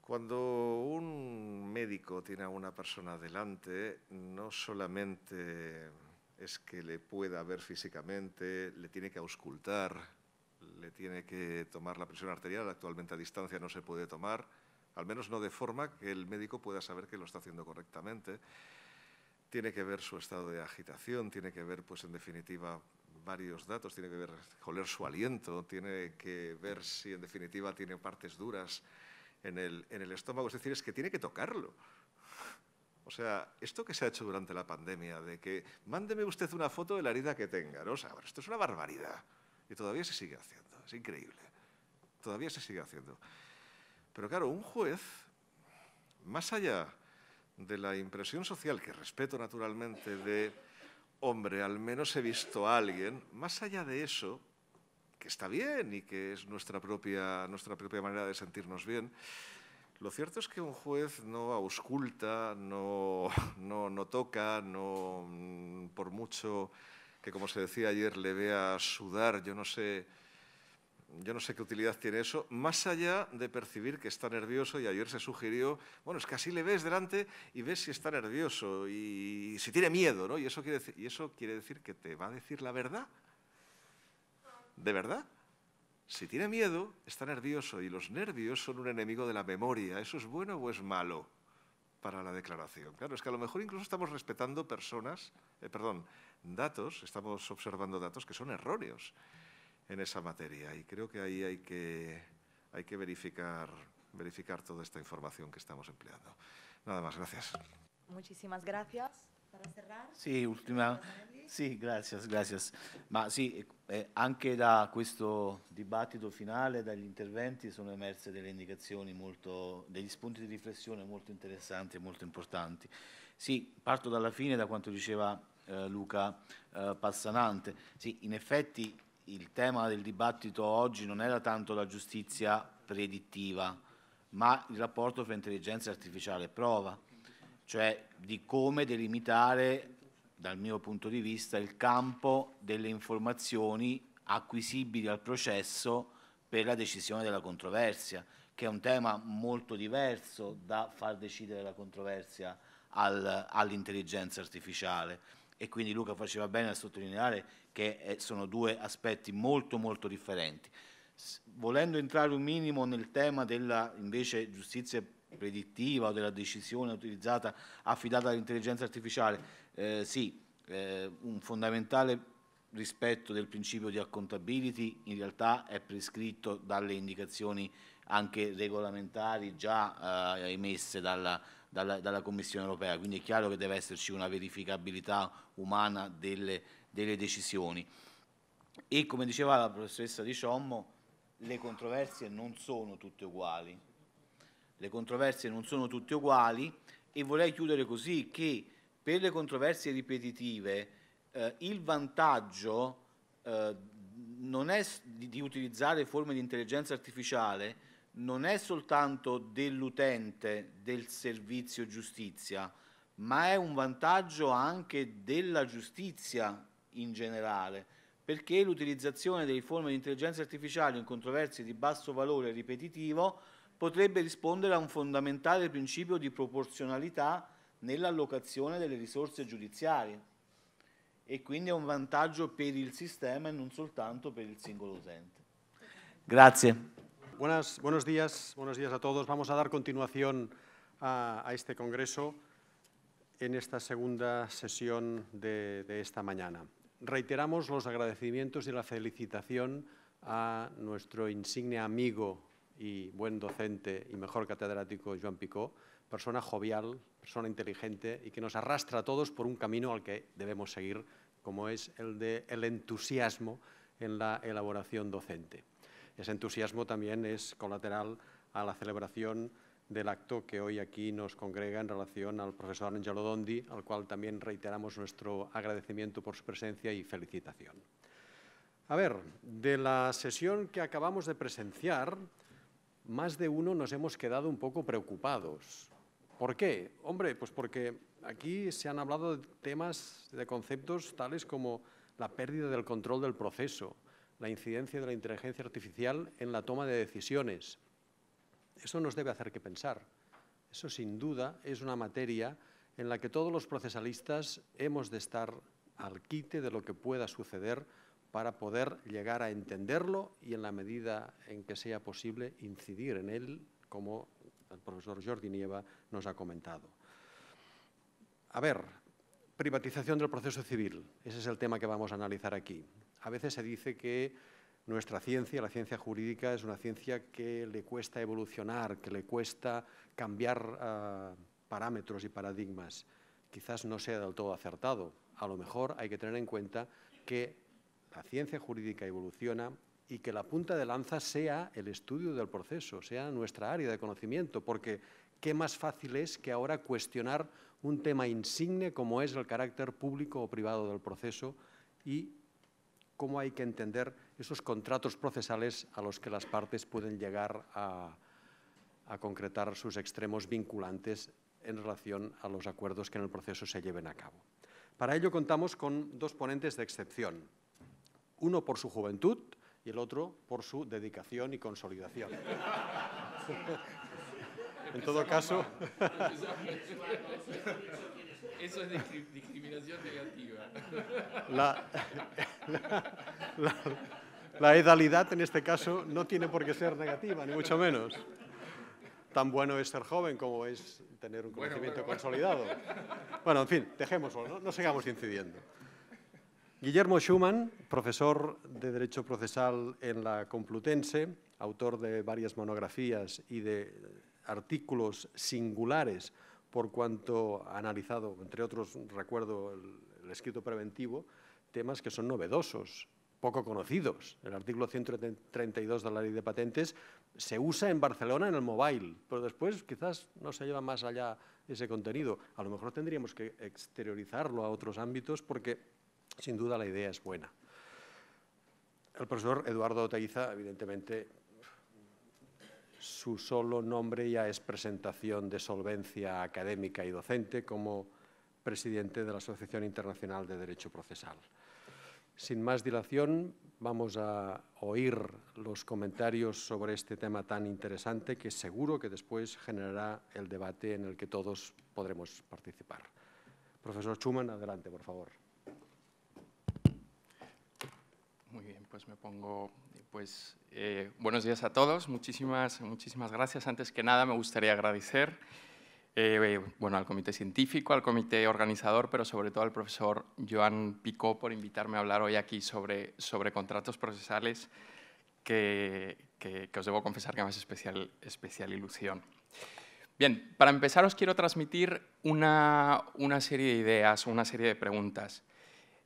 Cuando un médico tiene a una persona delante, no solamente es que le pueda ver físicamente, le tiene que auscultar, le tiene que tomar la presión arterial, actualmente a distancia no se puede tomar, al menos no de forma que el médico pueda saber que lo está haciendo correctamente. Tiene que ver su estado de agitación, tiene que ver, pues en definitiva, varios datos, tiene que ver joler su aliento, tiene que ver si en definitiva tiene partes duras en el, en el estómago, es decir, es que tiene que tocarlo. O sea, esto que se ha hecho durante la pandemia, de que mándeme usted una foto de la herida que tenga, ¿no? O esto es una barbaridad. Y todavía se sigue haciendo, es increíble. Todavía se sigue haciendo. Pero claro, un juez, más allá de la impresión social, que respeto naturalmente, de, hombre, al menos he visto a alguien, más allá de eso, que está bien y que es nuestra nuestra propia manera de sentirnos bien, lo cierto es que un juez no ausculta, no, no, toca, no, mm, por mucho que, como se decía ayer, le vea sudar, yo no sé yo no sé qué utilidad tiene eso, más allá de percibir que está nervioso y ayer se sugirió, bueno, es que así le ves delante y ves si está nervioso y, si tiene miedo, ¿no? Y eso, quiere y eso quiere decir que te va a decir la verdad. ¿De verdad? Si tiene miedo, está nervioso y los nervios son un enemigo de la memoria. ¿Eso es bueno o es malo para la declaración? Claro, es que a lo mejor incluso estamos respetando personas, eh, perdón, datos, estamos observando datos que son erróneos en esa materia y creo que ahí hay que, hay que verificar, verificar toda esta información que estamos empleando. Nada más, gracias. Muchísimas gracias. Para cerrar. Sí, última. Sì, grazie, grazie. Ma sì, eh, anche da questo dibattito finale, dagli interventi, sono emerse delle indicazioni, molto, degli spunti di riflessione molto interessanti e molto importanti. Sì, parto dalla fine, da quanto diceva eh, Luca eh, Passanante. Sì, in effetti il tema del dibattito oggi non era tanto la giustizia predittiva, ma il rapporto tra intelligenza artificiale e prova, cioè di come delimitare dal mio punto di vista, il campo delle informazioni acquisibili al processo per la decisione della controversia, che è un tema molto diverso da far decidere la controversia al, all'intelligenza artificiale. E quindi Luca faceva bene a sottolineare che eh, sono due aspetti molto molto differenti. Volendo entrare un minimo nel tema della invece giustizia predittiva o della decisione utilizzata affidata all'intelligenza artificiale, eh, sì, eh, un fondamentale rispetto del principio di accountability in realtà è prescritto dalle indicazioni anche regolamentari già eh, emesse dalla, dalla, dalla, Commissione europea, quindi è chiaro che deve esserci una verificabilità umana delle, delle decisioni. E come diceva la professoressa Di Ciommo, le controversie non sono tutte uguali. Le controversie non sono tutte uguali e vorrei chiudere così che per le controversie ripetitive eh, il vantaggio eh, non è di, di, utilizzare forme di intelligenza artificiale non è soltanto dell'utente del servizio giustizia, ma è un vantaggio anche della giustizia in generale, perché l'utilizzazione delle forme di intelligenza artificiale in controversie di basso valore ripetitivo potrebbe rispondere a un fondamentale principio di proporzionalità nell'allocazione delle risorse giudiziarie e quindi è un vantaggio per il sistema e non soltanto per il singolo utente. Grazie. buenos, días, buenos días a todos. Vamos a dar continuación a, este Congreso en esta segunda sesión de, de esta mañana. Reiteramos los agradecimientos y la felicitación a nuestro insigne amigo y buen docente y mejor catedrático Joan Picó, persona jovial, persona inteligente y que nos arrastra a todos por un camino al que debemos seguir, como es el del el entusiasmo en la elaboración docente. Ese entusiasmo también es colateral a la celebración del acto que hoy aquí nos congrega en relación al profesor Angelo Dondi, al cual también reiteramos nuestro agradecimiento por su presencia y felicitación. A ver, de la sesión que acabamos de presenciar, más de uno nos hemos quedado un poco preocupados, ¿Por qué? Hombre, pues porque aquí se han hablado de temas, de conceptos tales como la pérdida del control del proceso, la incidencia de la inteligencia artificial en la toma de decisiones. Eso nos debe hacer que pensar. Eso sin duda es una materia en la que todos los procesalistas hemos de estar al quite de lo que pueda suceder para poder llegar a entenderlo y en la medida en que sea posible incidir en él como el profesor Jordi Nieva nos ha comentado. A ver, privatización del proceso civil. Ese es el tema que vamos a analizar aquí. A veces se dice que nuestra ciencia, la ciencia jurídica, es una ciencia que le cuesta evolucionar, que le cuesta cambiar ah, parámetros y paradigmas. Quizás no sea del todo acertado. A lo mejor hay que tener en cuenta que la ciencia jurídica evoluciona, y que la punta de lanza sea el estudio del proceso, sea nuestra área de conocimiento, porque qué más fácil es que ahora cuestionar un tema insigne como es el carácter público o privado del proceso y cómo hay que entender esos contratos procesales a los que las partes pueden llegar a, a concretar sus extremos vinculantes en relación a los acuerdos que en el proceso se lleven a cabo. Para ello contamos con dos ponentes de excepción. Uno por su juventud, y el otro por su dedicación y consolidación. en todo caso... Eso es discriminación negativa. La, la, edalidad en este caso no tiene por qué ser negativa, ni mucho menos. Tan bueno es ser joven como es tener un conocimiento consolidado. Bueno, en fin, dejémoslo, no sigamos incidiendo. Guillermo Schumann, profesor de Derecho Procesal en la Complutense, autor de varias monografías y de artículos singulares por cuanto ha analizado, entre otros, recuerdo el, el escrito preventivo, temas que son novedosos, poco conocidos. El artículo 132 de la Ley de Patentes se usa en Barcelona en el mobile, pero después quizás no se lleva más allá ese contenido. A lo mejor tendríamos que exteriorizarlo a otros ámbitos porque sin duda la idea es buena. El profesor Eduardo Taiza, evidentemente, su solo nombre ya es presentación de solvencia académica y docente como presidente de la Asociación Internacional de Derecho Procesal. Sin más dilación, vamos a oír los comentarios sobre este tema tan interesante que seguro que después generará el debate en el que todos podremos participar. Profesor Schumann, adelante, por favor. Muy bien, pues me pongo, pues eh, buenos días a todos, muchísimas, muchísimas gracias. Antes que nada me gustaría agradecer, eh, bueno, al comité científico, al comité organizador, pero sobre todo al profesor Joan Picó por invitarme a hablar hoy aquí sobre, sobre contratos procesales que, que, os debo confesar que me hace especial, especial ilusión. Bien, para empezar os quiero transmitir una, una serie de ideas, una serie de preguntas.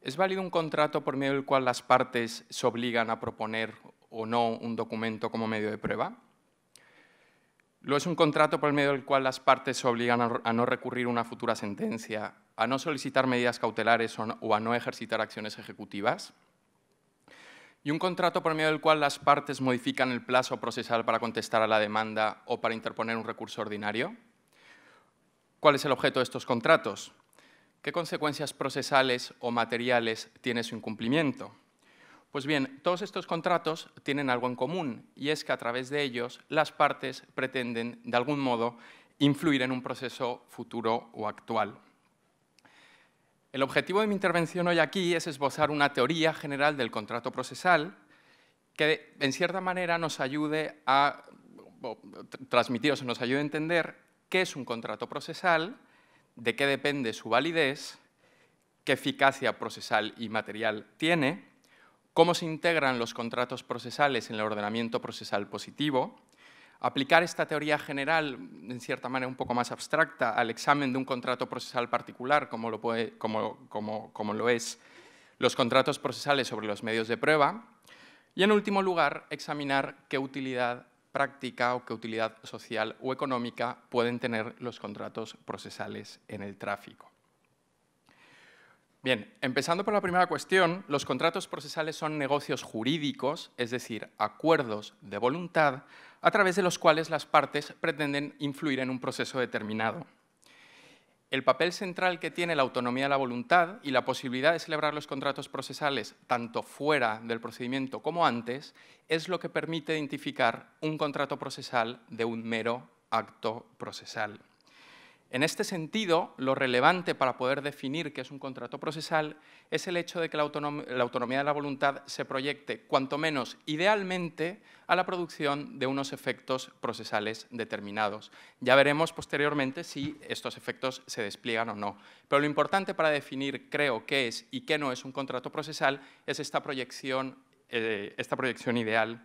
¿Es válido un contrato por medio del cual las partes se obligan a proponer o no un documento como medio de prueba? ¿Lo es un contrato por medio del cual las partes se obligan a no recurrir a una futura sentencia, a no solicitar medidas cautelares o a no ejercitar acciones ejecutivas? y un contrato por medio del cual las partes modifican el plazo procesal para contestar a la demanda o para interponer un recurso ordinario? ¿Cuál es el objeto de estos contratos? ¿Qué consecuencias procesales o materiales tiene su incumplimiento? Pues bien, todos estos contratos tienen algo en común y es que a través de ellos las partes pretenden, de algún modo, influir en un proceso futuro o actual. El objetivo de mi intervención hoy aquí es esbozar una teoría general del contrato procesal que, en cierta manera, nos ayude a transmitir se nos ayude a entender qué es un contrato procesal, de qué depende su validez, qué eficacia procesal y material tiene, cómo se integran los contratos procesales en el ordenamiento procesal positivo, aplicar esta teoría general, en cierta manera un poco más abstracta, al examen de un contrato procesal particular, como lo, puede, como lo es los contratos procesales sobre los medios de prueba, y en último lugar, examinar qué utilidad práctica o qué utilidad social o económica pueden tener los contratos procesales en el tráfico. Bien, empezando por la primera cuestión, los contratos procesales son negocios jurídicos, es decir, acuerdos de voluntad, a través de los cuales las partes pretenden influir en un proceso determinado el papel central que tiene la autonomía de la voluntad y la posibilidad de celebrar los contratos procesales tanto fuera del procedimiento como antes es lo que permite identificar un contrato procesal de un mero acto procesal. En este sentido, lo relevante para poder definir qué es un contrato procesal es el hecho de que la, autonomía de la voluntad se proyecte, cuanto menos idealmente, a la producción de unos efectos procesales determinados. Ya veremos posteriormente si estos efectos se despliegan o no. Pero lo importante para definir, creo, qué es y qué no es un contrato procesal es esta proyección, eh, esta proyección ideal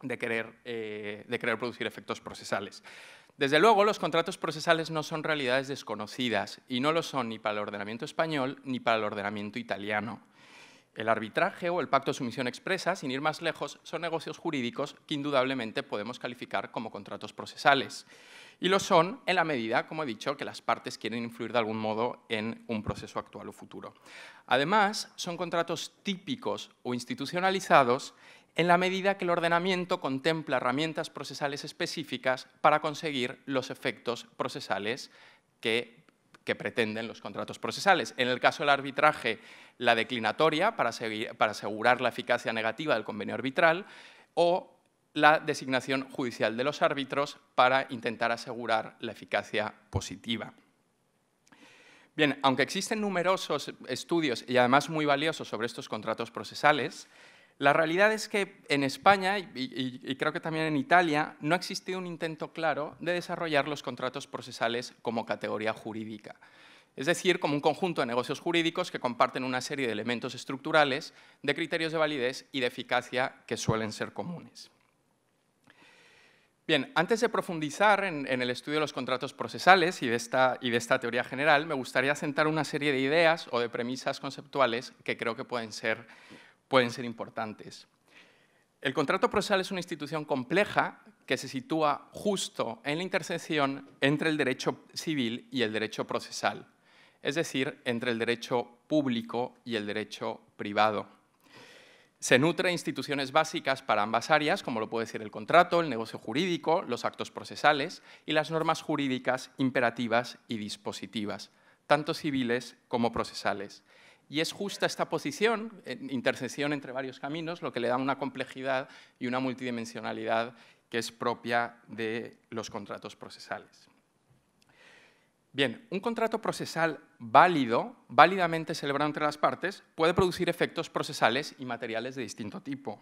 de querer eh, producir efectos procesales. Desde luego, los contratos procesales no son realidades desconocidas y no lo son ni para el ordenamiento español ni para el ordenamiento italiano. El arbitraje o el pacto de sumisión expresa, sin ir más lejos, son negocios jurídicos que indudablemente podemos calificar como contratos procesales. Y lo son en la medida, como he dicho, que las partes quieren influir de algún modo en un proceso actual o futuro. Además, son contratos típicos o institucionalizados en la medida que el ordenamiento contempla herramientas procesales específicas para conseguir los efectos procesales que, pretenden los contratos procesales. En el caso del arbitraje, la declinatoria para asegurar la eficacia negativa del convenio arbitral o la designación judicial de los árbitros para intentar asegurar la eficacia positiva. Bien, aunque existen numerosos estudios y además muy valiosos sobre estos contratos procesales, la realidad es que en España, y, creo que también en Italia, no ha existido un intento claro de desarrollar los contratos procesales como categoría jurídica. Es decir, como un conjunto de negocios jurídicos que comparten una serie de elementos estructurales, de criterios de validez y de eficacia que suelen ser comunes. Bien, antes de profundizar en, el estudio de los contratos procesales y de, esta, y de esta teoría general, me gustaría sentar una serie de ideas o de premisas conceptuales que creo que pueden ser pueden ser importantes. El contrato procesal es una institución compleja que se sitúa justo en la intersección entre el derecho civil y el derecho procesal, es decir, entre el derecho público y el derecho privado. Se nutre instituciones básicas para ambas áreas, como lo puede ser el contrato, el negocio jurídico, los actos procesales y las normas jurídicas imperativas y dispositivas, tanto civiles como procesales. Y es justa esta posición, intersección entre varios caminos, lo que le da una complejidad y una multidimensionalidad que es propia de los contratos procesales. Bien, un contrato procesal válido, válidamente celebrado entre las partes, puede producir efectos procesales y materiales de distinto tipo.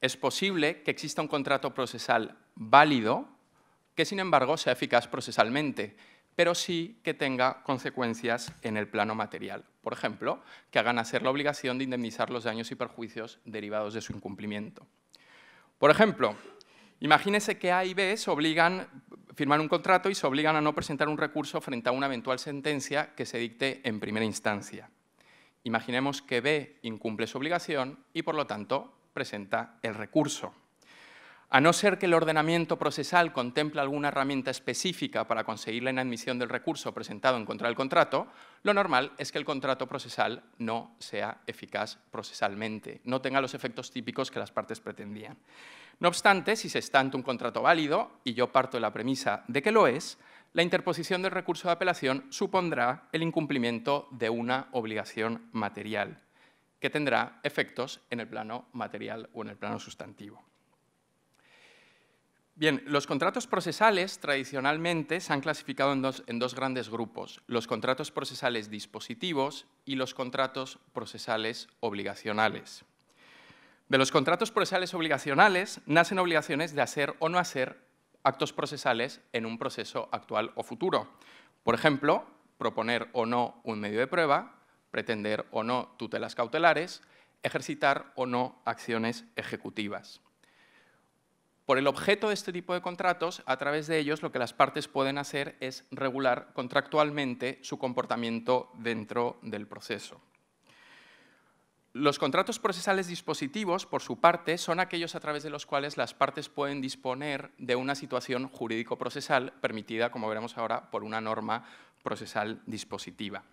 Es posible que exista un contrato procesal válido que, sin embargo, sea eficaz procesalmente pero sí que tenga consecuencias en el plano material. Por ejemplo, que hagan hacer la obligación de indemnizar los daños y perjuicios derivados de su incumplimiento. Por ejemplo, imagínese que A y B se obligan a firmar un contrato y se obligan a no presentar un recurso frente a una eventual sentencia que se dicte en primera instancia. Imaginemos que B incumple su obligación y, por lo tanto, presenta el recurso. A no ser que el ordenamiento procesal contemple alguna herramienta específica para conseguir la inadmisión del recurso presentado en contra del contrato, lo normal es que el contrato procesal no sea eficaz procesalmente, no tenga los efectos típicos que las partes pretendían. No obstante, si se está un contrato válido, y yo parto de la premisa de que lo es, la interposición del recurso de apelación supondrá el incumplimiento de una obligación material, que tendrá efectos en el plano material o en el plano sustantivo. Bien, los contratos procesales tradicionalmente se han clasificado en dos, en dos, grandes grupos, los contratos procesales dispositivos y los contratos procesales obligacionales. De los contratos procesales obligacionales nacen obligaciones de hacer o no hacer actos procesales en un proceso actual o futuro. Por ejemplo, proponer o no un medio de prueba, pretender o no tutelas cautelares, ejercitar o no acciones ejecutivas. Por el objeto de este tipo de contratos, a través de ellos lo que las partes pueden hacer es regular contractualmente su comportamiento dentro del proceso. Los contratos procesales dispositivos, por su parte, son aquellos a través de los cuales las partes pueden disponer de una situación jurídico-procesal permitida, como veremos ahora, por una norma procesal dispositiva.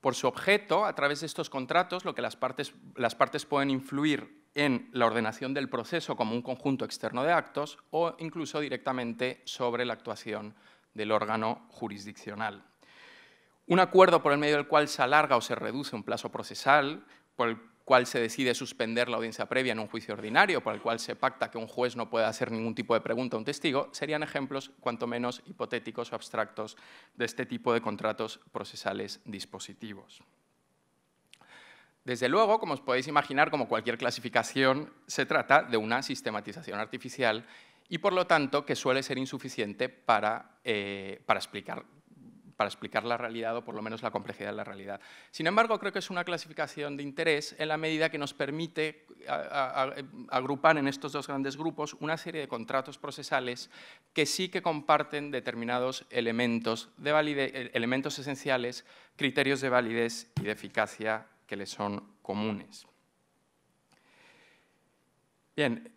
Por su objeto, a través de estos contratos, lo que las partes, las partes pueden influir en la ordenación del proceso como un conjunto externo de actos o incluso directamente sobre la actuación del órgano jurisdiccional. Un acuerdo por el medio del cual se alarga o se reduce un plazo procesal, por el cual se decide suspender la audiencia previa en un juicio ordinario, por el cual se pacta que un juez no pueda hacer ningún tipo de pregunta a un testigo, serían ejemplos cuanto menos hipotéticos o abstractos de este tipo de contratos procesales dispositivos. Desde luego, como os podéis imaginar, como cualquier clasificación, se trata de una sistematización artificial y por lo tanto que suele ser insuficiente eh, para, explicar, la realidad o por lo menos la complejidad de la realidad. Sin embargo, creo que es una clasificación de interés en la medida que nos permite agrupar en estos dos grandes grupos una serie de contratos procesales que sí que comparten determinados elementos eh, esenciales, criterios de validez y de eficacia que les son comunes. Bien,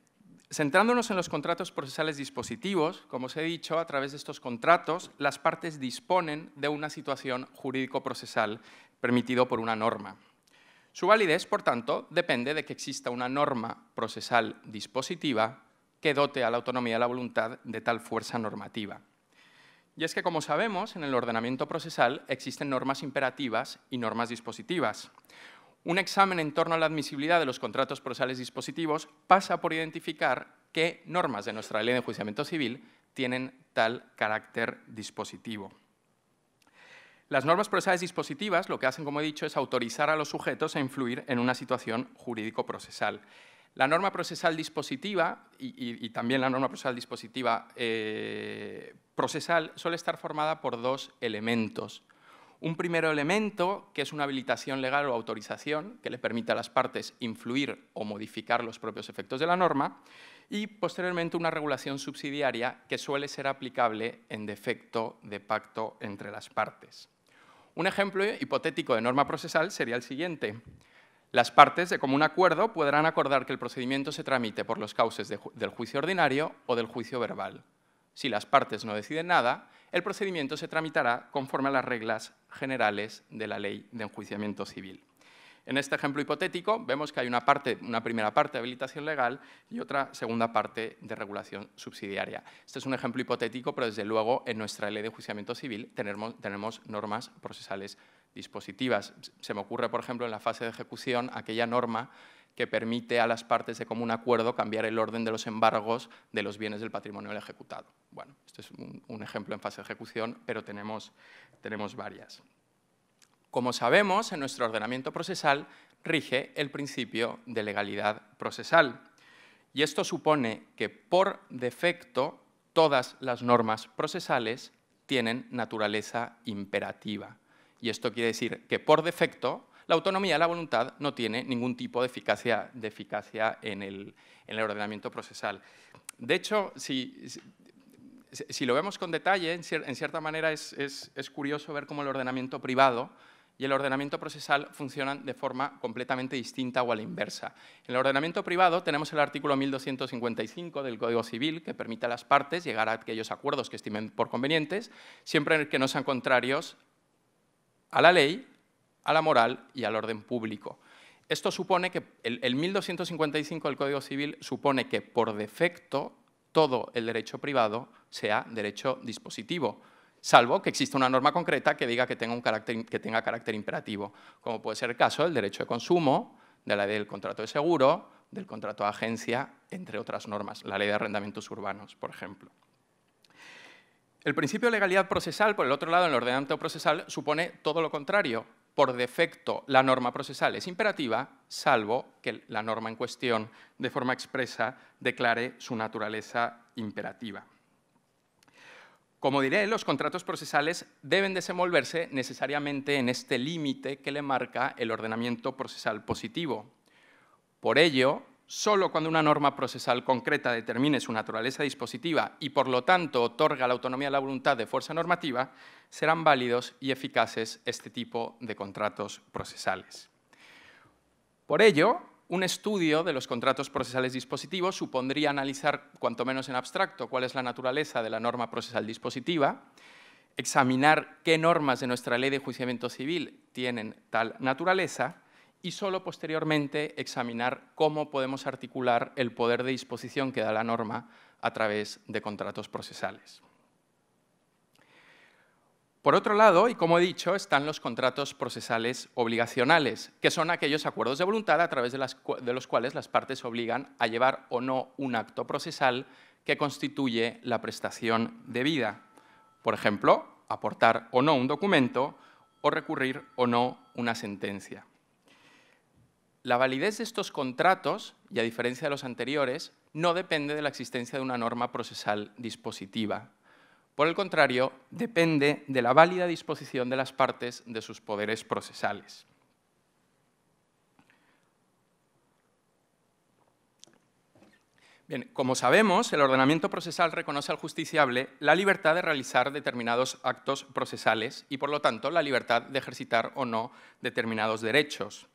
centrándonos en los contratos procesales dispositivos, como os he dicho, a través de estos contratos, las partes disponen de una situación jurídico-procesal permitido por una norma. Su validez, por tanto, depende de que exista una norma procesal dispositiva que dote a la autonomía y la voluntad de tal fuerza normativa. Y es que, como sabemos, en el ordenamiento procesal existen normas imperativas y normas dispositivas. Un examen en torno a la admisibilidad de los contratos procesales dispositivos pasa por identificar qué normas de nuestra ley de enjuiciamiento civil tienen tal carácter dispositivo. Las normas procesales dispositivas lo que hacen, como he dicho, es autorizar a los sujetos a influir en una situación jurídico-procesal. La norma procesal dispositiva y, también la norma procesal dispositiva eh, procesal suele estar formada por dos elementos. Un primer elemento, que es una habilitación legal o autorización, que le permite a las partes influir o modificar los propios efectos de la norma, y posteriormente una regulación subsidiaria que suele ser aplicable en defecto de pacto entre las partes. Un ejemplo hipotético de norma procesal sería el siguiente. Las partes, de común acuerdo, podrán acordar que el procedimiento se tramite por los cauces del juicio ordinario o del juicio verbal. Si las partes no deciden nada, el procedimiento se tramitará conforme a las reglas generales de la Ley de Enjuiciamiento Civil. En este ejemplo hipotético vemos que hay una, parte, una primera parte de habilitación legal y otra segunda parte de regulación subsidiaria. Este es un ejemplo hipotético, pero desde luego en nuestra ley de enjuiciamiento civil tenemos, tenemos normas procesales dispositivas. Se me ocurre, por ejemplo, en la fase de ejecución, aquella norma que permite a las partes de común acuerdo cambiar el orden de los embargos de los bienes del patrimonio del ejecutado. Bueno, este es un, ejemplo en fase de ejecución, pero tenemos, tenemos varias. Como sabemos, en nuestro ordenamiento procesal rige el principio de legalidad procesal. Y esto supone que, por defecto, todas las normas procesales tienen naturaleza imperativa. Y esto quiere decir que por defecto la autonomía la voluntad no tiene ningún tipo de eficacia, en, el, ordenamiento procesal. De hecho, si, lo vemos con detalle, en, cierta manera es, es, curioso ver cómo el ordenamiento privado y el ordenamiento procesal funcionan de forma completamente distinta o a la inversa. En el ordenamiento privado tenemos el artículo 1255 del Código Civil que permite a las partes llegar a aquellos acuerdos que estimen por convenientes, siempre que no sean contrarios a la ley, a la moral y al orden público. Esto supone que el, 1255 del Código Civil supone que por defecto todo el derecho privado sea derecho dispositivo, salvo que exista una norma concreta que diga que tenga, un carácter, que tenga carácter imperativo, como puede ser el caso del derecho de consumo, de la ley del contrato de seguro, del contrato de agencia, entre otras normas, la ley de arrendamientos urbanos, por ejemplo. El principio de legalidad procesal, por el otro lado, en el ordenamiento procesal, supone todo lo contrario. Por defecto, la norma procesal es imperativa, salvo que la norma en cuestión, de forma expresa, declare su naturaleza imperativa. Como diré, los contratos procesales deben desenvolverse necesariamente en este límite que le marca el ordenamiento procesal positivo. Por ello, Solo cuando una norma procesal concreta determine su naturaleza dispositiva y, por lo tanto, otorga la autonomía de la voluntad de fuerza normativa, serán válidos y eficaces este tipo de contratos procesales. Por ello, un estudio de los contratos procesales dispositivos supondría analizar, cuanto menos en abstracto, cuál es la naturaleza de la norma procesal dispositiva, examinar qué normas de nuestra ley de juiciamiento civil tienen tal naturaleza y solo posteriormente examinar cómo podemos articular el poder de disposición que da la norma a través de contratos procesales. Por otro lado, y como he dicho, están los contratos procesales obligacionales, que son aquellos acuerdos de voluntad a través de, los cuales las partes obligan a llevar o no un acto procesal que constituye la prestación debida. Por ejemplo, aportar o no un documento o recurrir o no una sentencia. La validez de estos contratos, y a diferencia de los anteriores, no depende de la existencia de una norma procesal dispositiva. Por el contrario, depende de la válida disposición de las partes de sus poderes procesales. Bien, como sabemos, el ordenamiento procesal reconoce al justiciable la libertad de realizar determinados actos procesales y, por lo tanto, la libertad de ejercitar o no determinados derechos.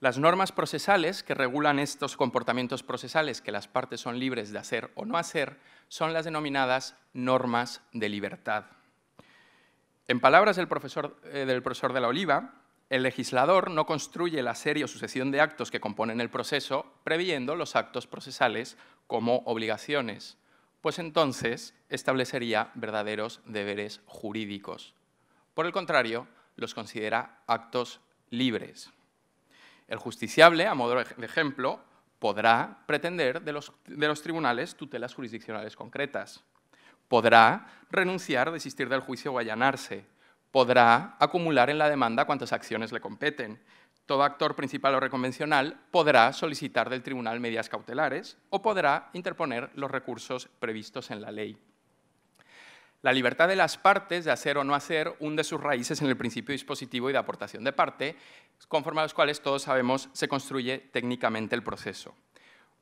Las normas procesales que regulan estos comportamientos procesales que las partes son libres de hacer o no hacer son las denominadas normas de libertad. En palabras eh, del profesor, de la Oliva, el legislador no construye la serie o sucesión de actos que componen el proceso previendo los actos procesales como obligaciones, pues entonces establecería verdaderos deberes jurídicos. Por el contrario, los considera actos libres. El justiciable, a modo de ejemplo, podrá pretender de los, tribunales tutelas jurisdiccionales concretas. Podrá renunciar, desistir del juicio o allanarse. Podrá acumular en la demanda cuantas acciones le competen. Todo actor principal o reconvencional podrá solicitar del tribunal medidas cautelares o podrá interponer los recursos previstos en la ley. La libertad de las partes de hacer o no hacer un de sus raíces en el principio dispositivo y de aportación de parte, conforme a los cuales todos sabemos se construye técnicamente el proceso.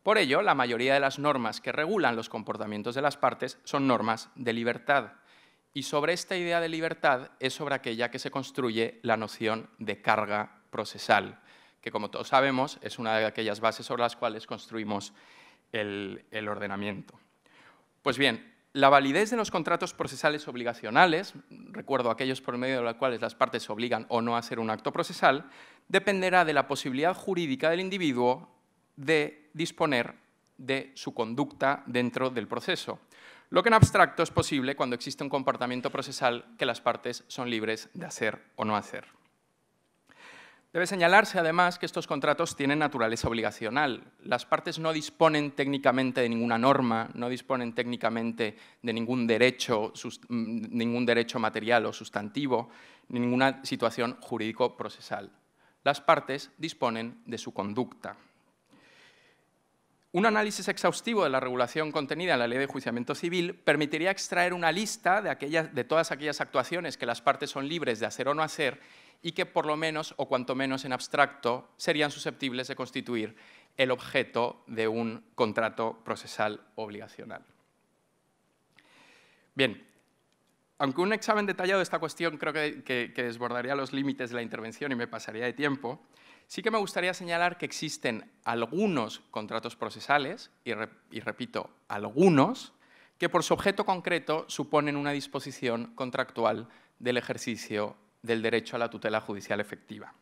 Por ello, la mayoría de las normas que regulan los comportamientos de las partes son normas de libertad. Y sobre esta idea de libertad es sobre aquella que se construye la noción de carga procesal, que como todos sabemos es una de aquellas bases sobre las cuales construimos el, el ordenamiento. Pues bien, la validez de los contratos procesales obligacionales, recuerdo aquellos por medio de los cuales las partes obligan o no a hacer un acto procesal, dependerá de la posibilidad jurídica del individuo de disponer de su conducta dentro del proceso, lo que en abstracto es posible cuando existe un comportamiento procesal que las partes son libres de hacer o no hacer. Debe señalarse, además, que estos contratos tienen naturaleza obligacional. Las partes no disponen técnicamente de ninguna norma, no disponen técnicamente de ningún derecho, mm, ningún derecho material o sustantivo, ninguna situación jurídico-procesal. Las partes disponen de su conducta. Un análisis exhaustivo de la regulación contenida en la Ley de Juiciamiento Civil permitiría extraer una lista de todas aquellas actuaciones que las partes son libres de hacer o no hacer y que por lo menos, o cuanto menos en abstracto, serían susceptibles de constituir el objeto de un contrato procesal obligacional. Bien, aunque un examen detallado de esta cuestión creo que, desbordaría los límites de la intervención y me pasaría de tiempo, sí que me gustaría señalar que existen algunos contratos procesales, y, y repito, algunos, que por su objeto concreto suponen una disposición contractual del ejercicio del derecho a la tutela judicial efectiva.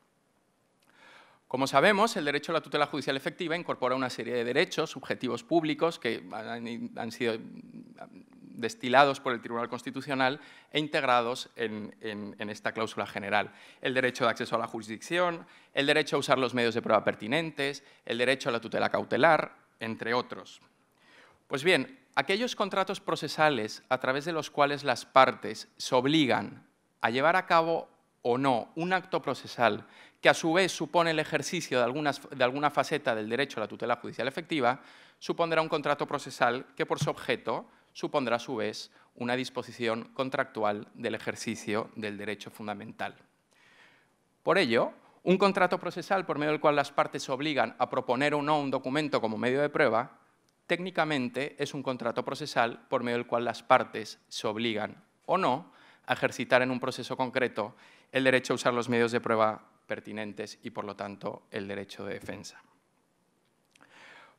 Como sabemos, el derecho a la tutela judicial efectiva incorpora una serie de derechos subjetivos públicos que han, sido destilados por el Tribunal Constitucional e integrados en, en, esta cláusula general. El derecho de acceso a la jurisdicción, el derecho a usar los medios de prueba pertinentes, el derecho a la tutela cautelar, entre otros. Pues bien, aquellos contratos procesales a través de los cuales las partes se obligan a llevar a cabo o no un acto procesal que a su vez supone el ejercicio de, alguna faceta del derecho a la tutela judicial efectiva, supondrá un contrato procesal que por su objeto supondrá a su vez una disposición contractual del ejercicio del derecho fundamental. Por ello, un contrato procesal por medio del cual las partes se obligan a proponer o no un documento como medio de prueba, técnicamente es un contrato procesal por medio del cual las partes se obligan o no ejercitar en un proceso concreto el derecho a usar los medios de prueba pertinentes y, por lo tanto, el derecho de defensa.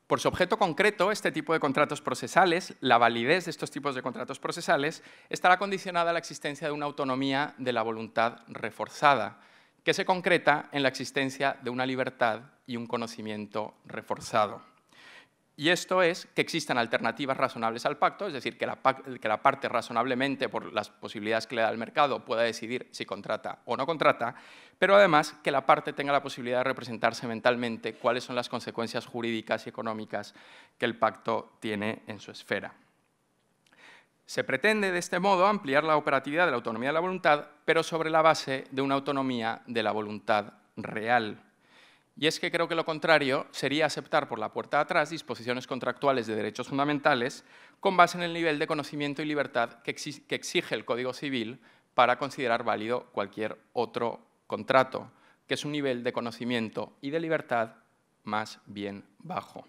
Por su objeto concreto, este tipo de contratos procesales, la validez de estos tipos de contratos procesales, estará condicionada a la existencia de una autonomía de la voluntad reforzada, que se concreta en la existencia de una libertad y un conocimiento reforzado. Y esto es que existan alternativas razonables al pacto, es decir, que la, parte razonablemente, por las posibilidades que le da el mercado, pueda decidir si contrata o no contrata, pero además que la parte tenga la posibilidad de representarse mentalmente cuáles son las consecuencias jurídicas y económicas que el pacto tiene en su esfera. Se pretende de este modo ampliar la operatividad de la autonomía de la voluntad, pero sobre la base de una autonomía de la voluntad real. Y es que creo que lo contrario sería aceptar por la puerta de atrás disposiciones contractuales de derechos fundamentales con base en el nivel de conocimiento y libertad que, exige el Código Civil para considerar válido cualquier otro contrato, que es un nivel de conocimiento y de libertad más bien bajo.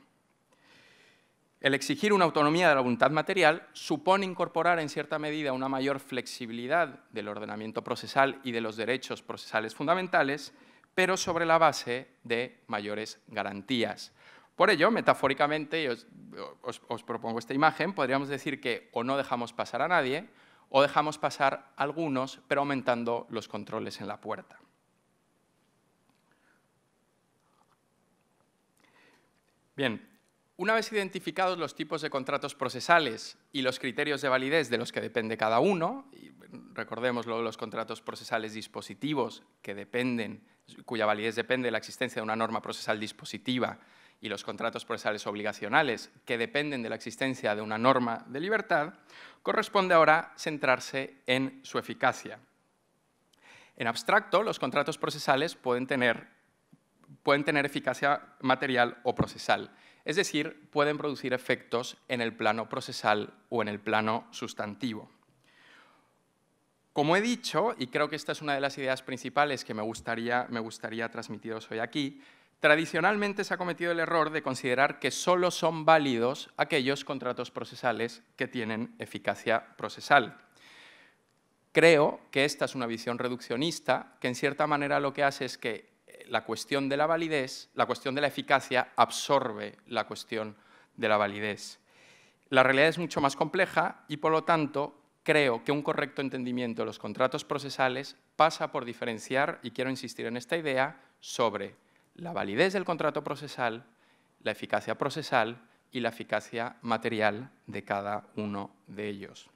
El exigir una autonomía de la voluntad material supone incorporar en cierta medida una mayor flexibilidad del ordenamiento procesal y de los derechos procesales fundamentales, pero sobre la base de mayores garantías. Por ello, metafóricamente, os, propongo esta imagen, podríamos decir que o no dejamos pasar a nadie o dejamos pasar a algunos, pero aumentando los controles en la puerta. Bien, una vez identificados los tipos de contratos procesales y los criterios de validez de los que depende cada uno, y recordemos los contratos procesales dispositivos que dependen, cuya validez depende de la existencia de una norma procesal dispositiva, y los contratos procesales obligacionales que dependen de la existencia de una norma de libertad, corresponde ahora centrarse en su eficacia. En abstracto, los contratos procesales pueden tener eficacia material o procesal es decir, pueden producir efectos en el plano procesal o en el plano sustantivo. Como he dicho, y creo que esta es una de las ideas principales que me gustaría, me transmitiros hoy aquí, tradicionalmente se ha cometido el error de considerar que solo son válidos aquellos contratos procesales que tienen eficacia procesal. Creo que esta es una visión reduccionista que en cierta manera lo que hace es que la cuestión de la validez, la cuestión de la eficacia absorbe la cuestión de la validez. La realidad es mucho más compleja y, por lo tanto, creo que un correcto entendimiento de los contratos procesales pasa por diferenciar, y quiero insistir en esta idea, sobre la validez del contrato procesal, la eficacia procesal y la eficacia material de cada uno de ellos.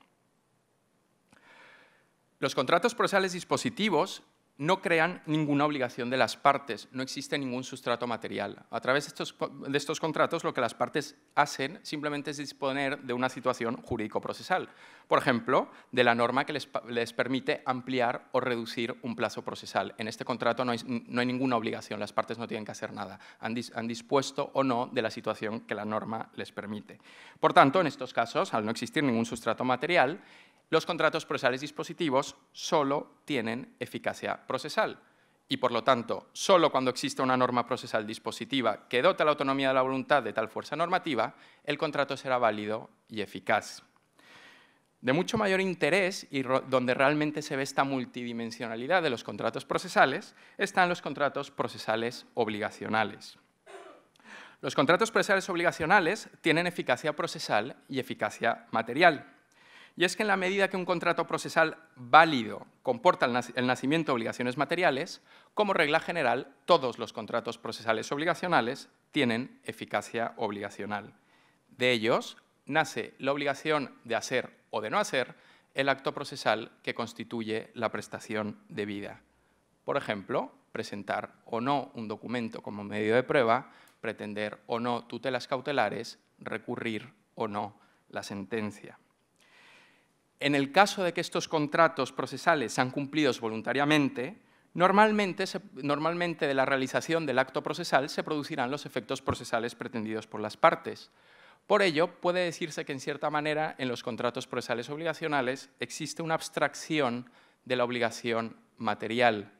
Los contratos procesales dispositivos no crean ninguna obligación de las partes, no existe ningún sustrato material. A través de estos, contratos lo que las partes hacen simplemente es disponer de una situación jurídico-procesal, por ejemplo, de la norma que les, permite ampliar o reducir un plazo procesal. En este contrato no hay, ninguna obligación, las partes no tienen que hacer nada, han dispuesto o no de la situación que la norma les permite. Por tanto, en estos casos, al no existir ningún sustrato material, los contratos procesales dispositivos solo tienen eficacia procesal y, por lo tanto, solo cuando exista una norma procesal dispositiva que dota la autonomía de la voluntad de tal fuerza normativa, el contrato será válido y eficaz. De mucho mayor interés y donde realmente se ve esta multidimensionalidad de los contratos procesales están los contratos procesales obligacionales. Los contratos procesales obligacionales tienen eficacia procesal y eficacia material. Y es que en la medida que un contrato procesal válido comporta el nacimiento de obligaciones materiales, como regla general, todos los contratos procesales obligacionales tienen eficacia obligacional. De ellos nace la obligación de hacer o de no hacer el acto procesal que constituye la prestación de vida. Por ejemplo, presentar o no un documento como medio de prueba, pretender o no tutelas cautelares, recurrir o no la sentencia. En el caso de que estos contratos procesales sean cumplidos voluntariamente, normalmente, de la realización del acto procesal se producirán los efectos procesales pretendidos por las partes. Por ello, puede decirse que en cierta manera en los contratos procesales obligacionales existe una abstracción de la obligación material.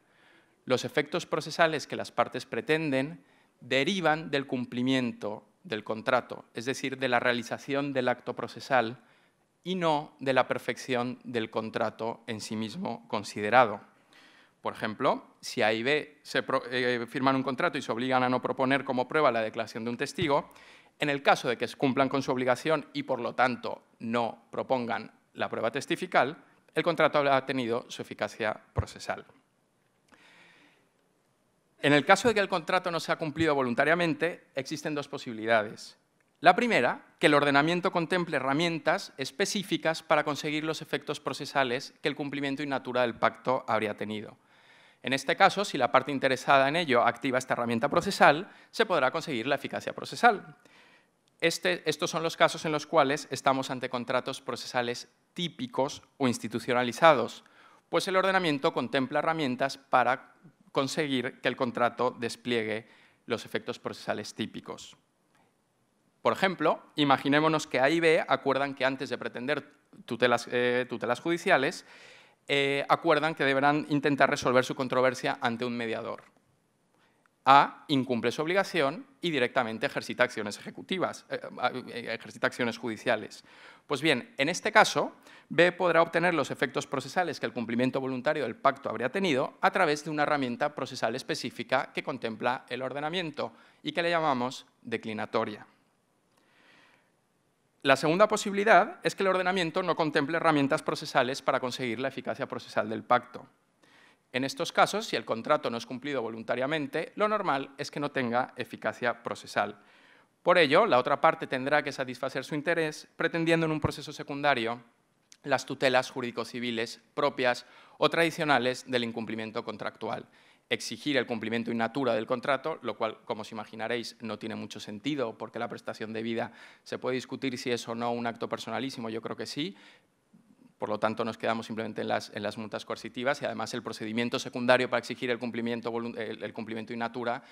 Los efectos procesales que las partes pretenden derivan del cumplimiento del contrato, es decir, de la realización del acto procesal y no de la perfección del contrato en sí mismo considerado. Por ejemplo, si A y B se eh, firman un contrato y se obligan a no proponer como prueba la declaración de un testigo, en el caso de que cumplan con su obligación y por lo tanto no propongan la prueba testifical, el contrato ha tenido su eficacia procesal. En el caso de que el contrato no se ha cumplido voluntariamente, existen dos posibilidades. La primera, que el ordenamiento contemple herramientas específicas para conseguir los efectos procesales que el cumplimiento in natura del pacto habría tenido. En este caso, si la parte interesada en ello activa esta herramienta procesal, se podrá conseguir la eficacia procesal. Este, estos son los casos en los cuales estamos ante contratos procesales típicos o institucionalizados, pues el ordenamiento contempla herramientas para conseguir que el contrato despliegue los efectos procesales típicos. Por ejemplo, imaginémonos que A y B acuerdan que antes de pretender tutelas, eh, judiciales, eh, acuerdan que deberán intentar resolver su controversia ante un mediador. A incumple su obligación y directamente ejercita acciones ejecutivas, eh, ejercita acciones judiciales. Pues bien, en este caso, B podrá obtener los efectos procesales que el cumplimiento voluntario del pacto habría tenido a través de una herramienta procesal específica que contempla el ordenamiento y que le llamamos declinatoria. La segunda posibilidad es que el ordenamiento no contemple herramientas procesales para conseguir la eficacia procesal del pacto. En estos casos, si el contrato no es cumplido voluntariamente, lo normal es que no tenga eficacia procesal. Por ello, la otra parte tendrá que satisfacer su interés pretendiendo en un proceso secundario las tutelas jurídico-civiles propias o tradicionales del incumplimiento contractual exigir el cumplimiento in natura del contrato, lo cual, como os imaginaréis, no tiene mucho sentido porque la prestación de vida se puede discutir si es o no un acto personalísimo, yo creo que sí, por lo tanto, nos quedamos simplemente en las, en multas coercitivas y además el procedimiento secundario para exigir el cumplimiento, in natura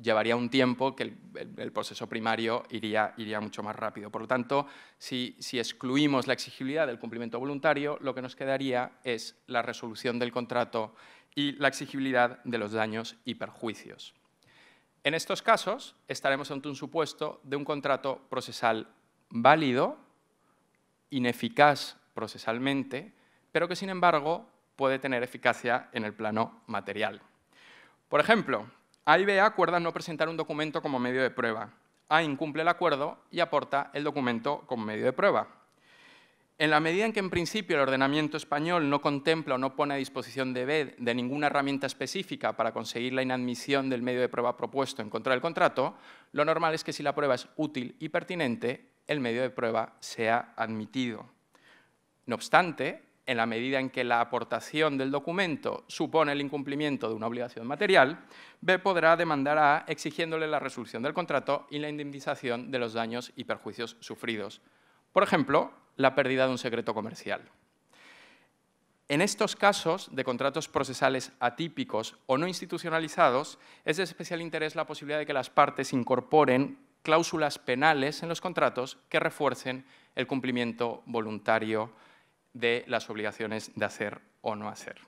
llevaría un tiempo que el, proceso primario iría, mucho más rápido. Por lo tanto, si, si, excluimos la exigibilidad del cumplimiento voluntario, lo que nos quedaría es la resolución del contrato y la exigibilidad de los daños y perjuicios. En estos casos estaremos ante un supuesto de un contrato procesal válido, ineficaz procesalmente, pero que sin embargo puede tener eficacia en el plano material. Por ejemplo, A y B acuerdan no presentar un documento como medio de prueba. A incumple el acuerdo y aporta el documento como medio de prueba. En la medida en que en principio el ordenamiento español no contempla o no pone a disposición de B de ninguna herramienta específica para conseguir la inadmisión del medio de prueba propuesto en contra del contrato, lo normal es que si la prueba es útil y pertinente, el medio de prueba sea admitido. No obstante, en la medida en que la aportación del documento supone el incumplimiento de una obligación material, B podrá demandar a A exigiéndole la resolución del contrato y la indemnización de los daños y perjuicios sufridos. Por ejemplo, la pérdida de un secreto comercial. En estos casos de contratos procesales atípicos o no institucionalizados, es de especial interés la posibilidad de que las partes incorporen cláusulas penales en los contratos que refuercen el cumplimiento voluntario de las obligaciones de hacer o no hacer.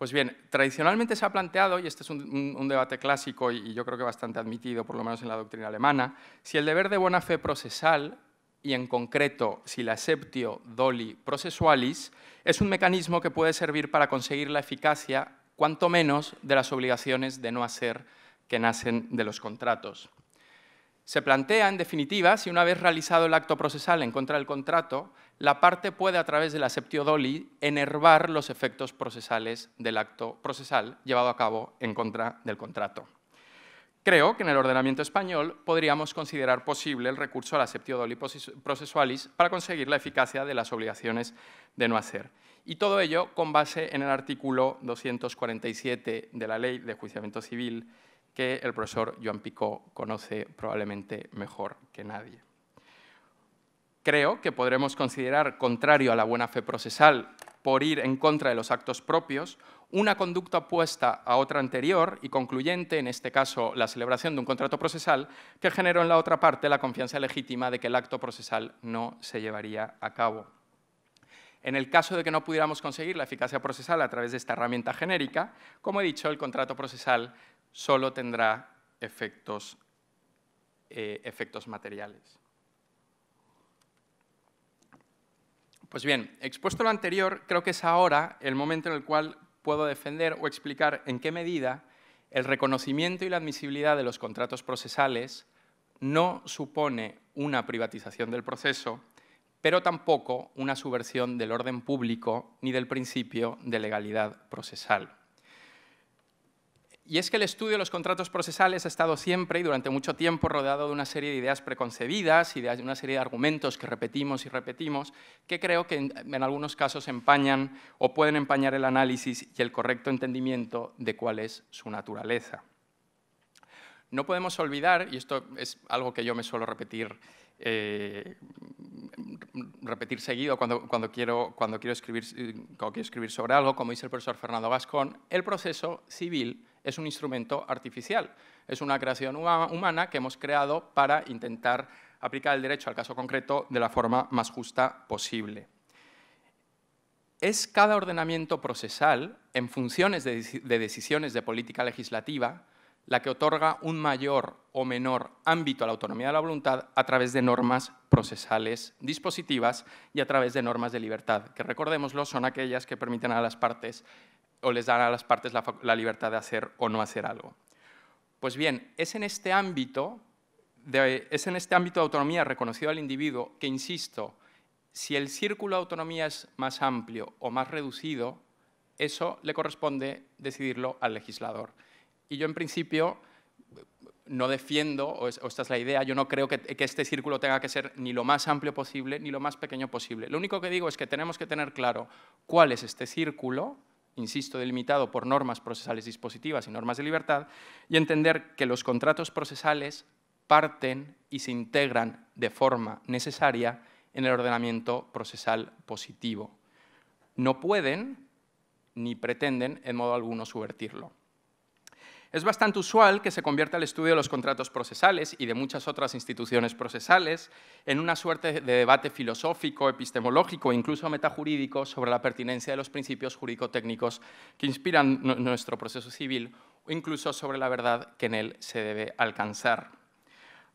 Pues bien, tradicionalmente se ha planteado, y este es un, debate clásico y, yo creo que bastante admitido, por lo menos en la doctrina alemana, si el deber de buena fe procesal, y en concreto si la septio doli processualis, es un mecanismo que puede servir para conseguir la eficacia, cuanto menos, de las obligaciones de no hacer que nacen de los contratos. Se plantea, en definitiva, si una vez realizado el acto procesal en contra del contrato, la parte puede a través de la septiodoli enervar los efectos procesales del acto procesal llevado a cabo en contra del contrato. Creo que en el ordenamiento español podríamos considerar posible el recurso a la septiodoli processualis para conseguir la eficacia de las obligaciones de no hacer. Y todo ello con base en el artículo 247 de la Ley de Juiciamiento Civil que el profesor Joan Picó conoce probablemente mejor que nadie creo que podremos considerar contrario a la buena fe procesal por ir en contra de los actos propios, una conducta opuesta a otra anterior y concluyente, en este caso la celebración de un contrato procesal, que generó en la otra parte la confianza legítima de que el acto procesal no se llevaría a cabo. En el caso de que no pudiéramos conseguir la eficacia procesal a través de esta herramienta genérica, como he dicho, el contrato procesal solo tendrá efectos, eh, efectos materiales. Pues bien, expuesto lo anterior, creo que es ahora el momento en el cual puedo defender o explicar en qué medida el reconocimiento y la admisibilidad de los contratos procesales no supone una privatización del proceso, pero tampoco una subversión del orden público ni del principio de legalidad procesal. Y es que el estudio de los contratos procesales ha estado siempre y durante mucho tiempo rodeado de una serie de ideas preconcebidas, ideas, una serie de argumentos que repetimos y repetimos, que creo que en, algunos casos empañan o pueden empañar el análisis y el correcto entendimiento de cuál es su naturaleza. No podemos olvidar, y esto es algo que yo me suelo repetir, eh, repetir seguido cuando, quiero, cuando, quiero escribir, cuando quiero escribir sobre algo, como dice el profesor Fernando Gascón, el proceso civil es un instrumento artificial, es una creación humana que hemos creado para intentar aplicar el derecho al caso concreto de la forma más justa posible. Es cada ordenamiento procesal, en funciones de decisiones de política legislativa, la que otorga un mayor o menor ámbito a la autonomía de la voluntad a través de normas procesales dispositivas y a través de normas de libertad, que recordémoslo son aquellas que permiten a las partes o les dan a las partes la, libertad de hacer o no hacer algo. Pues bien, es en este ámbito de, es en este ámbito de autonomía reconocido al individuo que, insisto, si el círculo de autonomía es más amplio o más reducido, eso le corresponde decidirlo al legislador. Y yo, en principio, no defiendo, o, esta es la idea, yo no creo que este círculo tenga que ser ni lo más amplio posible ni lo más pequeño posible. Lo único que digo es que tenemos que tener claro cuál es este círculo insisto, delimitado por normas procesales dispositivas y normas de libertad, y entender que los contratos procesales parten y se integran de forma necesaria en el ordenamiento procesal positivo. No pueden ni pretenden en modo alguno subvertirlo. Es bastante usual que se convierta el estudio de los contratos procesales y de muchas otras instituciones procesales en una suerte de debate filosófico, epistemológico e incluso metajurídico sobre la pertinencia de los principios jurídico-técnicos que inspiran nuestro proceso civil o incluso sobre la verdad que en él se debe alcanzar.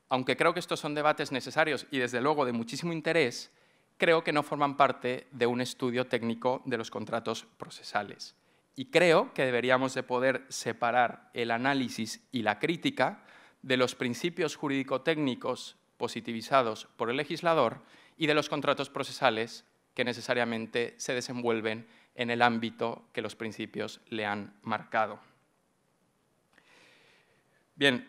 Aunque creo que estos son debates necesarios y desde luego de muchísimo interés, creo que no forman parte de un estudio técnico de los contratos procesales. Y creo que deberíamos de poder separar el análisis y la crítica de los principios jurídico-técnicos positivizados por el legislador y de los contratos procesales que necesariamente se desenvuelven en el ámbito que los principios le han marcado. Bien,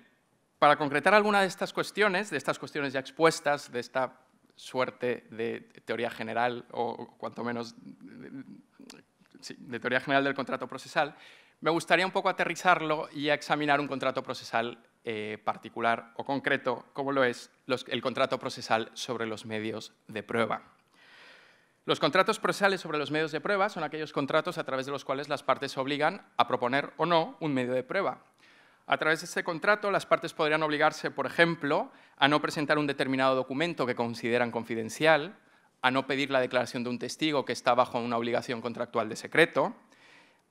para concretar alguna de estas cuestiones, de estas cuestiones ya expuestas, de esta suerte de teoría general o cuanto menos de teoría general del contrato procesal, me gustaría un poco aterrizarlo y examinar un contrato procesal eh, particular o concreto, como lo es el contrato procesal sobre los medios de prueba. Los contratos procesales sobre los medios de prueba son aquellos contratos a través de los cuales las partes obligan a proponer o no un medio de prueba. A través de ese contrato, las partes podrían obligarse, por ejemplo, a no presentar un determinado documento que consideran confidencial, a no pedir la declaración de un testigo que está bajo una obligación contractual de secreto,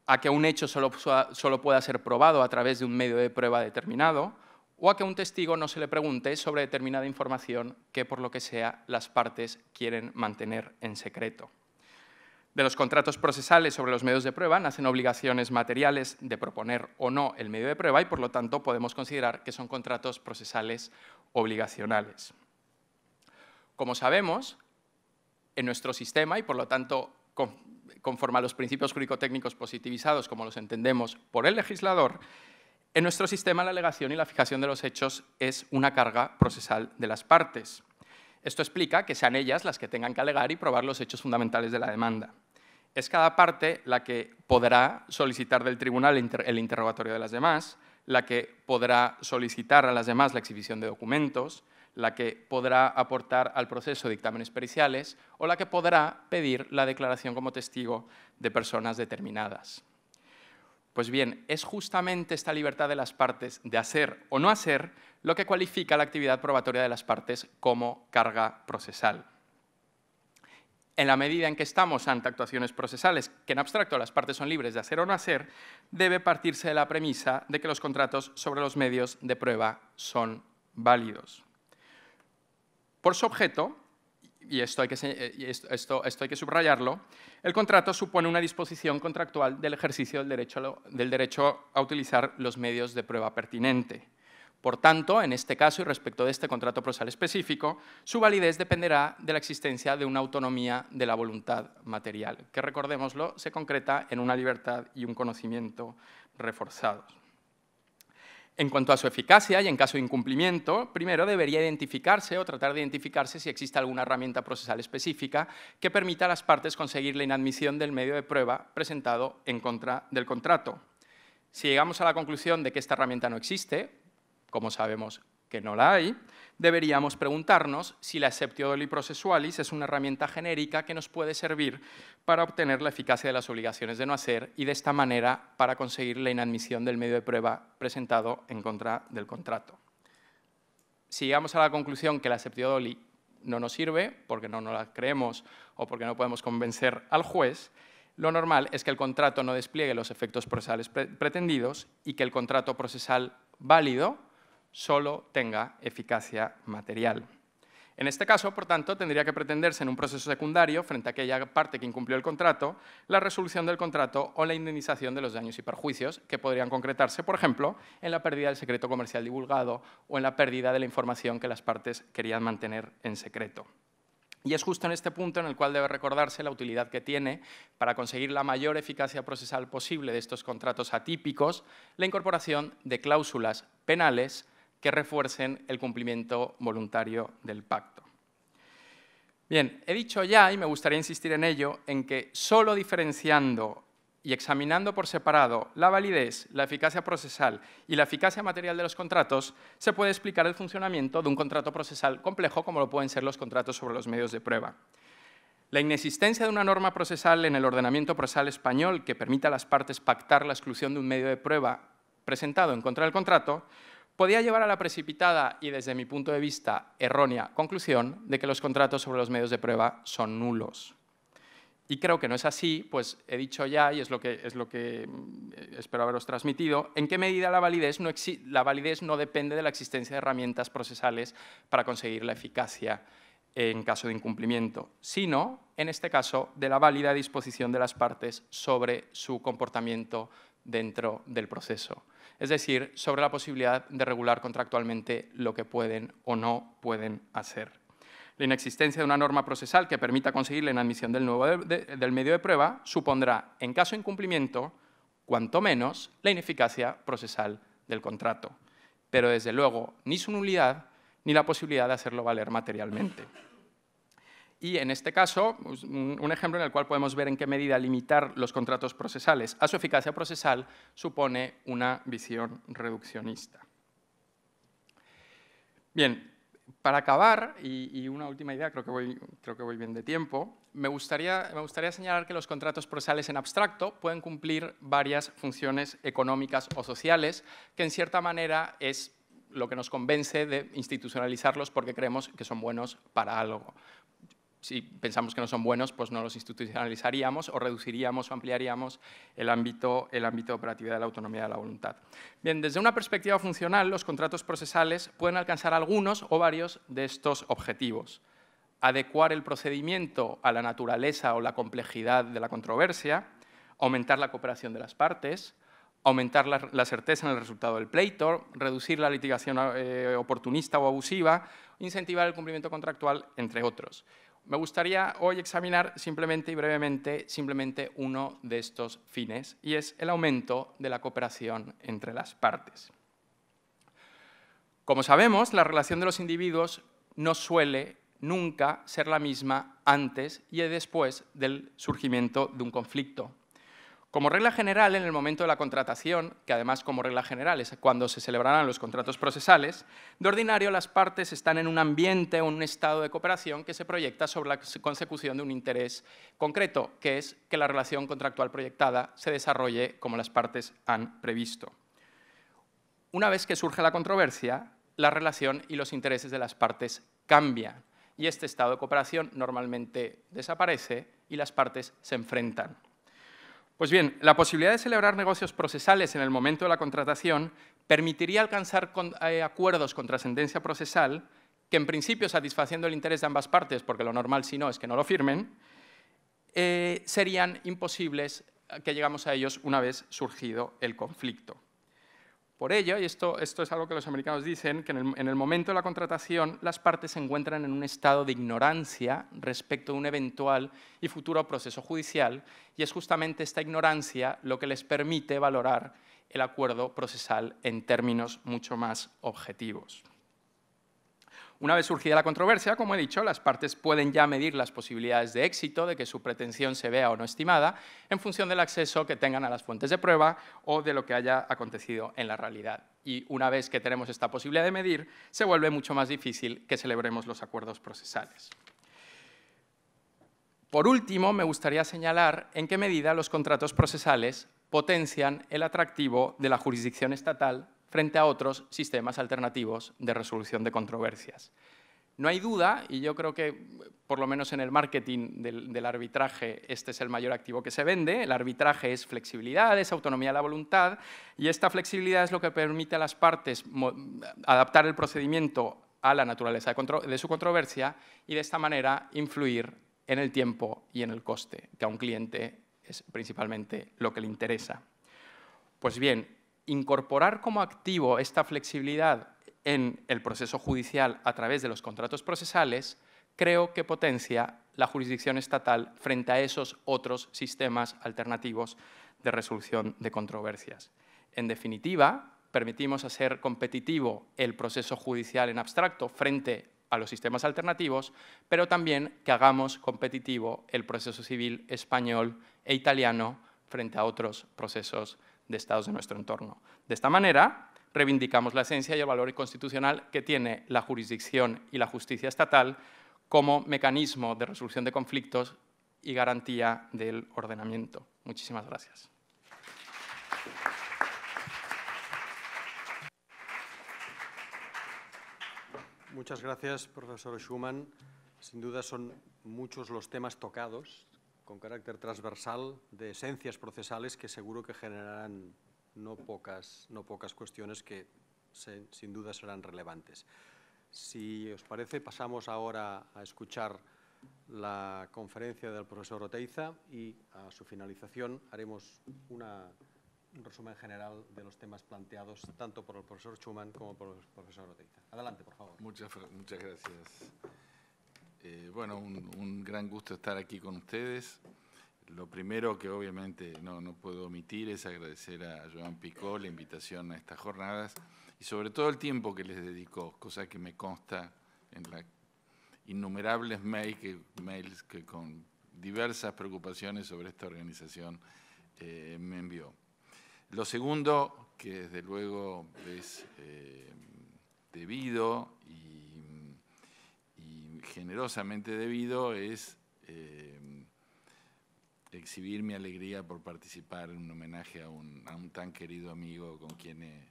a que un hecho solo, pueda ser probado a través de un medio de prueba determinado, o a que un testigo no se le pregunte sobre determinada información que, por lo que sea, las partes quieren mantener en secreto. De los contratos procesales sobre los medios de prueba nacen obligaciones materiales de proponer o no el medio de prueba y, por lo tanto, podemos considerar que son contratos procesales obligacionales. Como sabemos, en nuestro sistema y por lo tanto conforme a los principios jurídico-técnicos positivizados como los entendemos por el legislador, en nuestro sistema la alegación y la fijación de los hechos es una carga procesal de las partes. Esto explica que sean ellas las que tengan que alegar y probar los hechos fundamentales de la demanda. Es cada parte la que podrá solicitar del tribunal el interrogatorio de las demás, la que podrá solicitar a las demás la exhibición de documentos, la que podrá aportar al proceso dictámenes periciales o la que podrá pedir la declaración como testigo de personas determinadas. Pues bien, es justamente esta libertad de las partes de hacer o no hacer lo que cualifica la actividad probatoria de las partes como carga procesal. En la medida en que estamos ante actuaciones procesales, que en abstracto las partes son libres de hacer o no hacer, debe partirse de la premisa de que los contratos sobre los medios de prueba son válidos. Por su objeto, y eh, esto hay, que, subrayarlo, el contrato supone una disposición contractual del ejercicio del derecho, del derecho a utilizar los medios de prueba pertinente. Por tanto, en este caso y respecto de este contrato prosal específico, su validez dependerá de la existencia de una autonomía de la voluntad material, que recordémoslo, se concreta en una libertad y un conocimiento reforzados. En cuanto a su eficacia y en caso de incumplimiento, primero debería identificarse o tratar de identificarse si existe alguna herramienta procesal específica que permita a las partes conseguir la inadmisión del medio de prueba presentado en contra del contrato. Si llegamos a la conclusión de que esta herramienta no existe, como sabemos, que no la hay, deberíamos preguntarnos si la doli processualis es una herramienta genérica que nos puede servir para obtener la eficacia de las obligaciones de no hacer y de esta manera para conseguir la inadmisión del medio de prueba presentado en contra del contrato. Si llegamos a la conclusión que la doli no nos sirve porque no nos la creemos o porque no podemos convencer al juez, lo normal es que el contrato no despliegue los efectos procesales pretendidos y que el contrato procesal válido solo tenga eficacia material. En este caso, por tanto, tendría que pretenderse en un proceso secundario, frente a aquella parte que incumplió el contrato, la resolución del contrato o la indemnización de los daños y perjuicios, que podrían concretarse, por ejemplo, en la pérdida del secreto comercial divulgado o en la pérdida de la información que las partes querían mantener en secreto. Y es justo en este punto en el cual debe recordarse la utilidad que tiene para conseguir la mayor eficacia procesal posible de estos contratos atípicos la incorporación de cláusulas penales que refuercen el cumplimiento voluntario del pacto. Bien, he dicho ya, y me gustaría insistir en ello, en que solo diferenciando y examinando por separado la validez, la eficacia procesal y la eficacia material de los contratos, se puede explicar el funcionamiento de un contrato procesal complejo como lo pueden ser los contratos sobre los medios de prueba. La inexistencia de una norma procesal en el ordenamiento procesal español que permita a las partes pactar la exclusión de un medio de prueba presentado en contra del contrato podía llevar a la precipitada y, desde mi punto de vista, errónea conclusión de que los contratos sobre los medios de prueba son nulos. Y creo que no es así, pues he dicho ya, y es lo que, es lo que mm, espero haberos transmitido, en qué medida la validez, no la validez no depende de la existencia de herramientas procesales para conseguir la eficacia en caso de incumplimiento, sino, en este caso, de la válida disposición de las partes sobre su comportamiento dentro del proceso es decir, sobre la posibilidad de regular contractualmente lo que pueden o no pueden hacer. La inexistencia de una norma procesal que permita conseguir la inadmisión del, nuevo del medio de prueba supondrá, en caso de incumplimiento, cuanto menos la ineficacia procesal del contrato, pero desde luego ni su nulidad ni la posibilidad de hacerlo valer materialmente. Y en este caso, pues, un ejemplo en el cual podemos ver en qué medida limitar los contratos procesales a su eficacia procesal supone una visión reduccionista. Bien, para acabar, y, una última idea, creo que, voy, bien de tiempo, me gustaría señalar que los contratos procesales en abstracto pueden cumplir varias funciones económicas o sociales, que en cierta manera es lo que nos convence de institucionalizarlos porque creemos que son buenos para algo si pensamos que no son buenos, pues no los institucionalizaríamos o reduciríamos o ampliaríamos el ámbito, el de operatividad de la autonomía de la voluntad. Bien, desde una perspectiva funcional, los contratos procesales pueden alcanzar algunos o varios de estos objetivos. Adecuar el procedimiento a la naturaleza o la complejidad de la controversia, aumentar la cooperación de las partes, aumentar la, certeza en el resultado del pleito, reducir la litigación eh, oportunista o abusiva, incentivar el cumplimiento contractual, entre otros. Me gustaría hoy examinar simplemente y brevemente simplemente uno de estos fines, y es el aumento de la cooperación entre las partes. Como sabemos, la relación de los individuos no suele nunca ser la misma antes y después del surgimiento de un conflicto. Como regla general, en el momento de la contratación, que además como regla general es cuando se celebrarán los contratos procesales, de ordinario las partes están en un ambiente o un estado de cooperación que se proyecta sobre la consecución de un interés concreto, que es que la relación contractual proyectada se desarrolle como las partes han previsto. Una vez que surge la controversia, la relación y los intereses de las partes cambian y este estado de cooperación normalmente desaparece y las partes se enfrentan. Pues bien, la posibilidad de celebrar negocios procesales en el momento de la contratación permitiría alcanzar eh, acuerdos con trascendencia procesal que en principio satisfaciendo el interés de ambas partes, porque lo normal si no es que no lo firmen, eh, serían imposibles que llegamos a ellos una vez surgido el conflicto. Por ello, y esto, es algo que los americanos dicen, que en el, en el momento de la contratación las partes se encuentran en un estado de ignorancia respecto a un eventual y futuro proceso judicial, y es justamente esta ignorancia lo que les permite valorar el acuerdo procesal en términos mucho más objetivos. Una vez surgida la controversia, como he dicho, las partes pueden ya medir las posibilidades de éxito de que su pretensión se vea o no estimada en función del acceso que tengan a las fuentes de prueba o de lo que haya acontecido en la realidad. Y una vez que tenemos esta posibilidad de medir, se vuelve mucho más difícil que celebremos los acuerdos procesales. Por último, me gustaría señalar en qué medida los contratos procesales potencian el atractivo de la jurisdicción estatal frente a otros sistemas alternativos de resolución de controversias. No hay duda, y yo creo que por lo menos en el marketing del, arbitraje este es el mayor activo que se vende, el arbitraje es flexibilidad, es autonomía de la voluntad, y esta flexibilidad es lo que permite a las partes adaptar el procedimiento a la naturaleza de, de su controversia y de esta manera influir en el tiempo y en el coste, que a un cliente es principalmente lo que le interesa. Pues bien, incorporar como activo esta flexibilidad en el proceso judicial a través de los contratos procesales, creo que potencia la jurisdicción estatal frente a esos otros sistemas alternativos de resolución de controversias. En definitiva, permitimos hacer competitivo el proceso judicial en abstracto frente a los sistemas alternativos, pero también que hagamos competitivo el proceso civil español e italiano frente a otros procesos de estados de nuestro entorno. De esta manera, reivindicamos la esencia y el valor constitucional que tiene la jurisdicción y la justicia estatal como mecanismo de resolución de conflictos y garantía del ordenamiento. Muchísimas gracias. Muchas gracias, profesor Schumann. Sin duda son muchos los temas tocados con carácter transversal de esencias procesales que seguro que generarán no pocas, no pocas cuestiones que sin duda serán relevantes. Si os parece, pasamos ahora a escuchar la conferencia del profesor Oteiza y a su finalización haremos un resumen general de los temas planteados tanto por el profesor Schumann como por el profesor Oteiza. Adelante, por favor. muchas gracias. Eh, bueno, un, gran gusto estar aquí con ustedes. Lo primero que obviamente no, puedo omitir es agradecer a Joan Picó la invitación a estas jornadas y sobre todo el tiempo que les dedicó, cosa que me consta en las innumerables mails que con diversas preocupaciones sobre esta organización eh, me envió. Lo segundo, que desde luego es eh, debido y generosamente debido es em, exhibir mi alegría por participar en un homenaje a un, tan querido amigo con quien he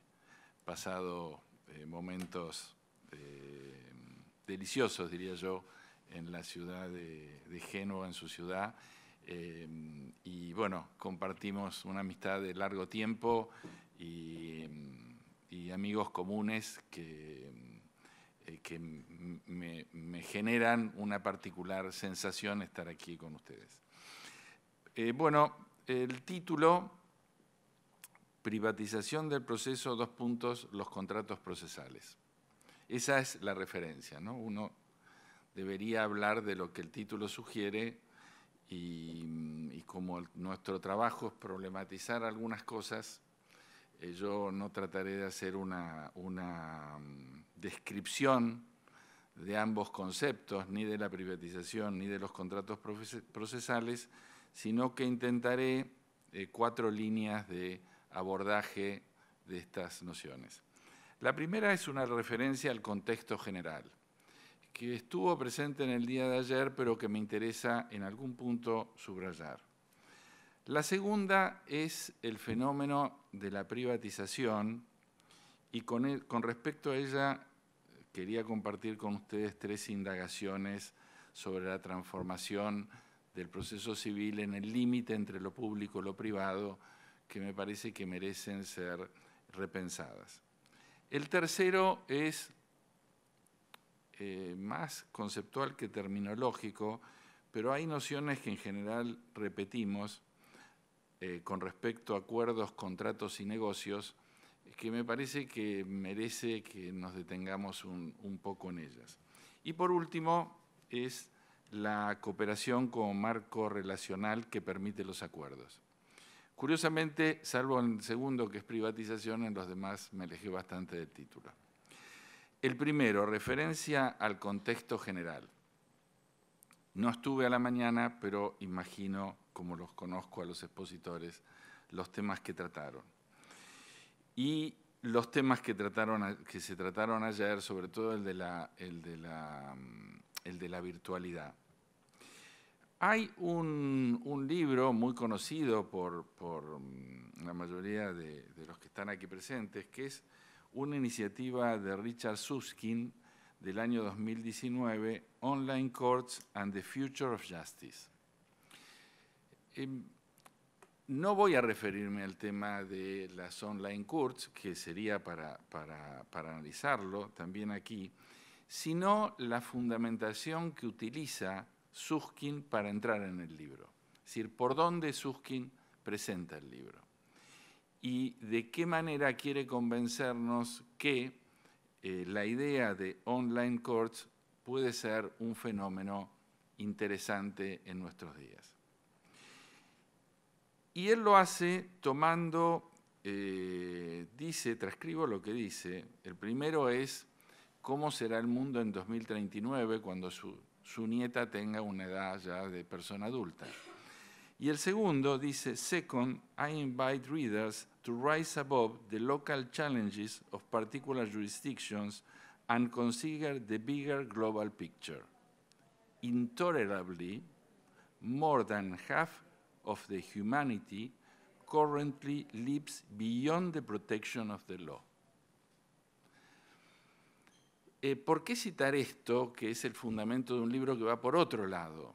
pasado eh, momentos em, deliciosos, diría yo, en la ciudad de, de Génova, en su ciudad. Em, y bueno, compartimos una amistad de largo tiempo y amigos comunes que eh, que me, generan una particular sensación estar aquí con ustedes. Eh, bueno, el título, privatización del proceso, dos puntos, los contratos procesales. Esa es la referencia, ¿no? Uno debería hablar de lo que el título sugiere y, como nuestro trabajo es problematizar algunas cosas, eh, yo no trataré de hacer una, mm, descripción de ambos conceptos, ni de la privatización, ni de los contratos procesales, sino que intentaré eh, cuatro líneas de abordaje de estas nociones. La primera es una referencia al contexto general, que estuvo presente en el día de ayer, pero que me interesa en algún punto subrayar. La segunda es el fenómeno de la privatización y con, respecto a ella quería compartir con ustedes tres indagaciones sobre la transformación del proceso civil en el límite entre lo público y lo privado que me parece que merecen ser repensadas. El tercero es eh, más conceptual que terminológico, pero hay nociones que en general repetimos eh, con respecto a acuerdos, contratos y negocios, que me parece que merece que nos detengamos un, poco en ellas. Y por último, es la cooperación como marco relacional que permite los acuerdos. Curiosamente, salvo el segundo, que es privatización, en los demás me alejé bastante del título. El primero, referencia al contexto general. No estuve a la mañana, pero imagino como los conozco a los expositores, los temas que trataron. Y los temas que, se trataron ayer, sobre todo el de la, mm, virtualidad. Hay un, libro muy conocido por, mm, la mayoría de, de, los que están aquí presentes, que es una iniciativa de Richard Susskind del año 2019, Online Courts and the Future of Justice. Em, no voy a referirme al tema de las online courts, que sería para, analizarlo también aquí, sino la fundamentación que utiliza Suskin para entrar en el libro. Es decir, por dónde Suskin presenta el libro y de qué manera quiere convencernos que eh, la idea de online courts puede ser un fenómeno interesante en nuestros días. Y él lo hace tomando, eh, dice, transcribo lo que dice, el primero es cómo será el mundo en 2039 cuando su, su nieta tenga una edad ya de persona adulta. Y el segundo dice, second, I invite readers to rise above the local challenges of particular jurisdictions and consider the bigger global picture. Intolerably, more than half of the humanity currently lives beyond the protection of the law. Eh, ¿Por qué citar esto, que es el fundamento de un libro que va por otro lado?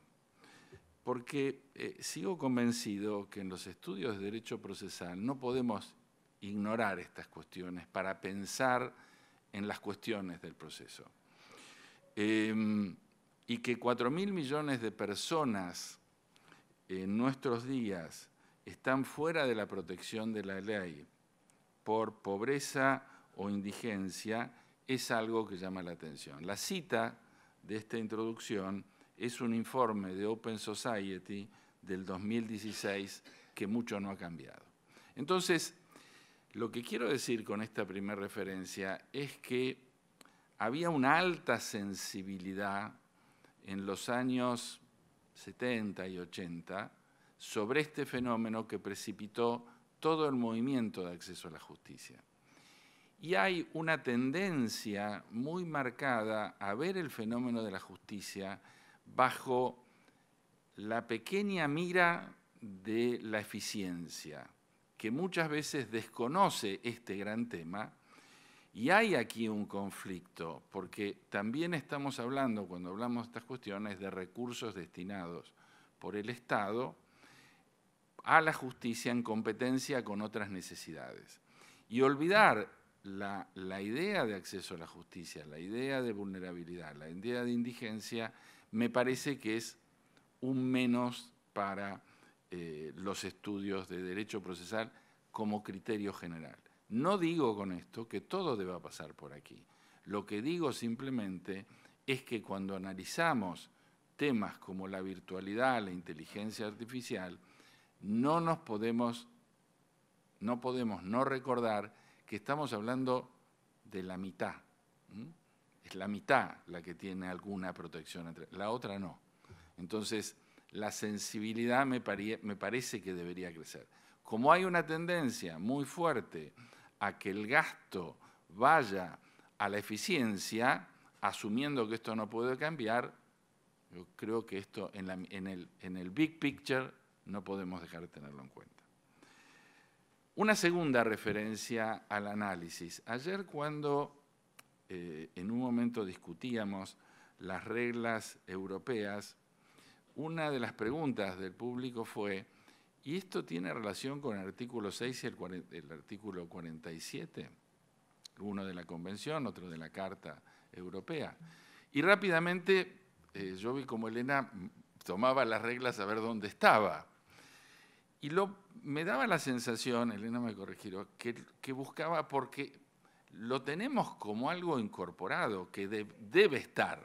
Porque eh, sigo convencido que en los estudios de derecho procesal no podemos ignorar estas cuestiones para pensar en las cuestiones del proceso. Em, y que 4.000 millones de personas en nuestros días están fuera de la protección de la ley por pobreza o indigencia es algo que llama la atención. La cita de esta introducción es un informe de Open Society del 2016 que mucho no ha cambiado. Entonces, lo que quiero decir con esta primera referencia es que había una alta sensibilidad en los años 70 y 80 sobre este fenómeno que precipitó todo el movimiento de acceso a la justicia. Y hay una tendencia muy marcada a ver el fenómeno de la justicia bajo la pequeña mira de la eficiencia, que muchas veces desconoce este gran tema y hay aquí un conflicto, porque también estamos hablando, cuando hablamos de estas cuestiones, de recursos destinados por el Estado a la justicia en competencia con otras necesidades. Y olvidar la, idea de acceso a la justicia, la idea de vulnerabilidad, la idea de indigencia, me parece que es un menos para eh, los estudios de derecho procesal como criterio general. No digo con esto que todo deba pasar por aquí. Lo que digo simplemente es que cuando analizamos temas como la virtualidad, la inteligencia artificial, no nos podemos no podemos no recordar que estamos hablando de la mitad. Es la mitad la que tiene alguna protección, la otra no. Entonces, la sensibilidad me parece que debería crecer. Como hay una tendencia muy fuerte a que el gasto vaya a la eficiencia, asumiendo que esto no puede cambiar, yo creo que esto en, el, big picture no podemos dejar de tenerlo en cuenta. Una segunda referencia al análisis. Ayer cuando eh, en un momento discutíamos las reglas europeas, una de las preguntas del público fue, y esto tiene relación con el artículo 6 y el, artículo 47, uno de la Convención, otro de la Carta Europea. Y rápidamente eh, yo vi como Elena tomaba las reglas a ver dónde estaba. Y me daba la sensación, Elena me corrigió, que, buscaba porque lo tenemos como algo incorporado, que debe estar.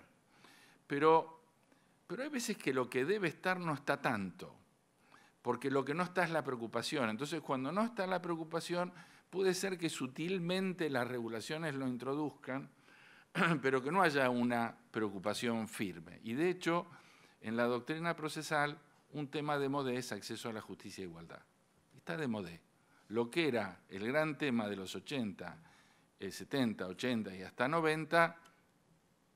Pero, pero hay veces que lo que debe estar no está tanto porque lo que no está es la preocupación. Entonces, cuando no está la preocupación, puede ser que sutilmente las regulaciones lo introduzcan, pero que no haya una preocupación firme. Y de hecho, en la doctrina procesal, un tema de modé es acceso a la justicia e igualdad. Está de modé. Lo que era el gran tema de los 80, 70, 80 y hasta 90,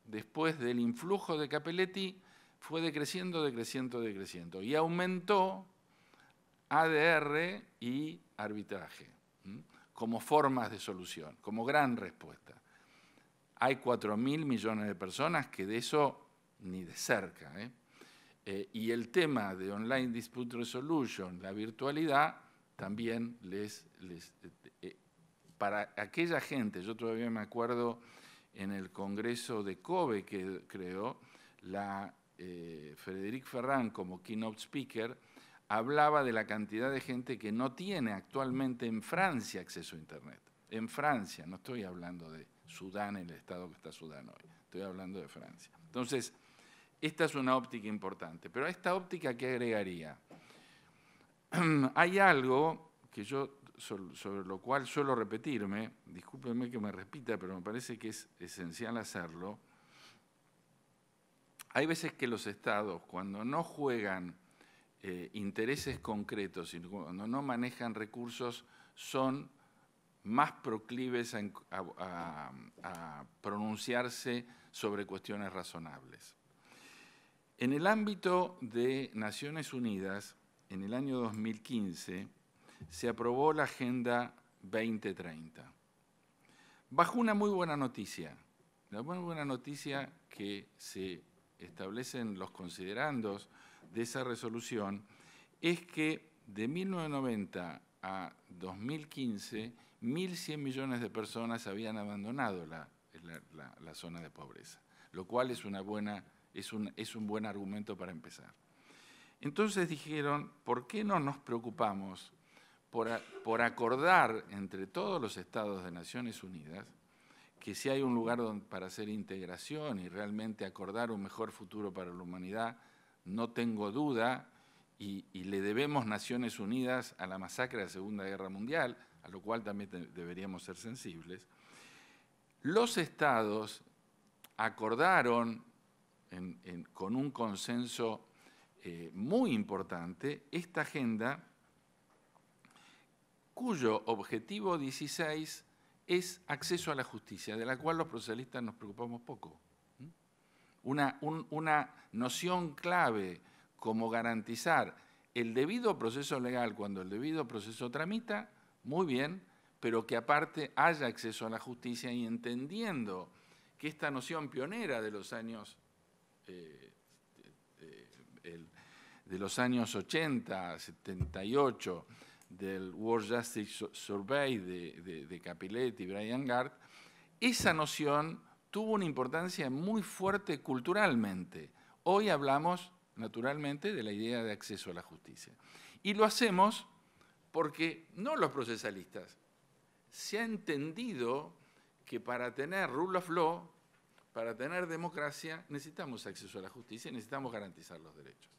después del influjo de Capelletti, fue decreciendo, decreciendo, decreciendo. Y aumentó ADR y arbitraje, como formas de solución, como gran respuesta. Hay 4.000 millones de personas que de eso ni de cerca. ¿eh? Eh, y el tema de Online Dispute Resolution, la virtualidad, también les... Eh, para aquella gente, yo todavía me acuerdo en el Congreso de Cove que creó, la Frederic Ferran como keynote speaker, hablaba de la cantidad de gente que no tiene actualmente en Francia acceso a Internet. En Francia, no estoy hablando de Sudán, el estado que está Sudán hoy, estoy hablando de Francia. Entonces, esta es una óptica importante, pero a esta óptica, ¿qué agregaría? Hay algo que yo, sobre lo cual suelo repetirme, discúlpenme que me repita, pero me parece que es esencial hacerlo. Hay veces que los estados, cuando no juegan eh, intereses concretos y cuando no manejan recursos son más proclives a, a, pronunciarse sobre cuestiones razonables. En el ámbito de Naciones Unidas, en el año 2015, se aprobó la Agenda 2030. Bajo una muy buena noticia, una muy buena noticia que se establecen los considerandos de esa resolución es que de 1990 a 2015, 1.100 millones de personas habían abandonado la, zona de pobreza, lo cual es, un, buen argumento para empezar. Entonces dijeron, ¿por qué no nos preocupamos por, acordar entre todos los estados de Naciones Unidas que si hay un lugar para hacer integración y realmente acordar un mejor futuro para la humanidad, no tengo duda, y, le debemos Naciones Unidas a la masacre de la Segunda Guerra Mundial, a lo cual también deberíamos ser sensibles, los estados acordaron con un consenso eh, muy importante esta agenda cuyo objetivo 16 es acceso a la justicia, de la cual los procesalistas nos preocupamos poco una, noción clave como garantizar el debido proceso legal cuando el debido proceso tramita, muy bien, pero que aparte haya acceso a la justicia y entendiendo que esta noción pionera de los años, eh, eh, de los años 80, 78, del World Justice Survey de, de, y Brian Gard, esa noción tuvo una importancia muy fuerte culturalmente. Hoy hablamos, naturalmente, de la idea de acceso a la justicia. Y lo hacemos porque no los procesalistas. Se ha entendido que para tener rule of law, para tener democracia, necesitamos acceso a la justicia y necesitamos garantizar los derechos.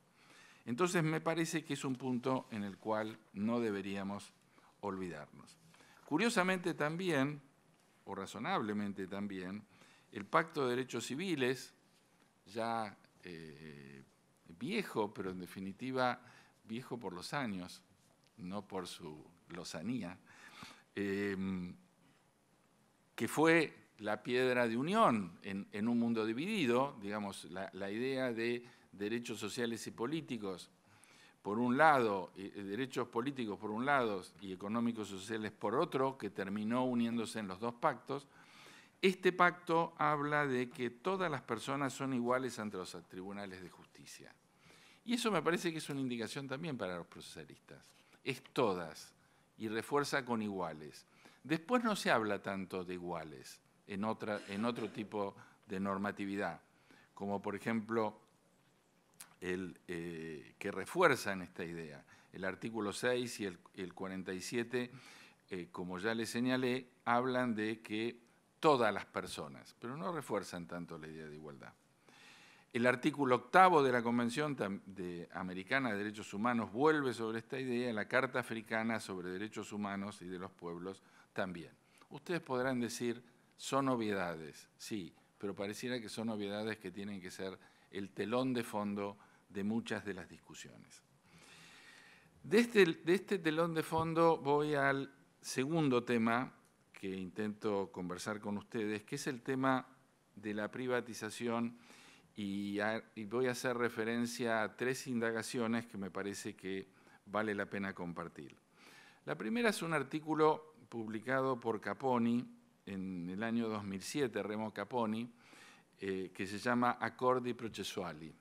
Entonces me parece que es un punto en el cual no deberíamos olvidarnos. Curiosamente también, o razonablemente también, el Pacto de Derechos Civiles, ya eh, viejo, pero en definitiva viejo por los años, no por su lozanía, em, que fue la piedra de unión en, un mundo dividido, digamos, la, idea de derechos sociales y políticos, por un lado, eh, derechos políticos por un lado y económicos y sociales por otro, que terminó uniéndose en los dos pactos, este pacto habla de que todas las personas son iguales ante los tribunales de justicia. Y eso me parece que es una indicación también para los procesalistas. Es todas y refuerza con iguales. Después no se habla tanto de iguales en, otro tipo de normatividad, como por ejemplo el eh, que refuerzan esta idea. El artículo 6 y el, 47, eh, como ya les señalé, hablan de que todas las personas, pero no refuerzan tanto la idea de igualdad. El artículo octavo de la Convención Americana de Derechos Humanos vuelve sobre esta idea, la Carta Africana sobre Derechos Humanos y de los Pueblos también. Ustedes podrán decir, son obviedades, sí, pero pareciera que son obviedades que tienen que ser el telón de fondo de muchas de las discusiones. De este, de este telón de fondo voy al segundo tema que intento conversar con ustedes, que es el tema de la privatización y, voy a hacer referencia a tres indagaciones que me parece que vale la pena compartir. La primera es un artículo publicado por Caponi en el año 2007, Remo Caponi, eh, que se llama Accordi Processuali.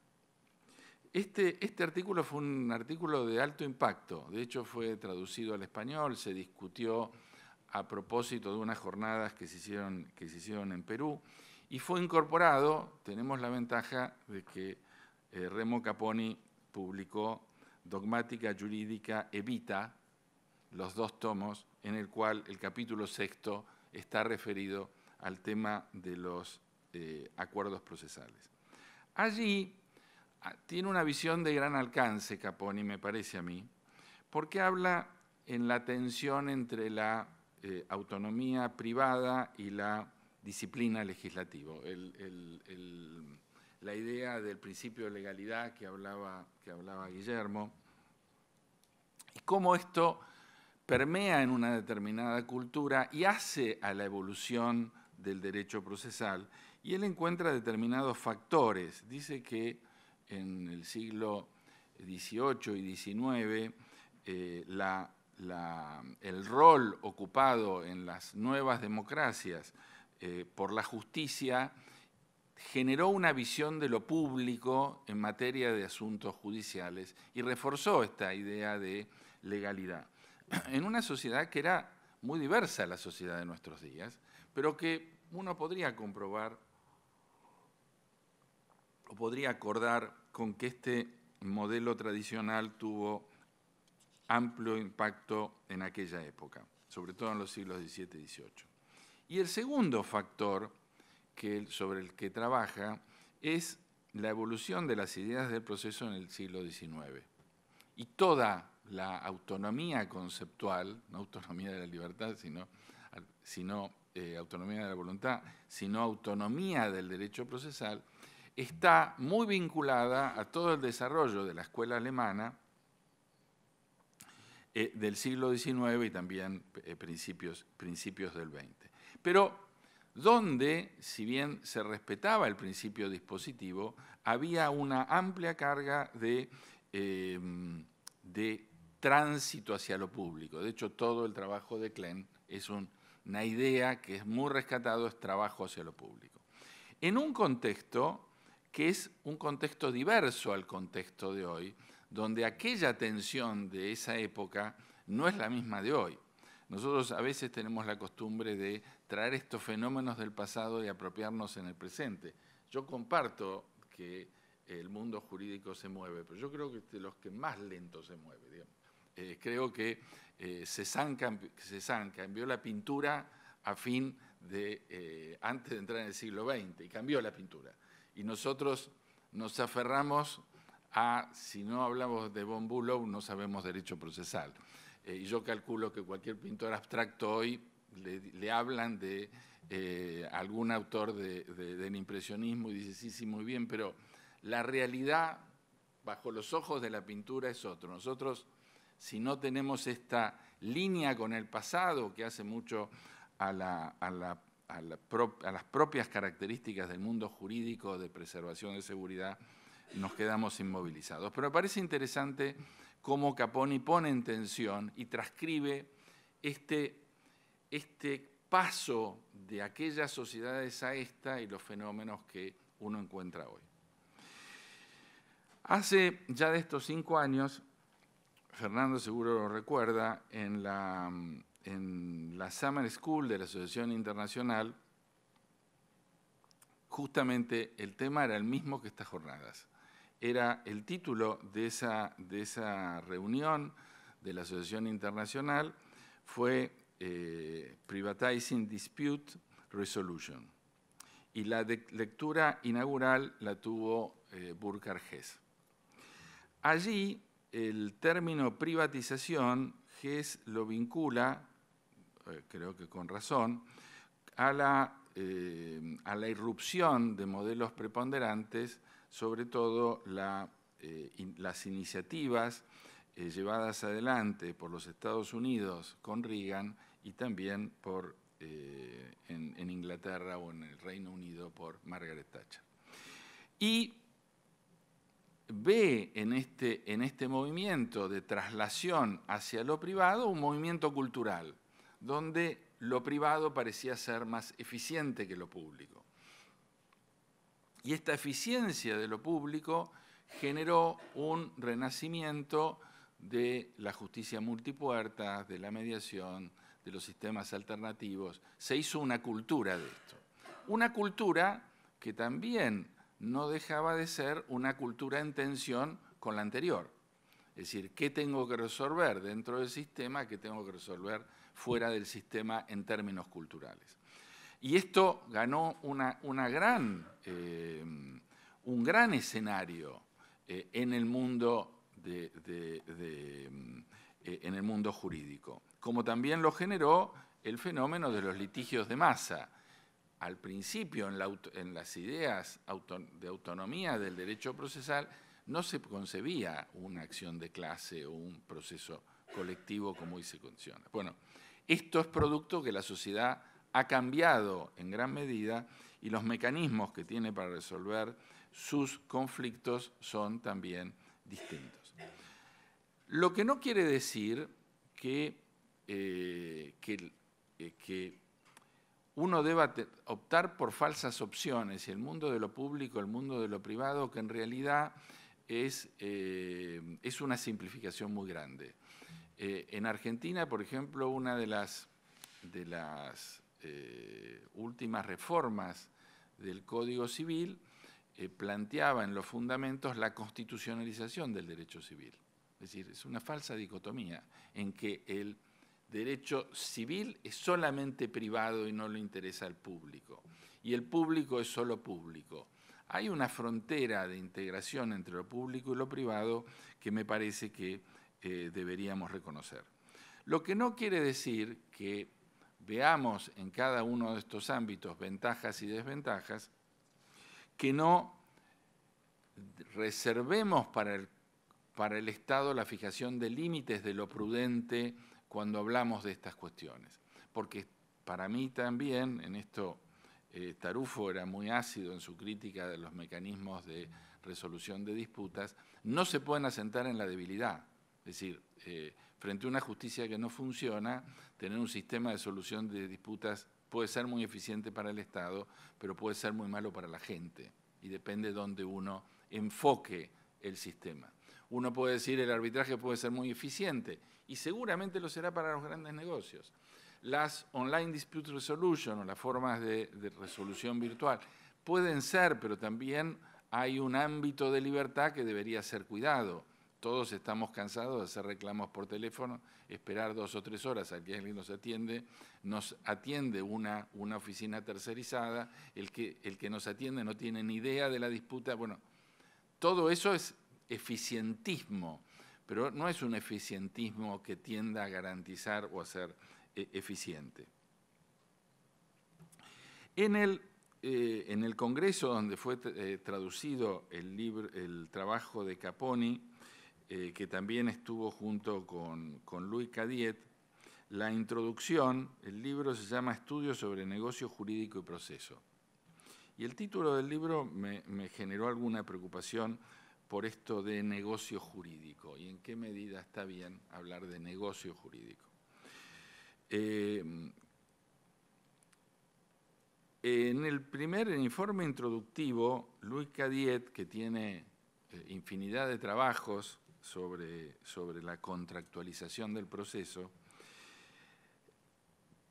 Este, este, artículo fue un artículo de alto impacto, de hecho fue traducido al español, se discutió a propósito de unas jornadas que se hicieron, que se hicieron en Perú y fue incorporado, tenemos la ventaja de que eh, Remo Caponi publicó Dogmática Jurídica Evita, los dos tomos, en el cual el capítulo sexto está referido al tema de los eh, acuerdos procesales. Allí ah, tiene una visión de gran alcance Caponi, me parece a mí, porque habla en la tensión entre la eh, autonomía privada y la disciplina legislativa. la idea del principio de legalidad que hablaba, que hablaba Guillermo y cómo esto permea en una determinada cultura y hace a la evolución del derecho procesal y él encuentra determinados factores. Dice que en el siglo XVIII y XIX eh, la el rol ocupado en las nuevas democracias eh, por la justicia generó una visión de lo público en materia de asuntos judiciales y reforzó esta idea de legalidad. En una sociedad que era muy diversa la sociedad de nuestros días, pero que uno podría comprobar o podría acordar con que este modelo tradicional tuvo amplio impacto en aquella época, sobre todo en los siglos XVII y XVIII. Y el segundo factor sobre el que trabaja es la evolución de las ideas del proceso en el siglo XIX. Y toda la autonomía conceptual, no autonomía de la libertad, sino, eh, autonomía de la voluntad, sino autonomía del derecho procesal, está muy vinculada a todo el desarrollo de la escuela alemana eh, del siglo XIX y también eh, principios, del XX. Pero donde, si bien se respetaba el principio dispositivo, había una amplia carga de, em, tránsito hacia lo público. De hecho, todo el trabajo de Klein es una idea que es muy rescatado, es trabajo hacia lo público. En un contexto que es un contexto diverso al contexto de hoy, donde aquella tensión de esa época no es la misma de hoy. Nosotros a veces tenemos la costumbre de traer estos fenómenos del pasado y apropiarnos en el presente. Yo comparto que el mundo jurídico se mueve, pero yo creo que es de los que más lento se mueve. Eh, creo que eh, se se cambió la pintura a fin de, eh, antes de entrar en el siglo XX, y cambió la pintura. Y nosotros nos aferramos a, si no hablamos de von Bulow, no sabemos derecho procesal. Eh, y yo calculo que cualquier pintor abstracto hoy le, hablan de eh, algún autor del impresionismo y dice, sí, sí, muy bien, pero la realidad bajo los ojos de la pintura es otro. Nosotros, si no tenemos esta línea con el pasado que hace mucho a las propias características del mundo jurídico de preservación de seguridad, nos quedamos inmovilizados. Pero me parece interesante cómo Caponi pone en tensión y transcribe este, este, paso de aquellas sociedades a esta y los fenómenos que uno encuentra hoy. Hace ya de estos cinco años, Fernando seguro lo recuerda, en la, en la Summer School de la Asociación Internacional, justamente el tema era el mismo que estas jornadas era el título de esa, reunión de la Asociación Internacional fue eh, Privatizing Dispute Resolution. Y la lectura inaugural la tuvo eh, Burkhard Hess. Allí el término privatización, Hess lo vincula, eh, creo que con razón, a la, a la irrupción de modelos preponderantes sobre todo eh, las iniciativas eh, llevadas adelante por los Estados Unidos con Reagan y también por, eh, en, Inglaterra o en el Reino Unido por Margaret Thatcher. Y ve en este, en este movimiento de traslación hacia lo privado un movimiento cultural, donde lo privado parecía ser más eficiente que lo público. Y esta eficiencia de lo público generó un renacimiento de la justicia multipuerta, de la mediación, de los sistemas alternativos. Se hizo una cultura de esto. Una cultura que también no dejaba de ser una cultura en tensión con la anterior. Es decir, ¿qué tengo que resolver dentro del sistema? ¿Qué tengo que resolver fuera del sistema en términos culturales? Y esto ganó una, una gran, eh, un gran escenario eh, en, el mundo eh, en el mundo jurídico, como también lo generó el fenómeno de los litigios de masa. Al principio, en, las ideas de autonomía del derecho procesal, no se concebía una acción de clase o un proceso colectivo como hoy se condiciona. Bueno, esto es producto que la sociedad ha cambiado en gran medida y los mecanismos que tiene para resolver sus conflictos son también distintos. Lo que no quiere decir que, eh, eh, que, uno deba optar por falsas opciones, y el mundo de lo público, el mundo de lo privado, que en realidad es, eh, es una simplificación muy grande. en Argentina, por ejemplo, una de las, de las eh, últimas reformas del Código Civil eh, planteaba en los fundamentos la constitucionalización del derecho civil. Es decir, es una falsa dicotomía en que el derecho civil es solamente privado y no le interesa al público, y el público es solo público. Hay una frontera de integración entre lo público y lo privado que me parece que eh, deberíamos reconocer. Lo que no quiere decir que veamos en cada uno de estos ámbitos ventajas y desventajas, que no reservemos para el, para el Estado la fijación de límites de lo prudente cuando hablamos de estas cuestiones. Porque para mí también, en esto eh, Tarufo era muy ácido en su crítica de los mecanismos de resolución de disputas, no se pueden asentar en la debilidad. Es decir, eh, frente a una justicia que no funciona, tener un sistema de solución de disputas puede ser muy eficiente para el Estado, pero puede ser muy malo para la gente. Y depende de dónde uno enfoque el sistema. Uno puede decir el arbitraje puede ser muy eficiente y seguramente lo será para los grandes negocios. Las online dispute resolution o las formas de, de resolución virtual pueden ser, pero también hay un ámbito de libertad que debería ser cuidado todos estamos cansados de hacer reclamos por teléfono, esperar dos o tres horas a que alguien nos atiende. Nos atiende una, una oficina tercerizada, el que, el que nos atiende no tiene ni idea de la disputa. Bueno, todo eso es eficientismo, pero no es un eficientismo que tienda a garantizar o a ser eh, eficiente. En el, eh, en el, Congreso donde fue eh, traducido el, el trabajo de Caponi, eh, que también estuvo junto con, con Luis Cadiet, la introducción, el libro se llama Estudios sobre negocio jurídico y proceso. Y el título del libro me, generó alguna preocupación por esto de negocio jurídico y en qué medida está bien hablar de negocio jurídico. Eh, en el primer informe introductivo, Luis Cadiet, que tiene eh, infinidad de trabajos, sobre, sobre la contractualización del proceso,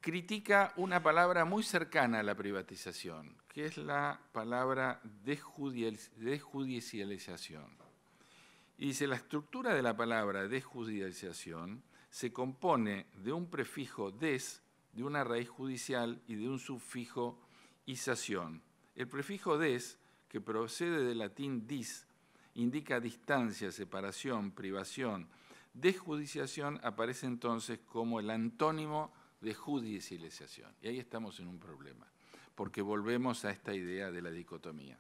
critica una palabra muy cercana a la privatización, que es la palabra desjudicialización. Y dice, la estructura de la palabra desjudicialización se compone de un prefijo des, de una raíz judicial y de un sufijo isación. El prefijo des, que procede del latín dis, indica distancia, separación, privación. Desjudiciación aparece entonces como el antónimo de judicialización. Y ahí estamos en un problema, porque volvemos a esta idea de la dicotomía.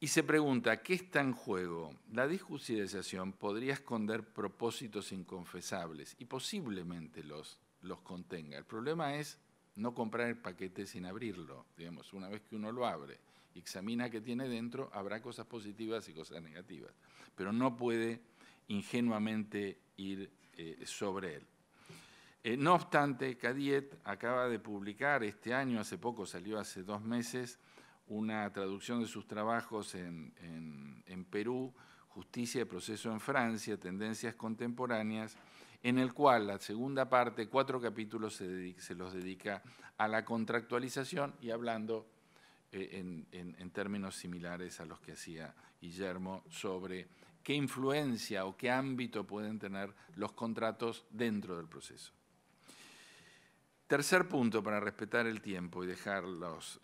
Y se pregunta, ¿qué está en juego? La desjudicialización podría esconder propósitos inconfesables y posiblemente los, los contenga. El problema es no comprar el paquete sin abrirlo, digamos, una vez que uno lo abre examina qué tiene dentro, habrá cosas positivas y cosas negativas. Pero no puede ingenuamente ir eh, sobre él. Eh, no obstante, Cadiet acaba de publicar este año, hace poco, salió hace dos meses, una traducción de sus trabajos en, Perú, Justicia y Proceso en Francia, Tendencias Contemporáneas, en el cual la segunda parte, cuatro capítulos, se, se los dedica a la contractualización y hablando eh, en, términos similares a los que hacía Guillermo sobre qué influencia o qué ámbito pueden tener los contratos dentro del proceso. Tercer punto para respetar el tiempo y dejar los,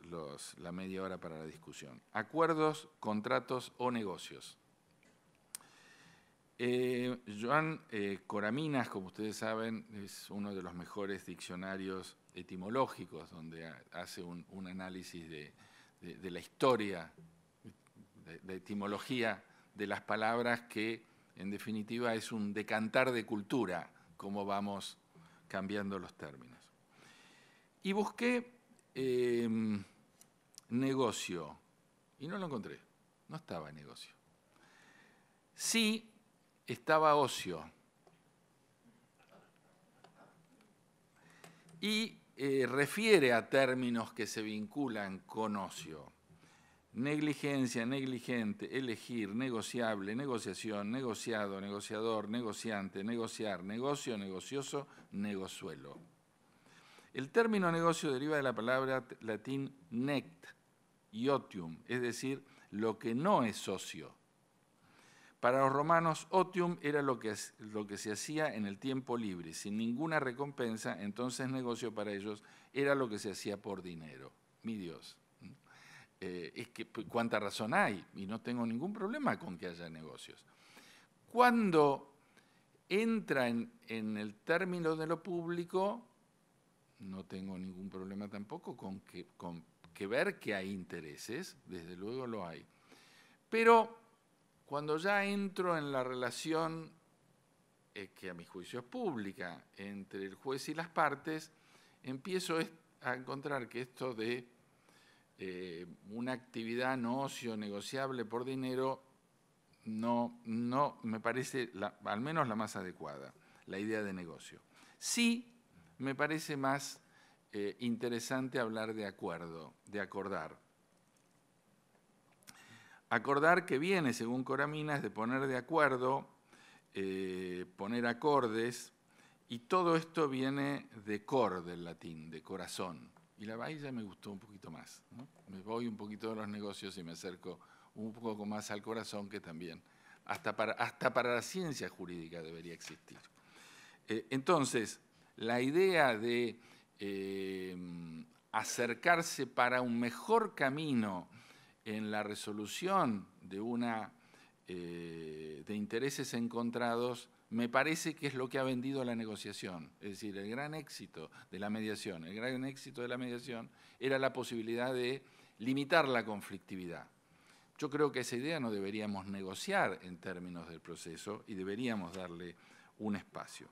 la media hora para la discusión. Acuerdos, contratos o negocios. Eh, Joan eh, Coraminas, como ustedes saben, es uno de los mejores diccionarios etimológicos, donde hace un análisis de, de, la historia, de la etimología de las palabras que en definitiva es un decantar de cultura, como vamos cambiando los términos. Y busqué em, negocio y no lo encontré, no estaba negocio. Sí estaba ocio. Y eh, refiere a términos que se vinculan con ocio. Negligencia, negligente, elegir, negociable, negociación, negociado, negociador, negociante, negociar, negocio, negocioso, negozuelo. El término negocio deriva de la palabra latín nect, iotium, es decir, lo que no es socio. Para los romanos, otium era lo que, lo que se hacía en el tiempo libre, sin ninguna recompensa, entonces negocio para ellos era lo que se hacía por dinero. Mi Dios. Eh, es que pues, cuánta razón hay, y no tengo ningún problema con que haya negocios. Cuando entra en, el término de lo público, no tengo ningún problema tampoco con que, con que ver que hay intereses, desde luego lo hay. Pero cuando ya entro en la relación, eh, que a mi juicio es pública, entre el juez y las partes, empiezo a encontrar que esto de eh, una actividad no ocio negociable por dinero no, no me parece al menos la más adecuada, la idea de negocio. Sí me parece más eh, interesante hablar de acuerdo, de acordar. Acordar que viene, según Coraminas, de poner de acuerdo, eh, poner acordes, y todo esto viene de cor del latín, de corazón. Y la bahía me gustó un poquito más. Me voy un poquito de los negocios y me acerco un poco más al corazón, que también, hasta para, hasta para la ciencia jurídica debería existir. Eh, entonces, la idea de eh, acercarse para un mejor camino, en la resolución eh, de intereses encontrados me parece que es lo que ha vendido la negociación. Es decir, el gran éxito de la mediación, el gran éxito de la mediación era la posibilidad de limitar la conflictividad. Yo creo que esa idea no deberíamos negociar en términos del proceso y deberíamos darle un espacio.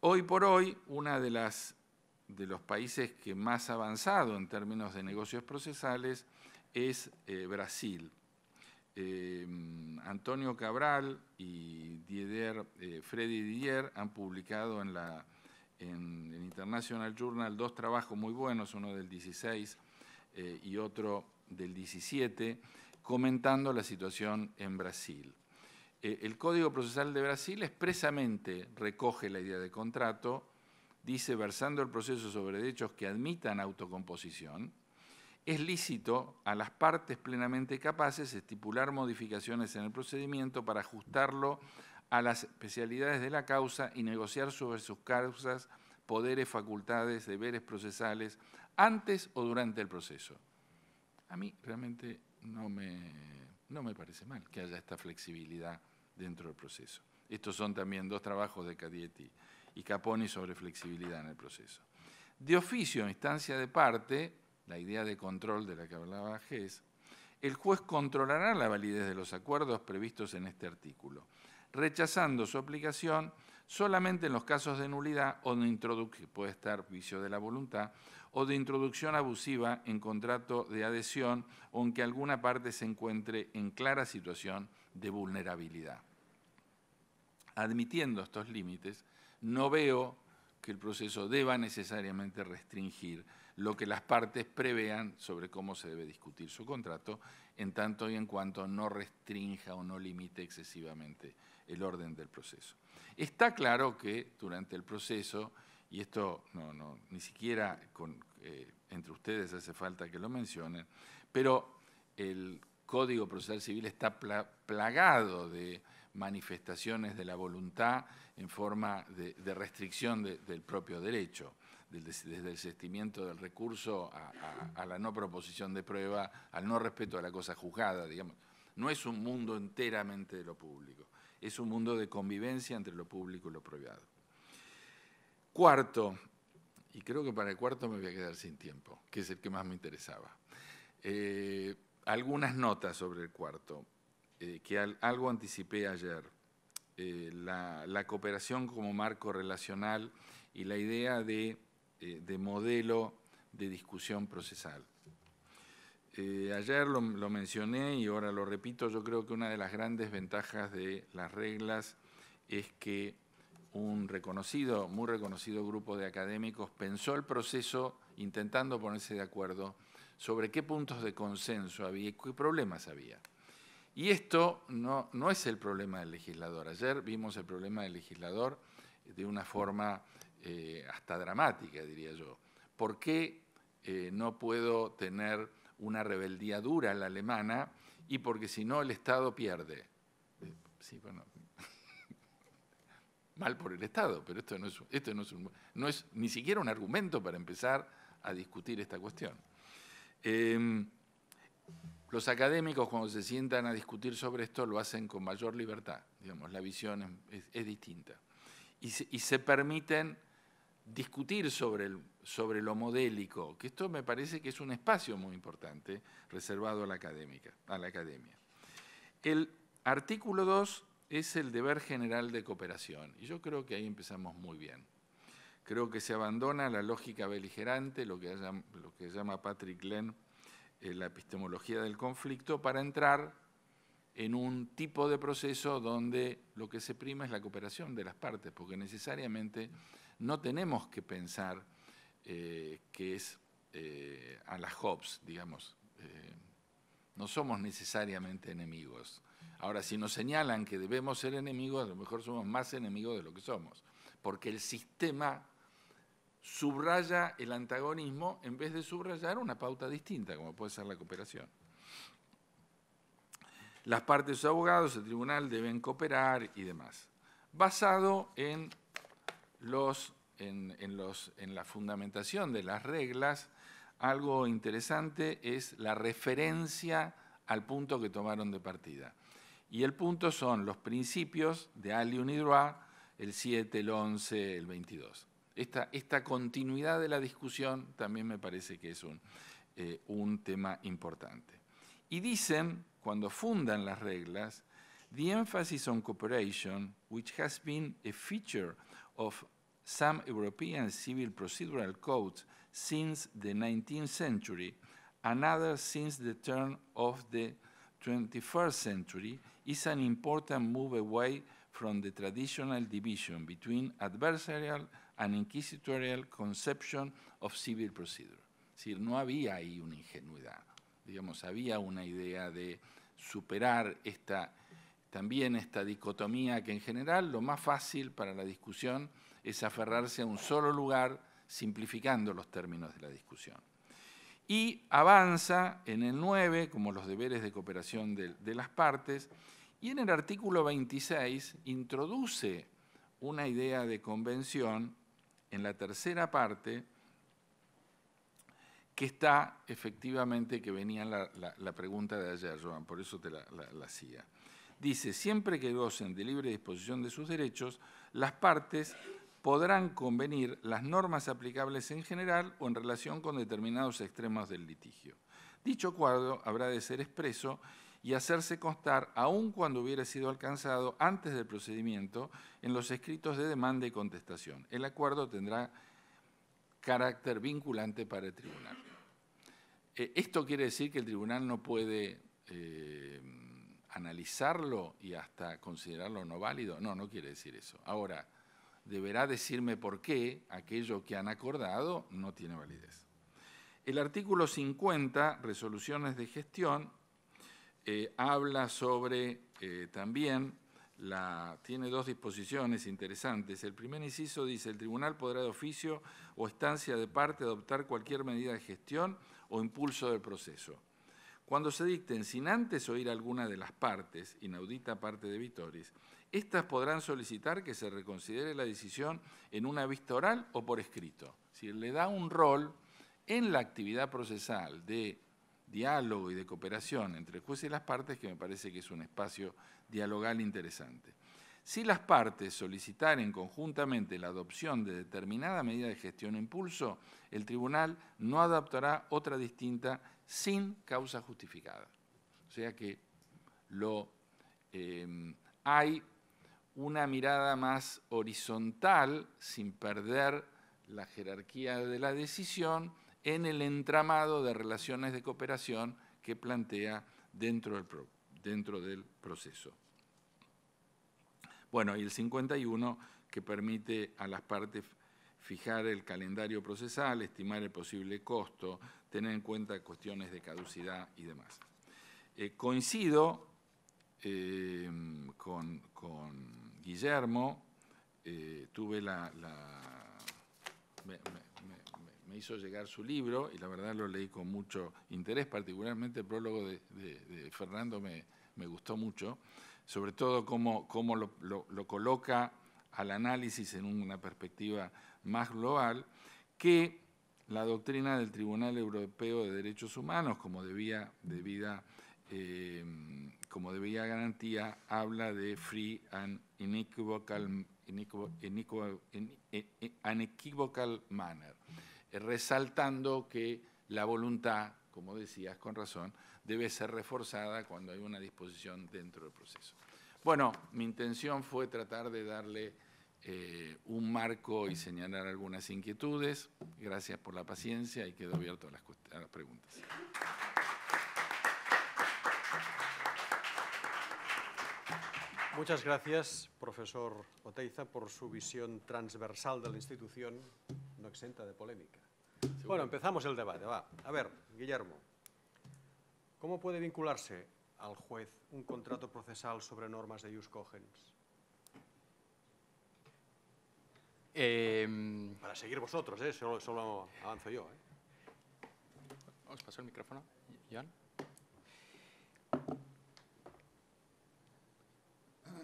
Hoy por hoy, uno de, de los países que más ha avanzado en términos de negocios procesales es eh, Brasil. Eh, Antonio Cabral y eh, Freddy Didier han publicado en, la, en, International Journal dos trabajos muy buenos, uno del 16 y otro del 17, comentando la situación en Brasil. el Código Procesal de Brasil expresamente recoge la idea de contrato, dice versando el proceso sobre derechos que admitan autocomposición, es lícito a las partes plenamente capaces estipular modificaciones en el procedimiento para ajustarlo a las especialidades de la causa y negociar sobre sus causas, poderes, facultades, deberes procesales, antes o durante el proceso. A mí realmente no me, no me parece mal que haya esta flexibilidad dentro del proceso. Estos son también dos trabajos de Cadietti y Caponi sobre flexibilidad en el proceso. De oficio, instancia de parte, la idea de control de la que hablaba Gess, el juez controlará la validez de los acuerdos previstos en este artículo, rechazando su aplicación solamente en los casos de nulidad o de introducción, puede estar vicio de la voluntad, o de introducción abusiva en contrato de adhesión o en que alguna parte se encuentre en clara situación de vulnerabilidad. Admitiendo estos límites, no veo que el proceso deba necesariamente restringir lo que las partes prevean sobre cómo se debe discutir su contrato, en tanto y en cuanto no restrinja o no limite excesivamente el orden del proceso. Está claro que durante el proceso, y esto no, ni siquiera eh, entre ustedes hace falta que lo mencionen, pero el Código Procesal Civil está plagado de manifestaciones de la voluntad en forma de, restricción del propio derecho desde el sestimiento del recurso a, la no proposición de prueba, al no respeto a la cosa juzgada, digamos. No es un mundo enteramente de lo público, es un mundo de convivencia entre lo público y lo privado. Cuarto, y creo que para el cuarto me voy a quedar sin tiempo, que es el que más me interesaba. Eh, algunas notas sobre el cuarto, eh, que algo anticipé ayer. Eh, la cooperación como marco relacional y la idea de eh, de modelo de discusión procesal. Eh, ayer lo, mencioné y ahora lo repito, yo creo que una de las grandes ventajas de las reglas es que un reconocido, muy reconocido grupo de académicos pensó el proceso intentando ponerse de acuerdo sobre qué puntos de consenso había y qué problemas había. Y esto no es el problema del legislador. Ayer vimos el problema del legislador de una forma eh, hasta dramática, diría yo. ¿Por qué eh, no puedo tener una rebeldía dura la alemana? Y porque si no, el Estado pierde. Eh, sí, bueno. Mal por el Estado, pero esto no es, esto no es, no es ni siquiera un argumento para empezar a discutir esta cuestión. Em, los académicos cuando se sientan a discutir sobre esto lo hacen con mayor libertad, digamos, la visión es, distinta. y se, permiten discutir sobre, sobre lo modélico, que esto me parece que es un espacio muy importante reservado a la, académica, a la academia. El artículo 2 es el deber general de cooperación, y yo creo que ahí empezamos muy bien. Creo que se abandona la lógica beligerante, lo que, llama Patrick Glenn eh, la epistemología del conflicto, para entrar en un tipo de proceso donde lo que se prima es la cooperación de las partes, porque necesariamente no tenemos que pensar eh, que es eh, a las Hobbes, digamos. Eh, no somos necesariamente enemigos. Ahora, si nos señalan que debemos ser enemigos, a lo mejor somos más enemigos de lo que somos, porque el sistema subraya el antagonismo en vez de subrayar una pauta distinta, como puede ser la cooperación. Las partes los abogados, el tribunal deben cooperar y demás. Basado en los, en, la fundamentación de las reglas, algo interesante es la referencia al punto que tomaron de partida. Y el punto son los principios de Ali Unidroa, el 7, el 11, el 22. Esta, continuidad de la discusión también me parece que es un, eh, un tema importante. Y dicen, cuando fundan las reglas, the emphasis on cooperation, which has been a feature of some European civil procedural codes since the 19th century, another since the turn of the 21st century, is an important move away from the traditional division between adversarial and inquisitorial conception of civil procedure. Es decir, no había ahí una ingenuidad, digamos, había una idea de superar esta también esta dicotomía que en general lo más fácil para la discusión es aferrarse a un solo lugar, simplificando los términos de la discusión. Y avanza en el 9, como los deberes de cooperación de, las partes, y en el artículo 26 introduce una idea de convención en la tercera parte que está efectivamente, que venía la, pregunta de ayer, Joan, por eso te la hacía dice, siempre que gocen de libre disposición de sus derechos, las partes podrán convenir las normas aplicables en general o en relación con determinados extremos del litigio. Dicho acuerdo habrá de ser expreso y hacerse constar, aun cuando hubiera sido alcanzado antes del procedimiento, en los escritos de demanda y contestación. El acuerdo tendrá carácter vinculante para el tribunal. Eh, esto quiere decir que el tribunal no puede eh, analizarlo y hasta considerarlo no válido? No, no quiere decir eso. Ahora, deberá decirme por qué aquello que han acordado no tiene validez. El artículo 50, resoluciones de gestión, eh, habla sobre eh, también la, tiene dos disposiciones interesantes. El primer inciso dice, el tribunal podrá de oficio o estancia de parte adoptar cualquier medida de gestión o impulso del proceso. Cuando se dicten, sin antes oír alguna de las partes, inaudita parte de Vitoris, estas podrán solicitar que se reconsidere la decisión en una vista oral o por escrito. Si le da un rol en la actividad procesal de diálogo y de cooperación entre el juez y las partes, que me parece que es un espacio dialogal interesante. Si las partes solicitaren conjuntamente la adopción de determinada medida de gestión o impulso, el tribunal no adaptará otra distinta sin causa justificada. O sea que lo, em, hay una mirada más horizontal, sin perder la jerarquía de la decisión, en el entramado de relaciones de cooperación que plantea dentro del, dentro del proceso. Bueno, y el 51 que permite a las partes fijar el calendario procesal, estimar el posible costo, tener en cuenta cuestiones de caducidad y demás. Eh, coincido eh, con, Guillermo, eh, tuve la... me, hizo llegar su libro y la verdad lo leí con mucho interés, particularmente el prólogo de, Fernando me, gustó mucho, sobre todo cómo, cómo lo coloca al análisis en una perspectiva más global, que la doctrina del Tribunal Europeo de Derechos Humanos, como debía, debida, em, como debía garantía, habla de free and unequivocal, e, e, manner, eh, resaltando que la voluntad, como decías con razón, debe ser reforzada cuando hay una disposición dentro del proceso. Bueno, mi intención fue tratar de darle eh, un marco y señalar algunas inquietudes. Gracias por la paciencia y quedo abierto a las, preguntas. Muchas gracias, profesor Oteiza, por su visión transversal de la institución, no exenta de polémica. Bueno, empezamos el debate, va. A ver, Guillermo, ¿cómo puede vincularse al juez un contrato procesal sobre normas de use cogens? Em, Para seguir vosotros, ¿eh? solo, avanzo yo. ¿eh? Os paso el micrófono,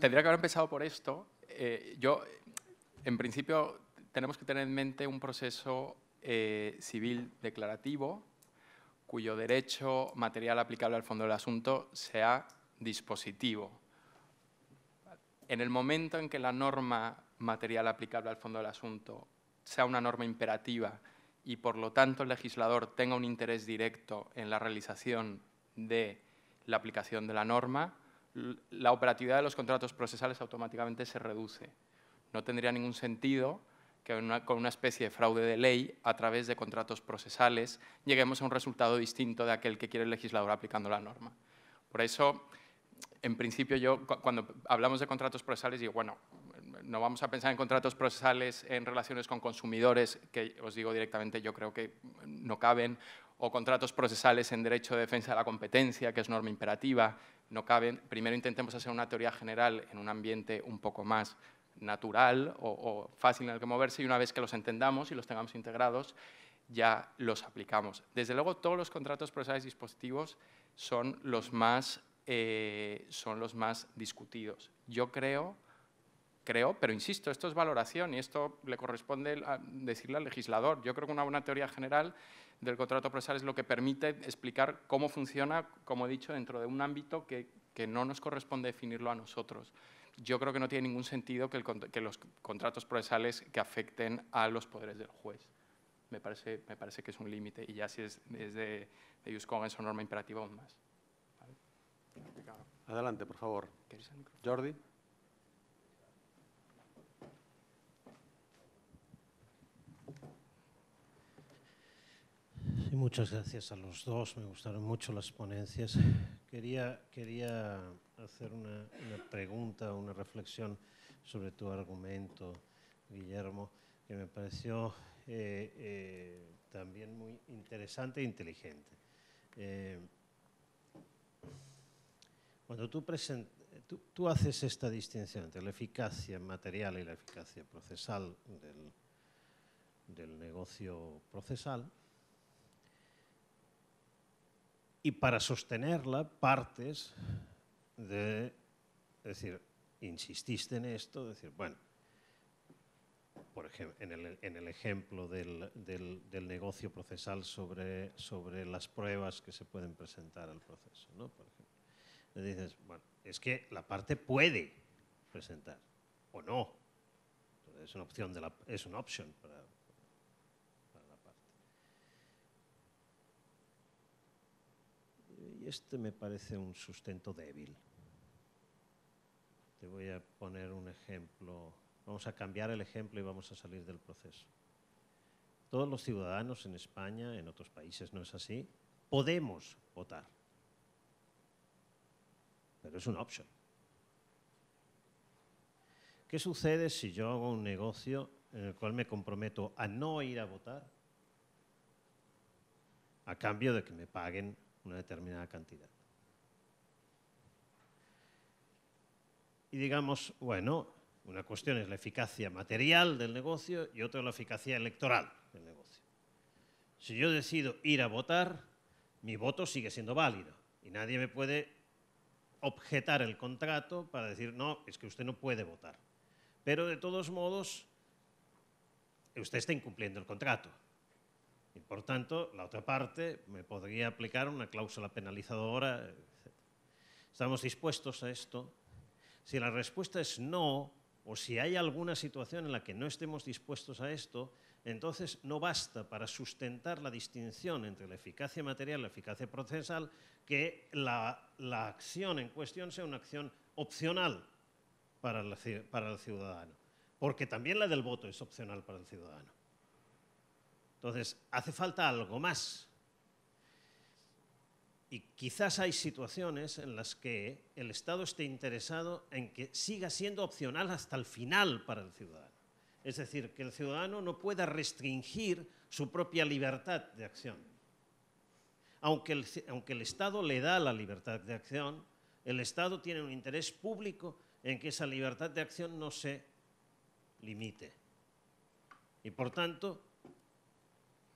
Tendría que haber empezado por esto. Eh, yo, en principio, tenemos que tener en mente un proceso civil declarativo cuyo derecho material aplicable al fondo del asunto sea dispositivo. En el momento en que la norma material aplicable al fondo del asunto sea una norma imperativa y por lo tanto el legislador tenga un interés directo en la realización de la aplicación de la norma, la operatividad de los contratos procesales automáticamente se reduce. No tendría ningún sentido que con una especie de fraude de ley a través de contratos procesales lleguemos a un resultado distinto de aquel que quiere el legislador aplicando la norma. Por eso, en principio yo cuando hablamos de contratos procesales digo, bueno, no vamos a pensar en contratos procesales en relaciones con consumidores, que os digo directamente, yo creo que no caben, o contratos procesales en derecho de defensa de la competencia, que es norma imperativa, no caben. Primero intentemos hacer una teoría general en un ambiente un poco más natural o, fácil en el que moverse y una vez que los entendamos y los tengamos integrados, ya los aplicamos. Desde luego, todos los contratos procesales dispositivos son los más, eh, son los más discutidos. Yo creo creo, pero insisto, esto es valoración y esto le corresponde decirle al legislador. Yo creo que una buena teoría general del contrato procesal es lo que permite explicar cómo funciona, como he dicho, dentro de un ámbito que, no nos corresponde definirlo a nosotros. Yo creo que no tiene ningún sentido que, los contratos procesales que afecten a los poderes del juez. Me parece, me parece que es un límite y ya si es, desde de, de es norma imperativa aún más. Adelante, por favor. Jordi. muchas gracias a los dos, me gustaron mucho las ponencias. Quería, hacer una, pregunta, una reflexión sobre tu argumento, Guillermo, que me pareció eh, eh, también muy interesante e inteligente. Eh, cuando tú, haces esta distinción entre la eficacia material y la eficacia procesal del negocio procesal, y para sostenerla partes de es decir, insististe en esto, decir, bueno, por ejemplo, en el, ejemplo del, negocio procesal sobre, las pruebas que se pueden presentar al proceso, ¿no? Por ejemplo. dices, bueno, es que la parte puede presentar o no. es una opción es una opción para, este me parece un sustento débil. Te voy a poner un ejemplo. Vamos a cambiar el ejemplo y vamos a salir del proceso. Todos los ciudadanos en España, en otros países no es así, podemos votar. Pero es una opción. ¿Qué sucede si yo hago un negocio en el cual me comprometo a no ir a votar a cambio de que me paguen una determinada cantidad. Y digamos, bueno, una cuestión es la eficacia material del negocio y otra la eficacia electoral del negocio. Si yo decido ir a votar, mi voto sigue siendo válido y nadie me puede objetar el contrato para decir, no, es que usted no puede votar. Pero de todos modos, usted está incumpliendo el contrato. Y por tanto, la otra parte me podría aplicar una cláusula penalizadora. ¿Estamos dispuestos a esto? Si la respuesta es no, o si hay alguna situación en la que no estemos dispuestos a esto, entonces no basta para sustentar la distinción entre la eficacia material y la eficacia procesal que la, acción en cuestión sea una acción opcional para el ciudadano, porque también la del voto es opcional para el ciudadano. Entonces, hace falta algo más. Y quizás hay situaciones en las que el Estado esté interesado en que siga siendo opcional hasta el final para el ciudadano. Es decir, que el ciudadano no pueda restringir su propia libertad de acción. Aunque el, aunque el Estado le da la libertad de acción, el Estado tiene un interés público en que esa libertad de acción no se limite. Y por tanto,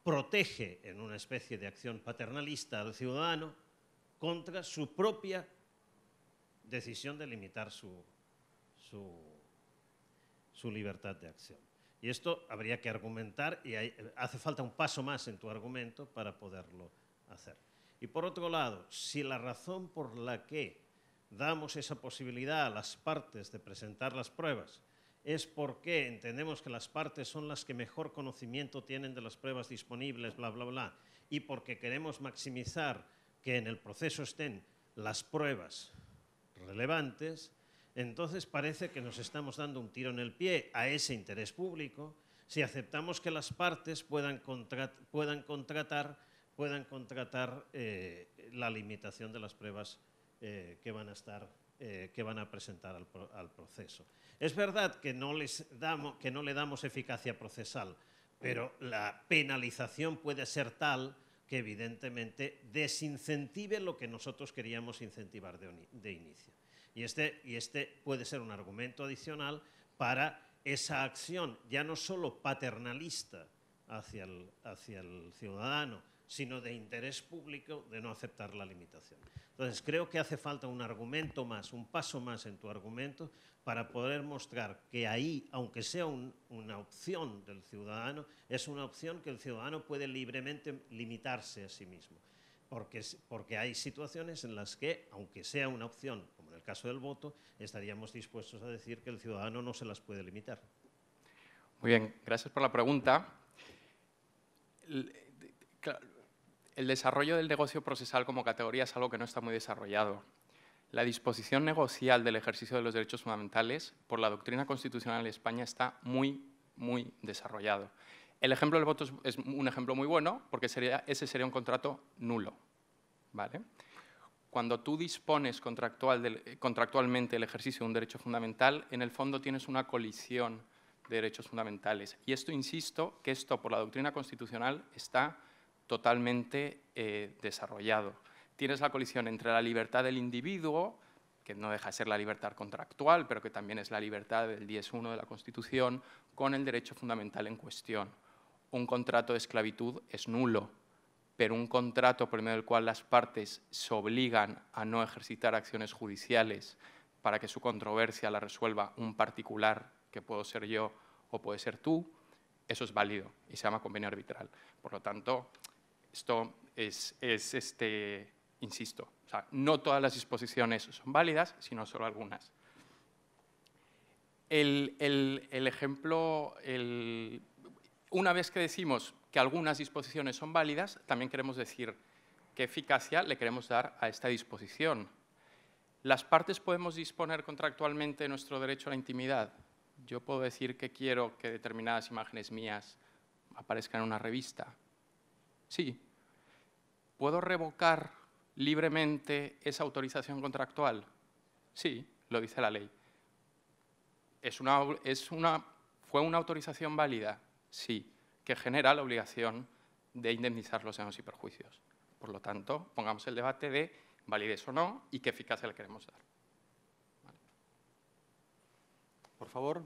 protege en una especie de acción paternalista al ciudadano contra su propia decisión de limitar su, libertad de acción. Y esto habría que argumentar y hace falta un paso más en tu argumento para poderlo hacer. Y por otro lado, si la razón por la que damos esa posibilidad a las partes de presentar las pruebas es porque entendemos que las partes son las que mejor conocimiento tienen de las pruebas disponibles, bla, bla, bla, y porque queremos maximizar que en el proceso estén las pruebas relevantes, entonces parece que nos estamos dando un tiro en el pie a ese interés público si aceptamos que las partes puedan, contratar, puedan contratar eh, la limitación de las pruebas eh, que van a estar eh, que van a presentar al, proceso. Es verdad que no, que no le damos eficacia procesal, pero la penalización puede ser tal que evidentemente desincentive lo que nosotros queríamos incentivar de, inicio. Y este, y este puede ser un argumento adicional para esa acción, ya no solo paternalista hacia el ciudadano, sino de interés público de no aceptar la limitación. Entonces, creo que hace falta un argumento más, un paso más en tu argumento para poder mostrar que ahí, aunque sea una opción del ciudadano, es una opción que el ciudadano puede libremente limitarse a sí mismo. Porque, porque, hay situaciones en las que, aunque sea una opción, como en el caso del voto, estaríamos dispuestos a decir que el ciudadano no se las puede limitar. Muy bien, gracias por la pregunta. Eh, claro, el desarrollo del negocio procesal como categoría es algo que no está muy desarrollado. La disposición negocial del ejercicio de los derechos fundamentales por la doctrina constitucional de España está muy, muy desarrollado. El ejemplo del voto es un ejemplo muy bueno porque ese sería un contrato nulo. ¿vale? Cuando tú dispones contractualmente el ejercicio de un derecho fundamental, en el fondo tienes una colisión de derechos fundamentales. Y esto, insisto, que esto por la doctrina constitucional está totalmente eh, desarrollado. Tienes la colisión entre la libertad del individuo, que no deja de ser la libertad contractual, pero que también es la libertad del 10.1 de la Constitución, con el derecho fundamental en cuestión. Un contrato de esclavitud es nulo, pero un contrato por medio del cual las partes se obligan a no ejercitar acciones judiciales para que su controversia la resuelva un particular, que puedo ser yo o puede ser tú, eso es válido y se llama convenio arbitral. Por lo tanto, esto es, este, insisto, no todas las disposiciones son válidas, sino solo algunas. El, ejemplo, una vez que decimos que algunas disposiciones son válidas, también queremos decir qué eficacia le queremos dar a esta disposición. Las partes podemos disponer contractualmente de nuestro derecho a la intimidad. Yo puedo decir que quiero que determinadas imágenes mías aparezcan en una revista. Sí, ¿Puedo revocar libremente esa autorización contractual? Sí, lo dice la ley. ¿Es ¿Fue una autorización válida? Sí, que genera la obligación de indemnizar los daños y perjuicios. Por lo tanto, pongamos el debate de validez o no y qué eficacia le queremos dar. Por favor.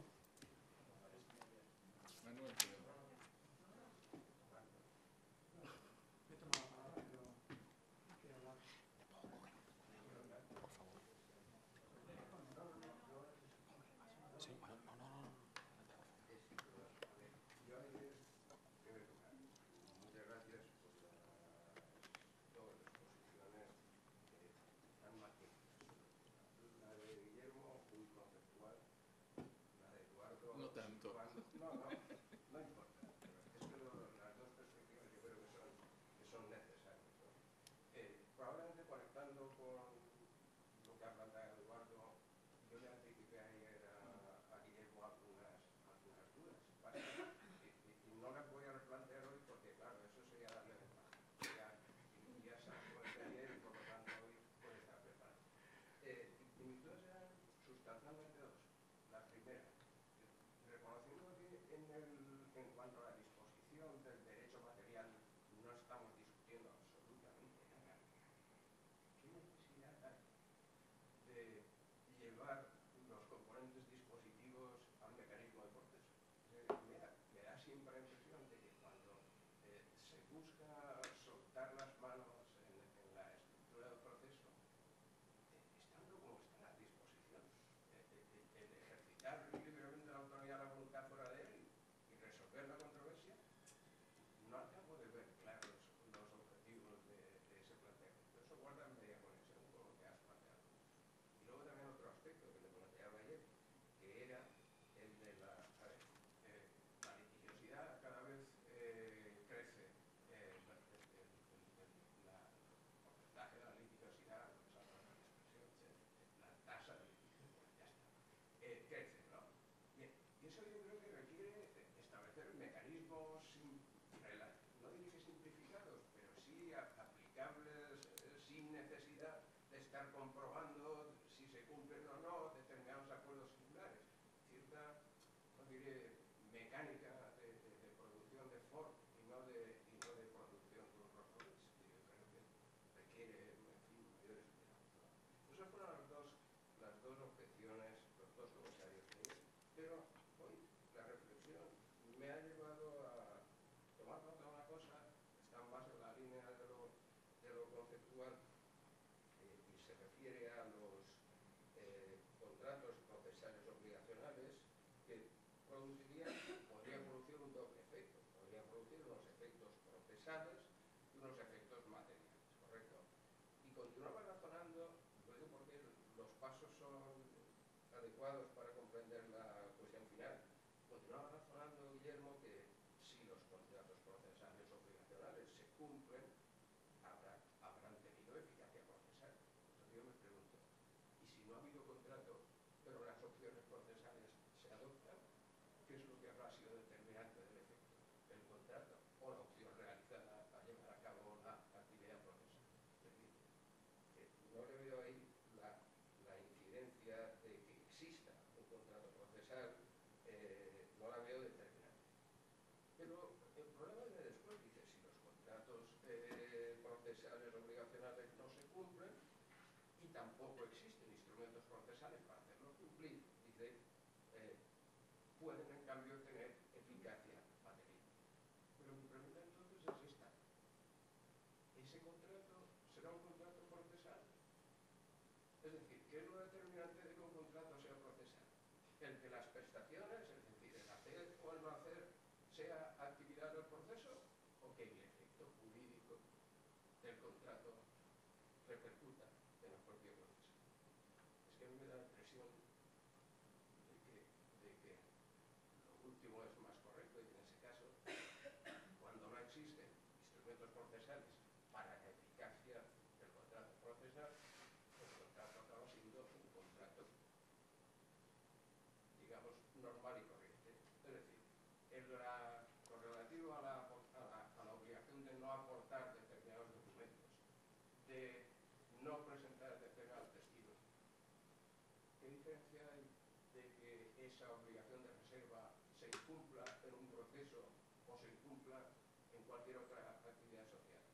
obligación de reserva se incumpla en un proceso o se incumpla en cualquier otra actividad social.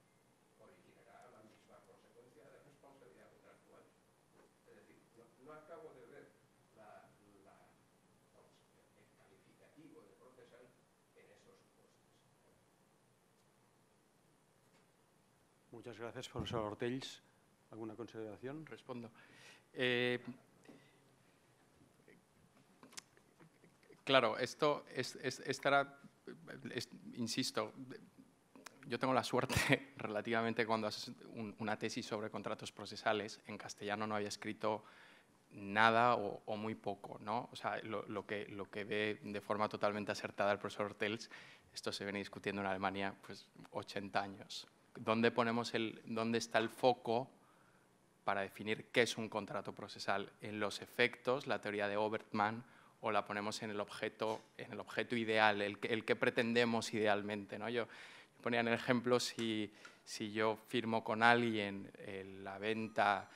Originará la misma consecuencia de responsabilidad contractual. Es decir, no, no acabo de ver la, la, el calificativo de procesal en esos supuestos. Muchas gracias, profesor Ortells. ¿Alguna consideración? Respondo. Eh, Claro, esto es, estará, insisto, yo tengo la suerte relativamente cuando haces una tesis sobre contratos procesales, en castellano no había escrito nada o, muy poco, ¿no? O sea, lo, que, ve de forma totalmente acertada el profesor Ortels, esto se viene discutiendo en Alemania pues 80 años. ¿Dónde, ponemos ¿Dónde está el foco para definir qué es un contrato procesal? En los efectos, la teoría de Obertmann o la ponemos en el objeto, en el objeto ideal, el, que pretendemos idealmente. ¿no? Yo, ponía en el ejemplo si, yo firmo con alguien eh, la venta,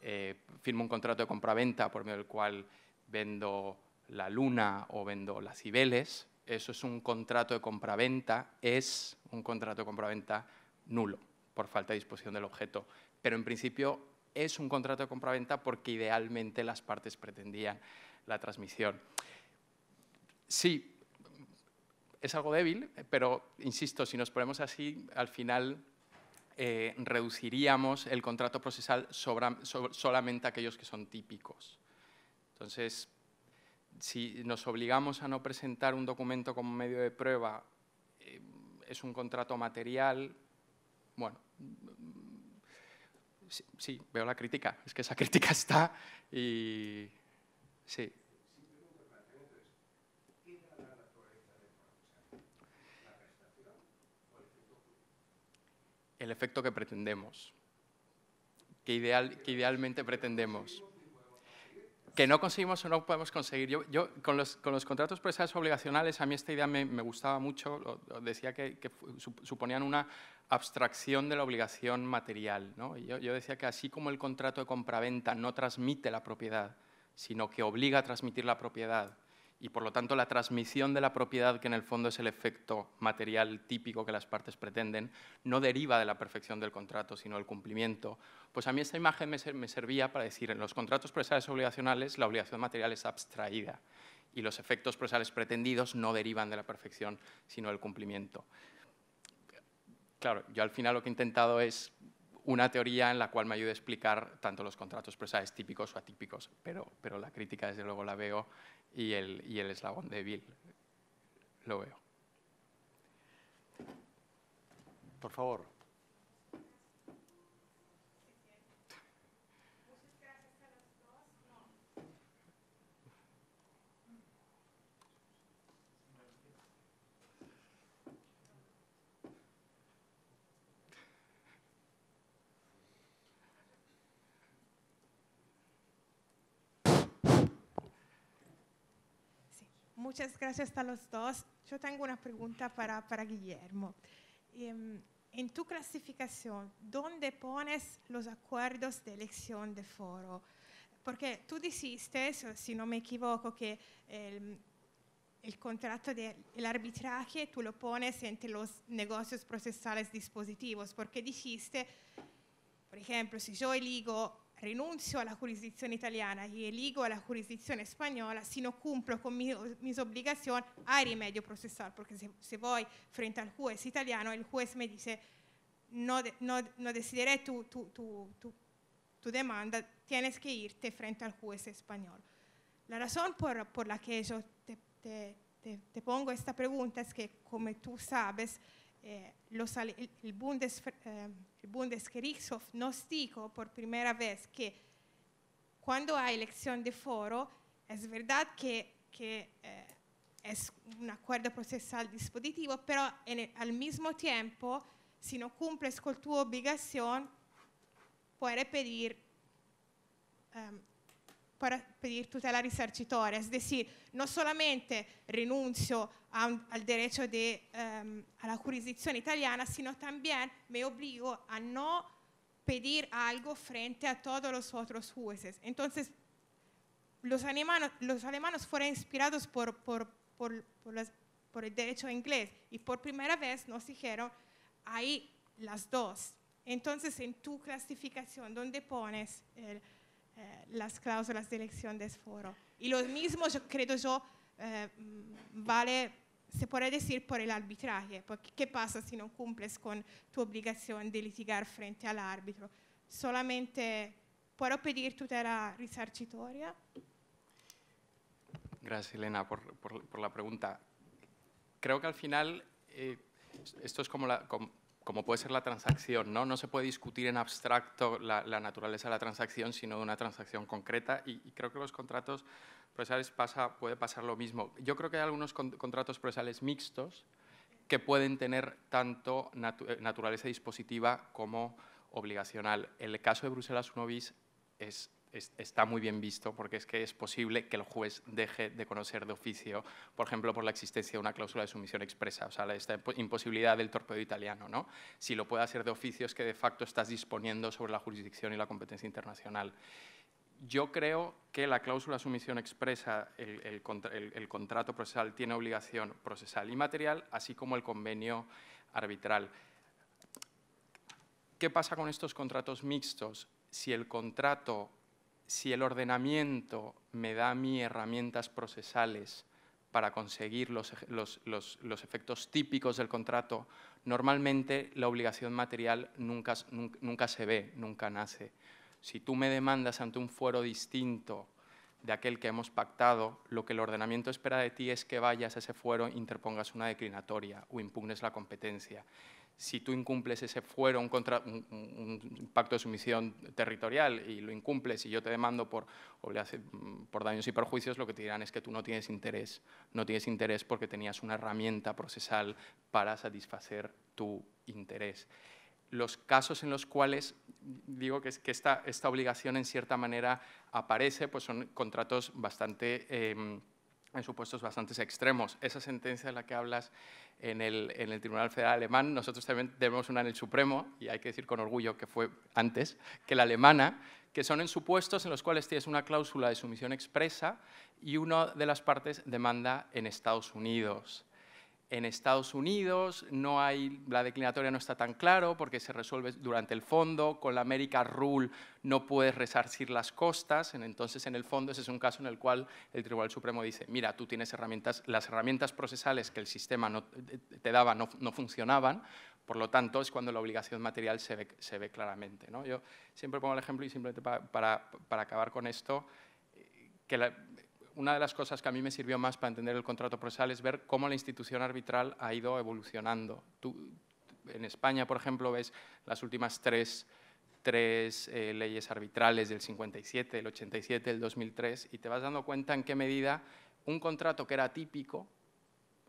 eh, firmo un contrato de compraventa por medio del cual vendo la luna o vendo las cibeles, eso es un contrato de compraventa, es un contrato de compraventa nulo por falta de disposición del objeto. Pero en principio es un contrato de compraventa porque idealmente las partes pretendían la transmisión. Sí, es algo débil, pero insisto, si nos ponemos así, al final eh, reduciríamos el contrato procesal solamente a aquellos que son típicos. Entonces, si nos obligamos a no presentar un documento como medio de prueba, eh, es un contrato material, bueno, sí, sí, veo la crítica, es que esa crítica está y Sí. El efecto que pretendemos, que, idealmente pretendemos que no conseguimos o no podemos conseguir. Yo, con, los, contratos procesales obligacionales, a mí esta idea me, gustaba mucho, decía que, suponían una abstracción de la obligación material. yo, decía que así como el contrato de compraventa no transmite la propiedad, sino que obliga a transmitir la propiedad. Y por lo tanto, la transmisión de la propiedad, que en el fondo es el efecto material típico que las partes pretenden, no deriva de la perfección del contrato, sino del cumplimiento. Pues a mí esta imagen me, servía para decir, en los contratos presales obligacionales la obligación material es abstraída y los efectos presales pretendidos no derivan de la perfección, sino del cumplimiento. Claro, yo al final lo que he intentado es una teoría en la cual me ayude a explicar tanto los contratos presales típicos o atípicos, pero, pero la crítica desde luego la veo y el, y el eslabón débil lo veo. Por favor. Muchas gracias a los dos. Yo tengo una pregunta para, para Guillermo. Um, en tu clasificación, ¿dónde pones los acuerdos de elección de foro? Porque tú dijiste, si no me equivoco, que el, el contrato del de, arbitraje tú lo pones entre los negocios procesales dispositivos, porque dijiste, por ejemplo, si yo eligo rinunzio alla giurisdizione italiana e eligo alla giurisdizione spagnola, española si no cumplo con mi, mis obligaciones, hay rimedio procesal, perché se, si, voy frente al juez italiano, il juez mi dice, no, de, no, no decidiré tu, tu, tu, tu, demanda, tienes que irte frente al juez español. La razón por, por la que yo te, te, te, te, pongo esta pregunta es que, como tú sabes, eh, los, el, el Bundes... Eh, il Bundesgerichtshof nos dijo por primera vez que cuando hay elección de foro, es verdad que, que eh, es un acuerdo procesal dispositivo, pero en el, al mismo tiempo, si no cumples con tu obligación, puedes pedir um, ehm, para pedir tutela risarcitoria Es decir, no solamente renuncio al derecho de, em, a la jurisdicción italiana, sino también me obligo a no pedir algo frente a todos los otros jueces. Entonces, los alemanos, los alemanes fueron inspirados por, por, por, el derecho inglés y por primera vez nos dijeron, hay las dos. Entonces, en tu clasificación, ¿dónde pones el eh, las cláusulas de elección del foro. Y lo mismo, yo, creo eh, yo, mm, vale, se puede decir, por el arbitraje, porque ¿qué pasa si no cumples con tu obligación de litigar frente al árbitro? Solamente puedo pedir tutela risarcitoria. Gracias, Elena, por, la pregunta. Creo que al final eh, esto es como, la, como como puede ser la transacción, ¿no? No se puede discutir en abstracto la, naturaleza de la transacción, sino de una transacción concreta. Y, creo que los contratos procesales pasa, puede pasar lo mismo. Yo creo que hay algunos contratos procesales mixtos que pueden tener tanto eh, naturaleza dispositiva como obligacional. El caso de Bruselas 1 bis es está muy bien visto porque es que es posible que el juez deje de conocer de oficio, por ejemplo, por la existencia de una cláusula de sumisión expresa, o sea, esta imposibilidad del torpedo italiano. ¿no? Si lo puede hacer de oficio es que de facto estás disponiendo sobre la jurisdicción y la competencia internacional. Yo creo que la cláusula de sumisión expresa, el, el contrato procesal tiene obligación procesal y material, así como el convenio arbitral. ¿Qué pasa con estos contratos mixtos? Si el contrato si el ordenamiento me da a mí herramientas procesales para conseguir los, los, efectos típicos del contrato, normalmente la obligación material nunca, nunca, nunca se ve, nunca nace. Si tú me demandas ante un fuero distinto de aquel que hemos pactado, lo que el ordenamiento espera de ti es que vayas a ese fuero, interpongas una declinatoria o impugnes la competencia si tú incumples ese fuero, un, contra, un, pacto de sumisión territorial y lo incumples y yo te demando por, mm, por daños y perjuicios, lo que te dirán es que tú no tienes interés, no tienes interés porque tenías una herramienta procesal para satisfacer tu interés. Los casos en los cuales digo que, que esta, esta, obligación en cierta manera aparece, pues son contratos bastante... Em, en supuestos bastante extremos. Esa sentencia de la que hablas en el, Tribunal Federal Alemán, nosotros también tenemos una en el Supremo, y hay que decir con orgullo que fue antes, que la alemana, que son en supuestos en los cuales tienes una cláusula de sumisión expresa y una de las partes demanda en Estados Unidos. En Estados Unidos no hay, la declinatoria no está tan claro porque se resuelve durante el fondo, con la América Rule no puedes resarcir las costas, entonces en el fondo ese es un caso en el cual el Tribunal Supremo dice, mira, tú tienes herramientas, las herramientas procesales que el sistema no, eh, eh, te daba no, funcionaban, por lo tanto es cuando la obligación material se ve, se ve claramente. ¿no? Yo siempre pongo el ejemplo y simplemente para, para acabar con esto, eh, que la, una de las cosas que a mí me sirvió más para entender el contrato procesal es ver cómo la institución arbitral ha ido evolucionando. en España, por ejemplo, ves las últimas tres, eh, leyes arbitrales del 57, el 87, el 2003, y te vas dando cuenta en qué medida un contrato que era atípico,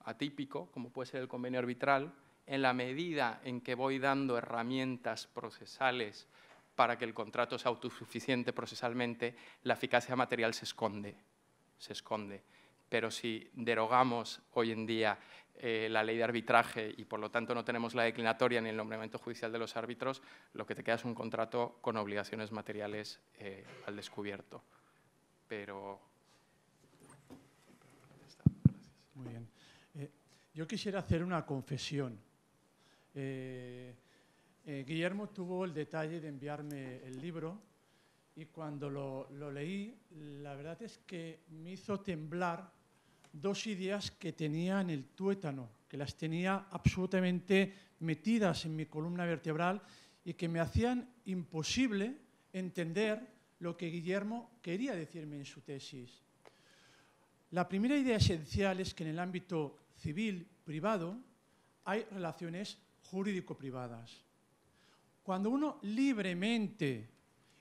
atípico, como puede ser el convenio arbitral, en la medida en que voy dando herramientas procesales para que el contrato sea autosuficiente procesalmente, la eficacia material se esconde se esconde. Pero si derogamos hoy en día eh, la ley de arbitraje y por lo tanto no tenemos la declinatoria ni el nombramiento judicial de los árbitros, lo que te queda es un contrato con obligaciones materiales eh, al descubierto. Pero. Muy bien. Eh, yo quisiera hacer una confesión. Guillermo tuvo el detalle de enviarme el libro y cuando lo, lo, leí, la verdad es que me hizo temblar dos ideas que tenía en el tuétano, que las tenía absolutamente metidas en mi columna vertebral y que me hacían imposible entender lo que Guillermo quería decirme en su tesis. La primera idea esencial es que en el ámbito civil privado hay relaciones jurídico-privadas. Cuando uno libremente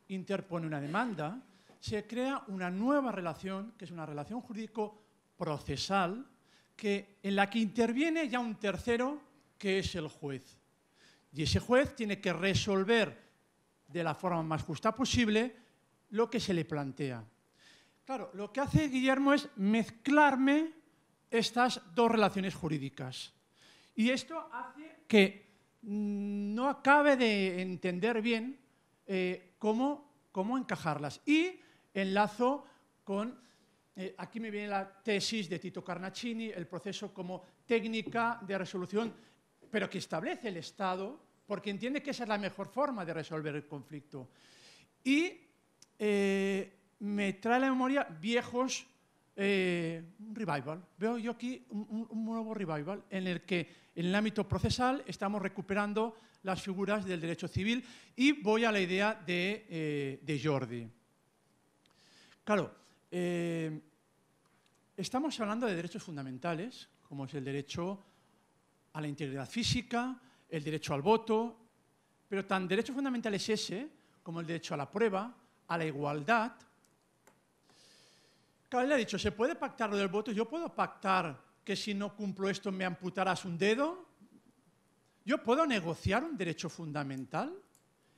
interpone una demanda, se crea una nueva relación, que es una relación jurídico-procesal, en la que interviene ya un tercero, que es el juez. Y ese juez tiene que resolver de la forma más justa posible lo que se le plantea. Claro, lo que hace Guillermo es mezclarme estas dos relaciones jurídicas. Y esto hace que mm, no acabe de entender bien eh, cómo, cómo encajarlas. Y enlazo con, eh, aquí me viene la tesis de Tito Carnacini, el proceso como técnica de resolución, pero que establece el Estado, porque entiende que esa es la mejor forma de resolver el conflicto. Y eh, me trae a la memoria viejos eh, revival. Veo yo aquí un, un, nuevo revival en el que en el ámbito procesal estamos recuperando las figuras del derecho civil y voy a la idea de, eh, Jordi. Claro, eh, estamos hablando de derechos fundamentales, como es el derecho a la integridad física, el derecho al voto, pero tan derecho fundamental es ese como el derecho a la prueba, a la igualdad. Claro, le ha dicho, ¿se puede pactar lo del voto? Yo puedo pactar que si no cumplo esto me amputarás un dedo, ¿Yo puedo negociar un derecho fundamental?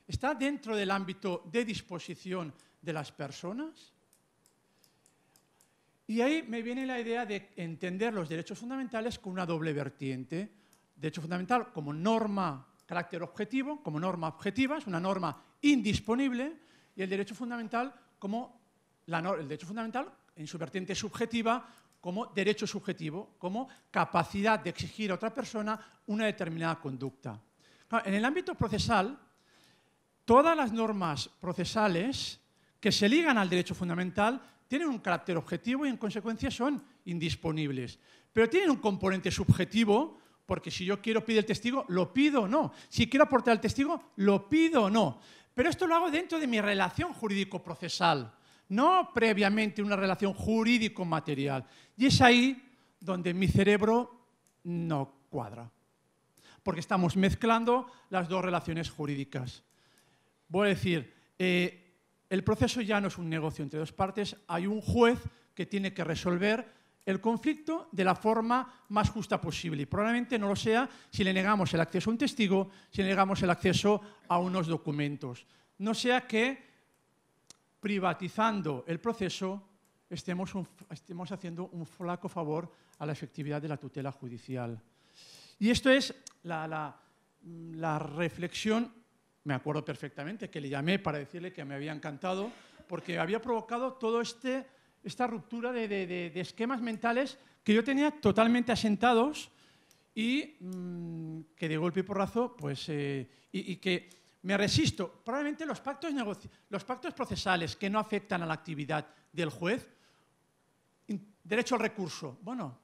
¿Está dentro del ámbito de disposición de las personas? Y ahí me viene la idea de entender los derechos fundamentales con una doble vertiente. Derecho fundamental como norma, carácter objetivo, como norma objetiva, es una norma indisponible, y el derecho fundamental como la, el derecho fundamental en su vertiente subjetiva como derecho subjetivo, como capacidad de exigir a otra persona una determinada conducta. En el ámbito procesal, todas las normas procesales que se ligan al derecho fundamental tienen un carácter objetivo y en consecuencia son indisponibles. Pero tienen un componente subjetivo, porque si yo quiero pedir el testigo, lo pido o no. Si quiero aportar al testigo, lo pido o no. Pero esto lo hago dentro de mi relación jurídico-procesal, no previamente una relación jurídico-material. Y es ahí donde mi cerebro no cuadra, porque estamos mezclando las dos relaciones jurídicas. Voy a decir, eh, el proceso ya no es un negocio entre dos partes, hay un juez que tiene que resolver el conflicto de la forma más justa posible. Y probablemente no lo sea si le negamos el acceso a un testigo, si le negamos el acceso a unos documentos. No sea que privatizando el proceso estemos, estemos haciendo un flaco favor a la efectividad de la tutela judicial. Y esto es mm, la, reflexión, me acuerdo perfectamente, que le llamé para decirle que me había encantado, porque había provocado toda este esta ruptura de, esquemas mentales que yo tenía totalmente asentados y mm, que de golpe y porrazo, pues, eh, y, que me resisto. Probablemente los pactos, los pactos procesales que no afectan a la actividad del juez, derecho al recurso, bueno,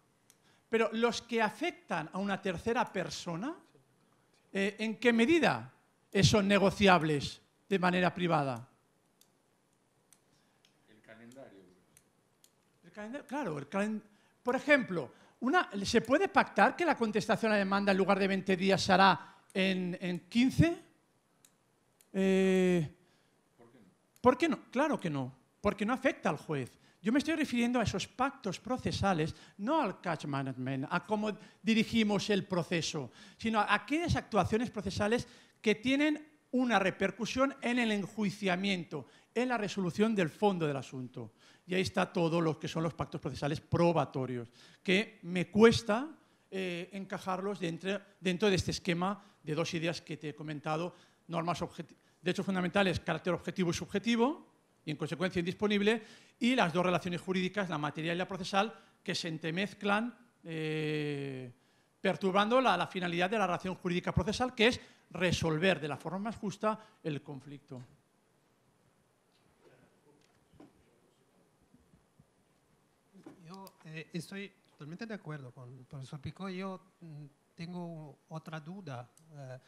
pero los que afectan a una tercera persona, eh, ¿en qué medida son negociables de manera privada? El calendario. claro, el por ejemplo, una, ¿se puede pactar que la contestación a la demanda en lugar de 20 días será en, en 15? Eh, ¿Por qué no? Claro que no, porque no afecta al juez. Yo me estoy refiriendo a esos pactos procesales, no al catch management, a cómo dirigimos el proceso, sino a aquellas actuaciones procesales que tienen una repercusión en el enjuiciamiento, en la resolución del fondo del asunto. Y ahí está todo lo que son los pactos procesales probatorios, que me cuesta eh, encajarlos dentro, de este esquema de dos ideas que te he comentado, normas objetivas hecho, fundamental es carácter objetivo y subjetivo, y en consecuencia indisponible, y las dos relaciones jurídicas, la material y la procesal, que se entremezclan eh, perturbando la, finalidad de la relación jurídica procesal, que es resolver de la forma más justa el conflicto. Yo eh, estoy totalmente de acuerdo con el profesor Picó. Yo mm, tengo otra duda, eh,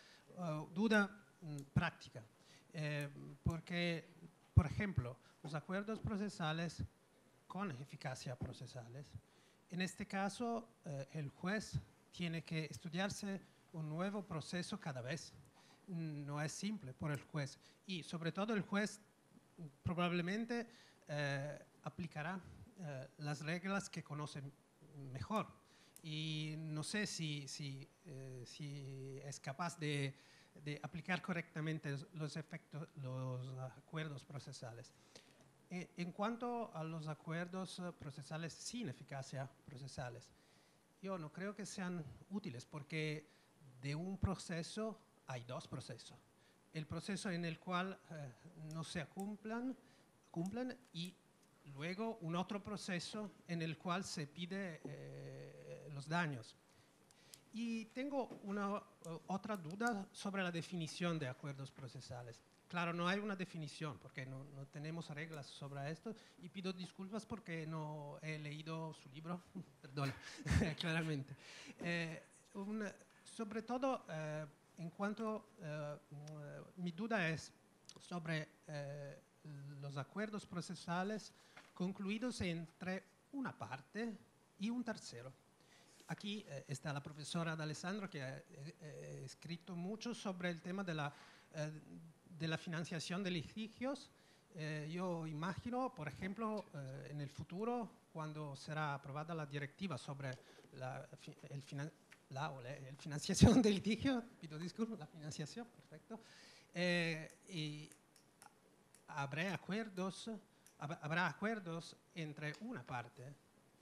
duda mm, práctica. Eh, porque, por ejemplo, los acuerdos procesales con eficacia procesales, en este caso eh, el juez tiene que estudiarse un nuevo proceso cada vez. No es simple por el juez. Y sobre todo el juez probablemente eh, aplicará las reglas que conoce mejor. Y no sé si, si, si es capaz de de aplicar correctamente los efectos, los acuerdos procesales. E, en cuanto a los acuerdos eh, procesales sin eficacia procesales, yo no creo que sean útiles porque de un proceso hay dos procesos. El proceso en el cual eh, no se cumplan, cumplan y luego un otro proceso en el cual se pide eh, los daños. Y tengo eh, otra duda sobre la definición de acuerdos procesales. Claro, no hay una definición porque no, tenemos reglas sobre esto y pido disculpas porque no he leído su libro, perdón, claramente. Eh, sobre todo, eh, en cuanto, mi duda es sobre los acuerdos procesales concluidos entre una parte y un tercero aquí eh, está la profesora D'Alessandro que ha eh, eh, escrito mucho sobre el tema de la, financiación de litigios. yo imagino, por ejemplo, en el futuro, cuando será aprobada la directiva sobre la, el financiación de litigio, pido disculpas, la financiación, perfecto. acuerdos, habrá acuerdos entre una parte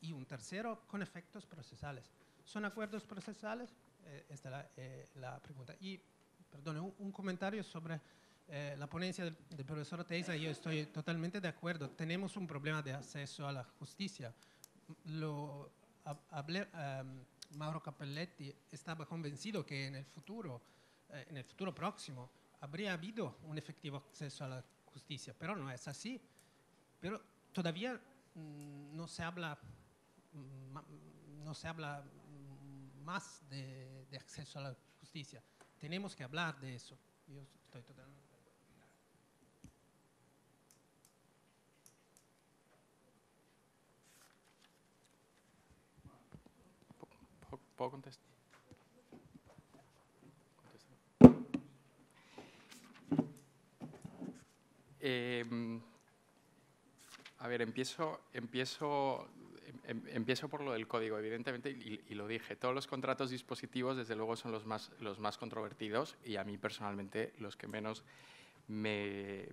y un tercero con efectos procesales. ¿Son acuerdos procesales? Eh, esta es la, eh, pregunta. Y, perdón, un, comentario sobre eh, la ponencia del, profesor Teiza. Yo estoy totalmente de acuerdo. Tenemos un problema de acceso a la justicia. Lo, em, Mauro Capelletti estaba convencido que en el futuro, en el futuro próximo, habría habido un efectivo acceso a la justicia, pero no es así. Pero todavía mm, no se habla no se habla más de, acceso a la justicia. Tenemos que hablar de eso. Yo estoy ¿Puedo contestar? Eh, a ver, empiezo, empiezo Em, empiezo por lo del código, evidentemente, y, lo dije, todos los contratos dispositivos desde luego son los más, los más controvertidos y a mí personalmente los que menos me,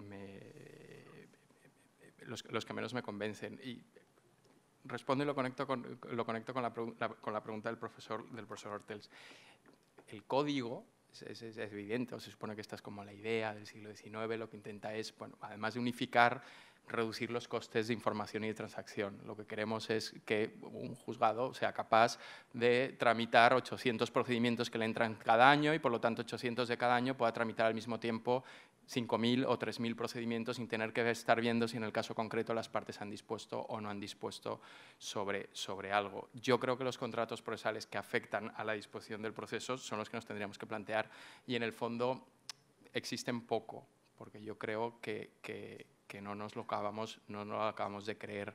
los, que menos me convencen. Y respondo y lo conecto con, lo conecto con, la, con la pregunta del profesor, del profesor Hortels. El código es, evidente, o se supone que esta es como la idea del siglo XIX, lo que intenta es, bueno, además de unificar reducir los costes de información y de transacción. Lo que queremos es que un juzgado sea capaz de tramitar 800 procedimientos que le entran cada año y por lo tanto 800 de cada año pueda tramitar al mismo tiempo 5.000 o 3.000 procedimientos sin tener que estar viendo si en el caso concreto las partes han dispuesto o no han dispuesto sobre, sobre algo. Yo creo que los contratos procesales que afectan a la disposición del proceso son los que nos tendríamos que plantear y en el fondo existen poco, porque yo creo que, que que no nos lo acabamos, no acabamos de creer.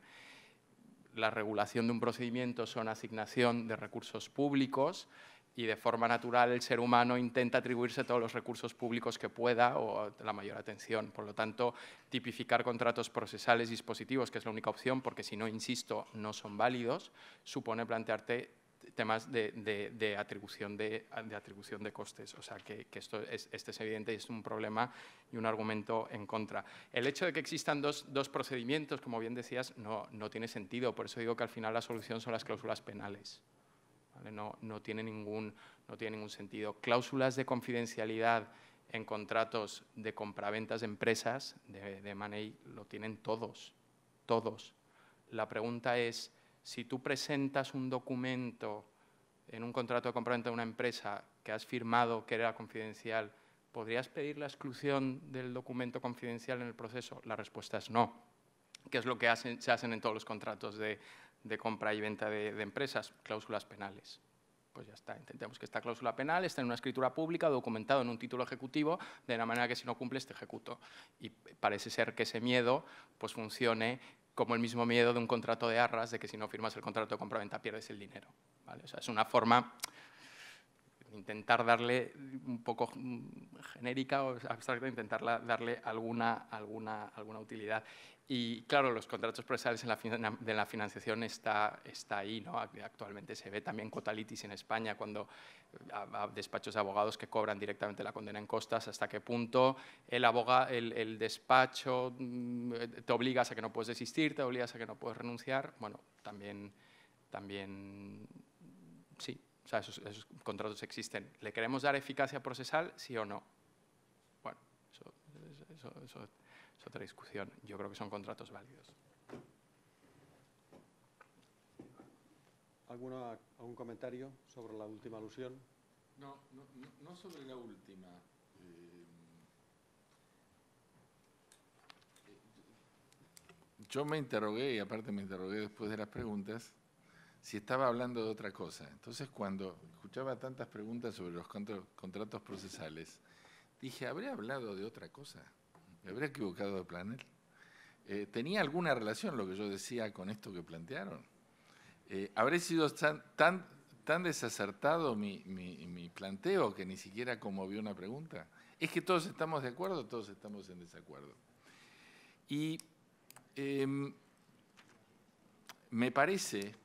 La regulación de un procedimiento son asignación de recursos públicos y de forma natural el ser humano intenta atribuirse todos los recursos públicos que pueda o la mayor atención. Por lo tanto, tipificar contratos procesales dispositivos, que es la única opción, porque si no, insisto, no son válidos, supone plantearte temas de, atribución, de, atribución de costes. O sea, que, esto es, este es evidente y es un problema y un argumento en contra. El hecho de que existan dos, dos procedimientos, como bien decías, no, no tiene sentido. Por eso digo que al final la solución son las cláusulas penales. ¿Vale? No, no, tiene ningún, no tiene ningún sentido. Cláusulas de confidencialidad en contratos de compraventas de empresas, de, de lo tienen todos, todos. La pregunta es, si tú presentas un documento en un contrato de venta de una empresa que has firmado que era confidencial, ¿podrías pedir la exclusión del documento confidencial en el proceso? La respuesta es no, que es lo que se hacen en todos los contratos de, compra y venta de, empresas, cláusulas penales. Pues ya está, intentemos que esta cláusula penal esté en una escritura pública, documentado en un título ejecutivo, de la manera que si no cumples te ejecuto. Y parece ser que ese miedo pues, funcione como el mismo miedo de un contrato de arras, de que si no firmas el contrato de compraventa pierdes el dinero. ¿vale? O sea, es una forma intentar darle un poco genérica o abstracta, intentar darle alguna, alguna, alguna utilidad. Y claro, los contratos procesales en la, de la financiación está, está ahí, ¿no? Actualmente se ve también cotalitis en España, cuando eh, despachos de abogados que cobran directamente la condena en costas, hasta qué punto el, aboga, el, despacho mm, eh, te obligas a que no puedes desistir, te obligas a que no puedes renunciar. Bueno, también, también sí, o sea, esos, contratos existen. ¿Le queremos dar eficacia procesal, sí o no? Bueno, eso, es otra discusión. Yo creo que son contratos válidos. ¿Algún comentario sobre la última alusión? No, no, sobre la última. Eh, yo me interrogué, y aparte me interrogué después de las preguntas, si estaba hablando de otra cosa. Entonces, cuando escuchaba tantas preguntas sobre los contratos procesales, dije, ¿habré hablado de otra cosa? ¿Me habré equivocado de planel? Eh, ¿Tenía alguna relación lo que yo decía con esto que plantearon? Eh, ¿Habré sido tan, desacertado mi, planteo que ni siquiera conmovió una pregunta? Es que todos estamos de acuerdo, todos estamos en desacuerdo. Y em, me parece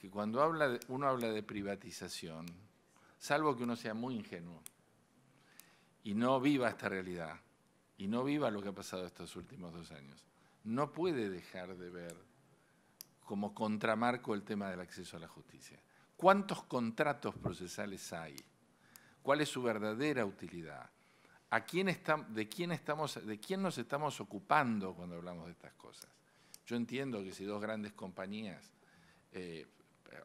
que cuando habla uno habla de privatización, salvo que uno sea muy ingenuo y no viva esta realidad, y no viva lo que ha pasado estos últimos dos años, no puede dejar de ver como contramarco el tema del acceso a la justicia. ¿Cuántos contratos procesales hay? ¿Cuál es su verdadera utilidad? ¿A quién está, de, quién estamos, ¿De quién nos estamos ocupando cuando hablamos de estas cosas? Yo entiendo que si dos grandes compañías eh,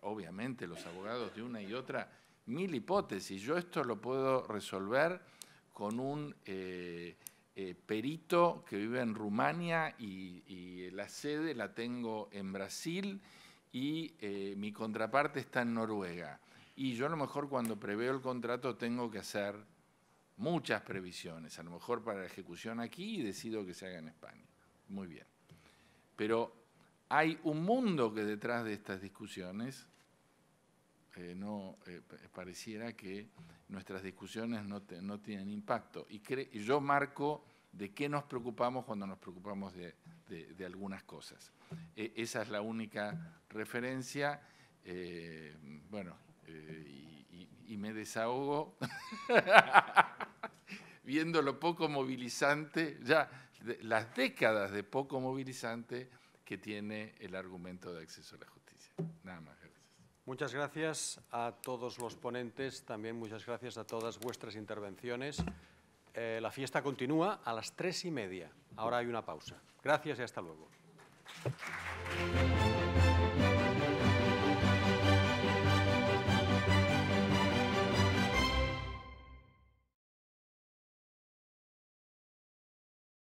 obviamente, los abogados de una y otra, mil hipótesis. Yo esto lo puedo resolver con un eh, eh, perito que vive en Rumania y, la sede la tengo en Brasil y eh, mi contraparte está en Noruega. Y yo a lo mejor cuando preveo el contrato tengo que hacer muchas previsiones, a lo mejor para la ejecución aquí y decido que se haga en España. Muy bien. Pero hay un mundo que detrás de estas discusiones eh, no eh, pareciera que nuestras discusiones no, tienen impacto. Y, yo marco de qué nos preocupamos cuando nos preocupamos de, algunas cosas. E, esa es la única referencia. Eh, bueno, y, me desahogo viendo lo poco movilizante, ya las décadas de poco movilizante que tiene el argumento de acceso a la justicia. Nada más, gracias. Muchas gracias a todos los ponentes, también muchas gracias a todas vuestras intervenciones. Eh, la fiesta continúa a las tres y media. Ahora hay una pausa. Gracias y hasta luego.